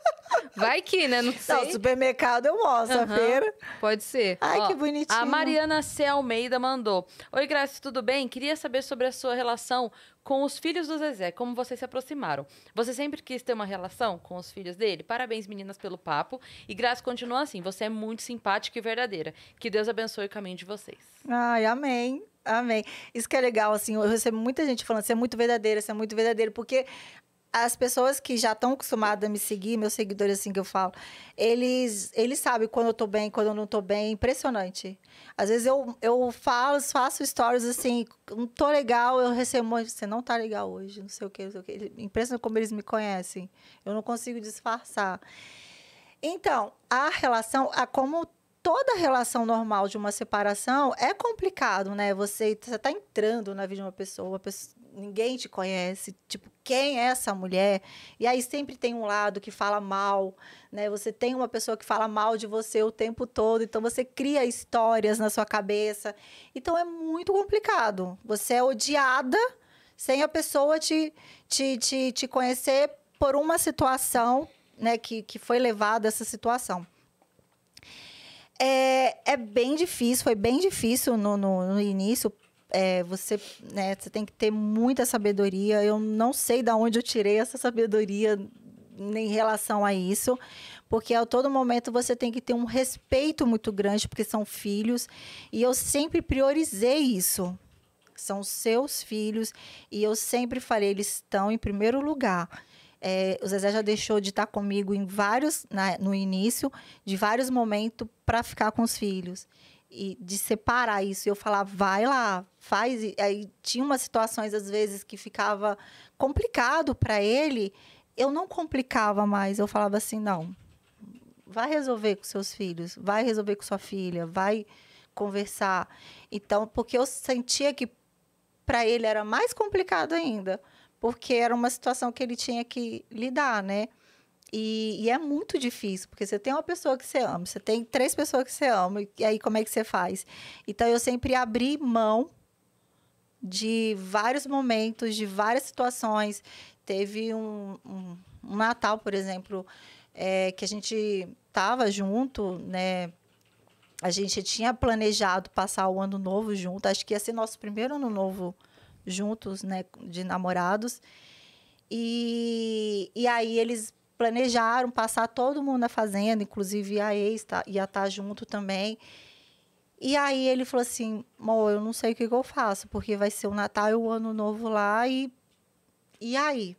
Vai que, né? Não sei. Não, supermercado eu mostro, uhum, a feira. Pode ser. Ai, Ó, que bonitinho. A Mariana C. Almeida mandou. Oi, Graça, tudo bem? Queria saber sobre a sua relação com os filhos do Zezé, como vocês se aproximaram. Você sempre quis ter uma relação com os filhos dele? Parabéns, meninas, pelo papo. E Graça, continua assim. Você é muito simpática e verdadeira. Que Deus abençoe o caminho de vocês. Ai, amém. Amém. Isso que é legal, assim, eu recebo muita gente falando, você é muito verdadeira, você é muito verdadeiro, porque as pessoas que já estão acostumadas a me seguir, meus seguidores, assim que eu falo, eles, eles sabem quando eu estou bem, quando eu não estou bem. É impressionante. Às vezes eu, eu falo, faço stories assim, não tô legal, eu recebo, você não tá legal hoje, não sei o quê, não sei o quê. Impressionante como eles me conhecem. Eu não consigo disfarçar. Então, a relação, a como toda relação normal de uma separação é complicado, né? Você está entrando na vida de uma pessoa, pessoa, ninguém te conhece, tipo, quem é essa mulher? E aí sempre tem um lado que fala mal, né? Você tem uma pessoa que fala mal de você o tempo todo, então você cria histórias na sua cabeça. Então é muito complicado. Você é odiada sem a pessoa te, te, te, te conhecer por uma situação né, que, que foi levado essa situação. É, é bem difícil, foi bem difícil no, no, no início. É, você, né, você tem que ter muita sabedoria. Eu não sei de onde eu tirei essa sabedoria em relação a isso, porque a todo momento você tem que ter um respeito muito grande, porque são filhos. E eu sempre priorizei isso. São seus filhos. E eu sempre falei, eles estão em primeiro lugar. É, o Zezé já deixou de estar comigo em vários, na, né, no início, de vários momentos para ficar com os filhos. E de separar isso. E eu falar, vai lá, faz. E aí tinha umas situações, às vezes, que ficava complicado para ele. Eu não complicava mais. Eu falava assim, não, vai resolver com seus filhos, vai resolver com sua filha, vai conversar. Então, porque eu sentia que para ele era mais complicado ainda porque era uma situação que ele tinha que lidar, né? E, e, é muito difícil, porque você tem uma pessoa que você ama, você tem três pessoas que você ama, e aí como é que você faz? Então eu sempre abri mão de vários momentos, de várias situações. Teve um, um, um Natal, por exemplo, é, que a gente estava junto, né? A gente tinha planejado passar o ano novo junto, acho que ia ser nosso primeiro ano novo junto juntos, né, de namorados. E, e aí eles planejaram passar todo mundo na fazenda, inclusive a ex tá, ia estar tá junto também. E aí ele falou assim, amor, eu não sei o que, que eu faço, porque vai ser o Natal e o Ano Novo lá, e, e aí?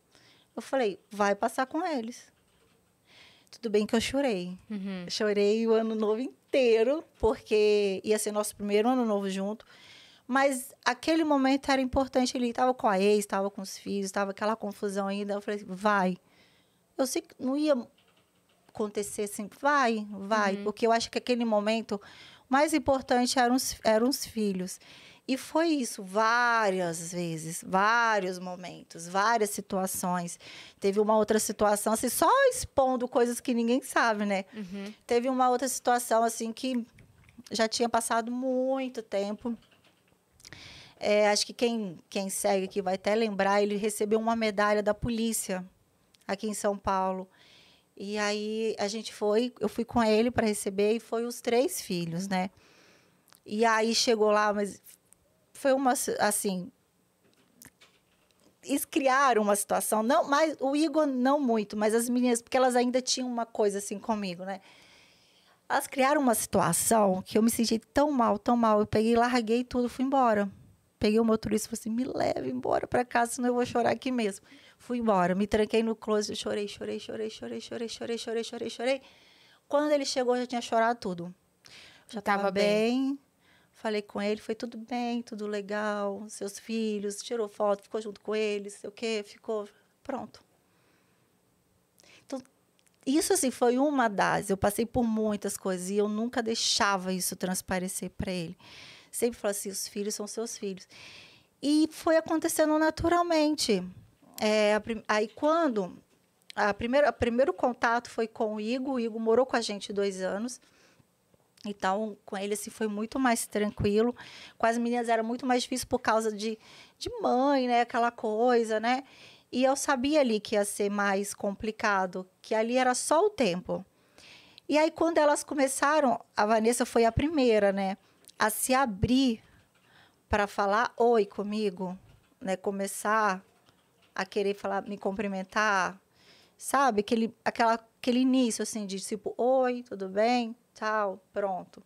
Eu falei, vai passar com eles. Tudo bem que eu chorei. Uhum. Chorei o ano novo inteiro, porque ia ser nosso primeiro ano novo junto. Mas aquele momento era importante. Ele estava com a ex, estava com os filhos, estava aquela confusão ainda. Eu falei, vai. Eu sei que não ia acontecer assim, vai, vai. Uhum. Porque eu acho que aquele momento, mais importante eram os, eram os filhos. E foi isso várias vezes, vários momentos, várias situações. Teve uma outra situação, assim, só expondo coisas que ninguém sabe, né? Uhum. Teve uma outra situação, assim, que já tinha passado muito tempo. É, acho que quem, quem segue aqui vai até lembrar, ele recebeu uma medalha da polícia aqui em São Paulo. E aí a gente foi, eu fui com ele para receber e foi os três filhos, né? E aí chegou lá, mas foi uma assim, criaram uma situação, não, mas o Igor não muito, mas as meninas, porque elas ainda tinham uma coisa assim comigo, né? Elas criaram uma situação que eu me senti tão mal, tão mal, eu peguei, larguei tudo, fui embora peguei o motorista e falei assim: me leve embora para casa, senão eu vou chorar aqui mesmo. Fui embora, me tranquei no closet, chorei, chorei, chorei, chorei, chorei, chorei, chorei, chorei, chorei. Quando ele chegou, eu já tinha chorado tudo. Já estava bem. bem. Falei com ele, foi tudo bem, tudo legal. Seus filhos, tirou foto, ficou junto com eles, sei o quê, ficou. Pronto. Então, isso assim foi uma das. Eu passei por muitas coisas e eu nunca deixava isso transparecer para ele sempre falo assim, os filhos são seus filhos. E foi acontecendo naturalmente. É, aí quando a primeira, o primeiro contato foi com o Igor, o Igor morou com a gente dois anos. Então, com ele, assim, foi muito mais tranquilo. Com as meninas era muito mais difícil por causa de, de mãe, né? Aquela coisa, né? E eu sabia ali que ia ser mais complicado, que ali era só o tempo. E aí, quando elas começaram, a Vanessa foi a primeira, né? a se abrir para falar oi comigo, né? Começar a querer falar, me cumprimentar, sabe? Aquele, aquela, aquele início assim de tipo, oi, tudo bem, tal, pronto.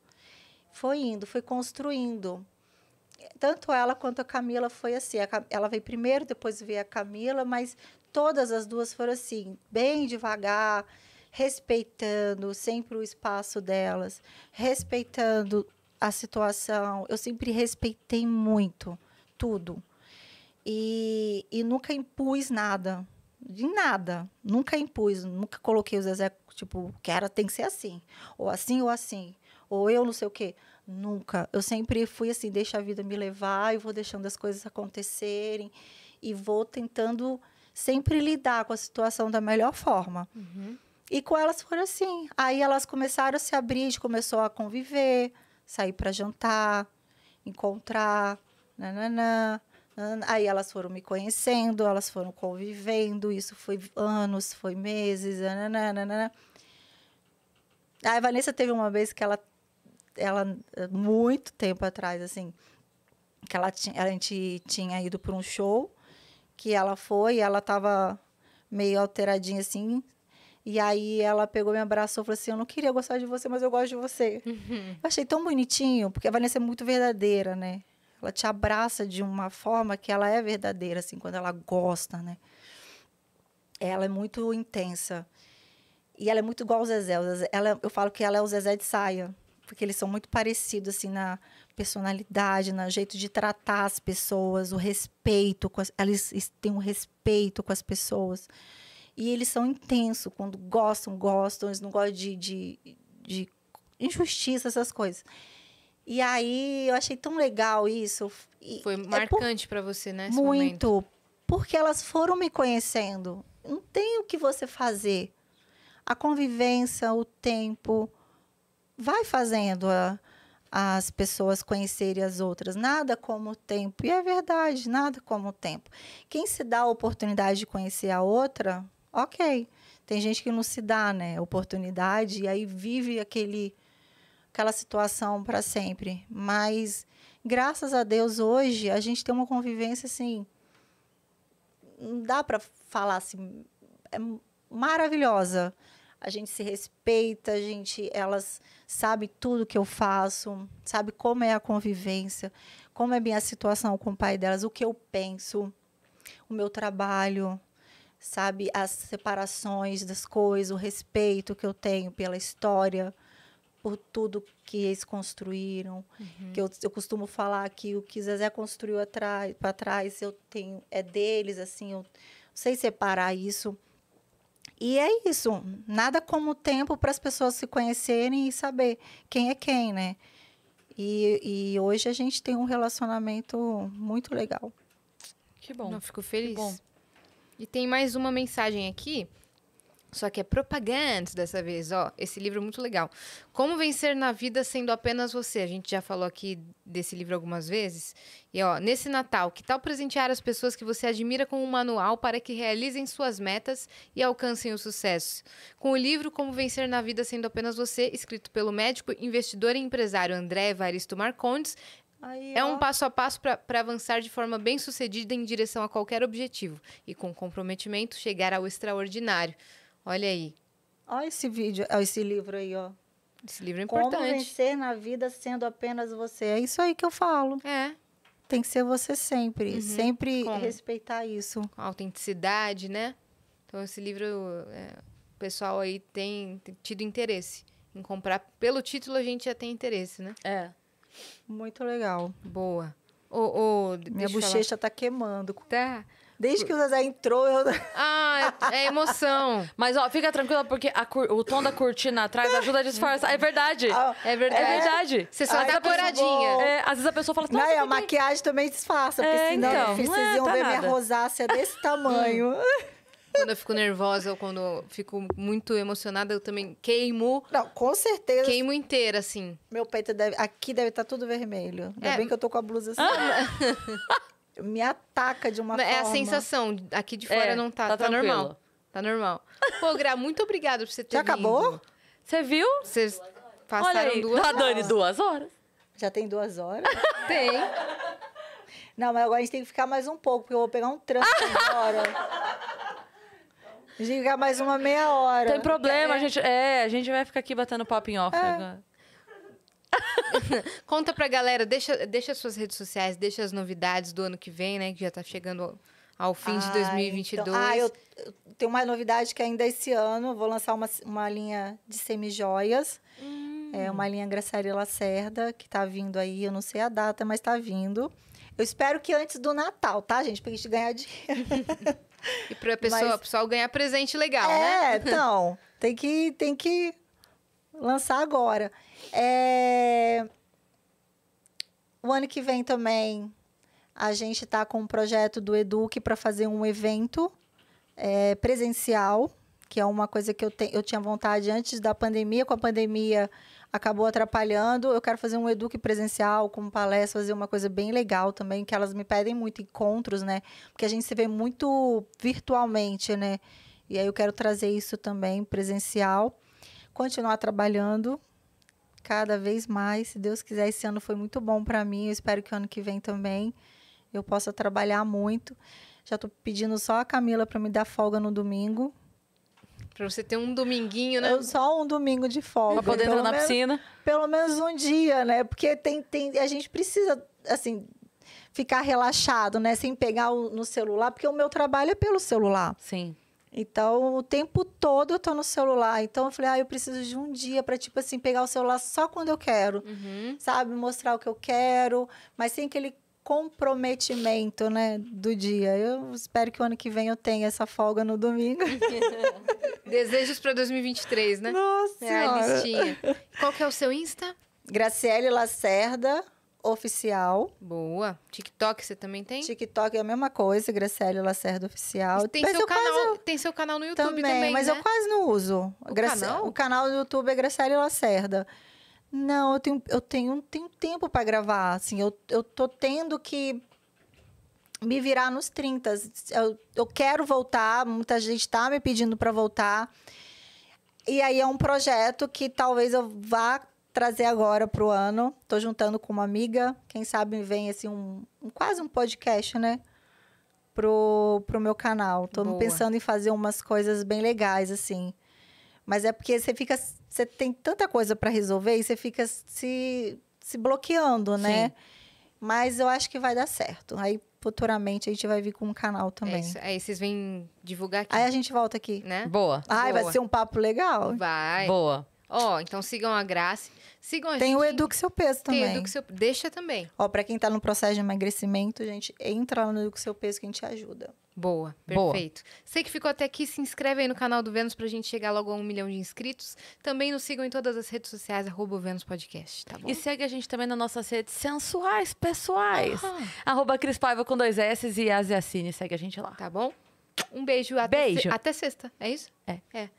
Foi indo, foi construindo. Tanto ela quanto a Camila foi assim. A, ela veio primeiro, depois veio a Camila, mas todas as duas foram assim, bem devagar, respeitando sempre o espaço delas, respeitando a situação. Eu sempre respeitei muito tudo. E, e nunca impus nada. De nada. Nunca impus. Nunca coloquei o exércitos, tipo, que era, tem que ser assim. Ou assim, ou assim. Ou eu não sei o quê. Nunca. Eu sempre fui assim, deixa a vida me levar, eu vou deixando as coisas acontecerem. E vou tentando sempre lidar com a situação da melhor forma. Uhum. E com elas foram assim. Aí elas começaram a se abrir, a gente começou a conviver sair para jantar, encontrar, nananã. Aí elas foram me conhecendo, elas foram convivendo, isso foi anos, foi meses, nananana. Aí a Vanessa teve uma vez que ela, ela eh, muito tempo atrás, assim, que ela tinha, a gente tinha ido para um show, que ela foi, ela tava meio alteradinha assim, e aí ela pegou, me abraçou e falou assim: Eu não queria gostar de você, mas eu gosto de você. Uhum. Eu achei tão bonitinho, porque a Vanessa é muito verdadeira, né? Ela te abraça de uma forma que ela é verdadeira, assim, quando ela gosta, né? Ela é muito intensa. E ela é muito igual ao Zezé. Ela, eu falo que ela é o Zezé de saia, porque eles são muito parecidos, assim, na personalidade, no jeito de tratar as pessoas, o respeito. As, eles têm um respeito com as pessoas. E eles são intensos, quando gostam, gostam, eles não gostam de, de, de injustiça, essas coisas. E aí eu achei tão legal isso. E Foi é marcante é para você, né? Muito. Momento. Porque elas foram me conhecendo. Não tem o que você fazer. A convivência, o tempo, vai fazendo a, as pessoas conhecerem as outras. Nada como o tempo. E é verdade, nada como o tempo. Quem se dá a oportunidade de conhecer a outra, ok. Tem gente que não se dá, né, oportunidade e aí vive aquele aquela situação para sempre. Mas graças a Deus hoje a gente tem uma convivência assim, não dá para falar assim, é maravilhosa. A gente se respeita, a gente, elas sabem tudo que eu faço, sabe como é a convivência, como é minha situação com o pai delas, o que eu penso, o meu trabalho, sabe? As separações das coisas, o respeito que eu tenho pela história, por tudo que eles construíram. Uhum. Que eu, eu costumo falar que o que Zezé construiu para trás, eu tenho é deles, assim, eu não sei separar isso. E é isso, nada como tempo para as pessoas se conhecerem e saber quem é quem, né? E, e hoje a gente tem um relacionamento muito legal. Que bom. Não, fico feliz. Que bom. E tem mais uma mensagem aqui. Só que é propaganda dessa vez, ó. Esse livro é muito legal. Como vencer na vida sendo apenas você. A gente já falou aqui desse livro algumas vezes. E ó, nesse Natal, que tal presentear as pessoas que você admira com um manual para que realizem suas metas e alcancem o sucesso? Com o livro Como vencer na vida sendo apenas você, escrito pelo médico, investidor e empresário André Evaristo Marcondes, Aí, é um passo a passo para avançar de forma bem sucedida em direção a qualquer objetivo e com comprometimento chegar ao extraordinário. Olha aí. Olha esse vídeo, esse livro aí, ó. Esse livro é importante. Como vencer na vida sendo apenas você. É isso aí que eu falo. É. Tem que ser você sempre. Uhum. Sempre Como? respeitar isso. Com autenticidade, né? Então, esse livro, é, o pessoal aí tem, tem tido interesse em comprar. Pelo título, a gente já tem interesse, né? É. Muito legal. Boa. o o Minha bochecha está queimando. Tá. Desde que o Zezé entrou, eu... Ah, é, é emoção. Mas, ó, fica tranquila, porque cur... o tom da cortina atrás ajuda a disfarçar. É verdade. Ah, é verdade. É, é verdade. Você só Ai, tá coradinha. É, às vezes a pessoa fala assim, não, a maquiagem também disfarça, porque é, senão é então. não, vocês iam tá ver nada. minha rosácea desse tamanho. Hum. quando eu fico nervosa ou quando eu fico muito emocionada, eu também queimo. Não, com certeza. Queimo inteira, assim. Meu peito deve. Aqui deve estar tá tudo vermelho. Ainda é. bem que eu tô com a blusa assim. Ah. Me ataca de uma é forma. É a sensação. Aqui de fora é, não tá. Tá, tá normal. Tá normal. Pô, Gra, muito obrigada por você ter Já acabou? Você viu? Vocês passaram duas horas. Dani, duas horas. Já tem duas horas? tem. Não, mas agora a gente tem que ficar mais um pouco, porque eu vou pegar um trânsito agora. Ligar mais uma meia hora. Tem problema, é. a gente. É, a gente vai ficar aqui batendo papo em off é. agora. Conta pra galera, deixa, deixa suas redes sociais, deixa as novidades do ano que vem, né? Que já tá chegando ao fim ah, de 2022. Então, ah, eu, eu tenho uma novidade que ainda esse ano vou lançar uma, uma linha de semijoias. Hum. É uma linha Graçaria Lacerda, que tá vindo aí, eu não sei a data, mas tá vindo. Eu espero que antes do Natal, tá, gente? Pra gente ganhar dinheiro. e pra pessoa, Mas... pessoal ganhar presente legal, é, né? É, então. Tem que, tem que lançar agora. É... O ano que vem também a gente está com um projeto do Eduque é para fazer um evento é, presencial, que é uma coisa que eu, te, eu tinha vontade antes da pandemia. Com a pandemia, acabou atrapalhando. Eu quero fazer um eduque presencial, com palestra, fazer uma coisa bem legal também, que elas me pedem muito encontros, né? Porque a gente se vê muito virtualmente, né? E aí eu quero trazer isso também presencial, continuar trabalhando cada vez mais, se Deus quiser. Esse ano foi muito bom para mim, eu espero que ano que vem também eu possa trabalhar muito. Já estou pedindo só a Camila para me dar folga no domingo, Pra você ter um dominguinho, né? Só um domingo de folga. Pra poder entrar na menos, piscina. Pelo menos um dia, né? Porque tem, tem, a gente precisa, assim, ficar relaxado, né? Sem pegar o, no celular, porque o meu trabalho é pelo celular. Sim. Então, o tempo todo eu tô no celular. Então, eu falei, ah, eu preciso de um dia para tipo assim, pegar o celular só quando eu quero, uhum. sabe? Mostrar o que eu quero, mas sem aquele comprometimento, né, do dia. Eu espero que o ano que vem eu tenha essa folga no domingo. Desejos para 2023, né? Nossa. É a listinha. Qual que é o seu Insta? Graciele Lacerda oficial. Boa. TikTok você também tem? TikTok é a mesma coisa, Graciele Lacerda oficial. tem mas seu canal, tem seu canal no YouTube também, também mas né? eu quase não uso. O, Graci... canal? o canal do YouTube é Graciele Lacerda. Não, eu tenho, eu tenho, tenho tempo para gravar, assim, eu, eu tô tendo que me virar nos 30. Eu, eu quero voltar, muita gente está me pedindo para voltar. E aí é um projeto que talvez eu vá trazer agora pro ano. Tô juntando com uma amiga, quem sabe vem assim um, um quase um podcast, né? Pro, pro meu canal. Tô Boa. pensando em fazer umas coisas bem legais, assim. Mas é porque você fica. Você tem tanta coisa para resolver e você fica se, se bloqueando, né? Sim. Mas eu acho que vai dar certo. Aí futuramente a gente vai vir com um canal é também. É isso. Aí vocês vêm divulgar aqui. Aí a gente volta aqui. Né? Boa. Ai, Boa. vai ser um papo legal. Vai. Boa. Ó, oh, então sigam a Grace. Sigam a Tem gente. o Eduque Seu Peso também. Tem o Eduque Seu Deixa também. Ó, oh, pra quem tá no processo de emagrecimento, gente, entra no Eduque Seu Peso que a gente ajuda. Boa, perfeito. Boa. Sei que ficou até aqui, se inscreve aí no canal do Vênus pra gente chegar logo a um milhão de inscritos. Também nos sigam em todas as redes sociais, arroba Vênus Podcast, tá bom? E segue a gente também nas nossas redes sensuais, pessoais. Uhum. Arroba Cris Paiva com dois S e Asiacine, segue a gente lá. Tá bom? Um beijo. Até beijo. Se... Até sexta, é isso? É. É.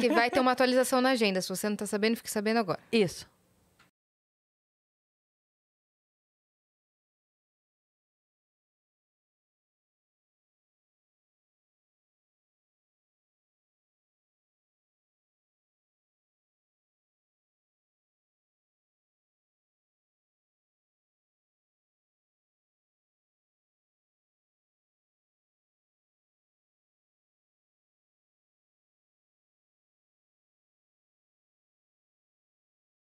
que vai ter uma atualização na agenda. Se você não tá sabendo, fique sabendo agora. Isso.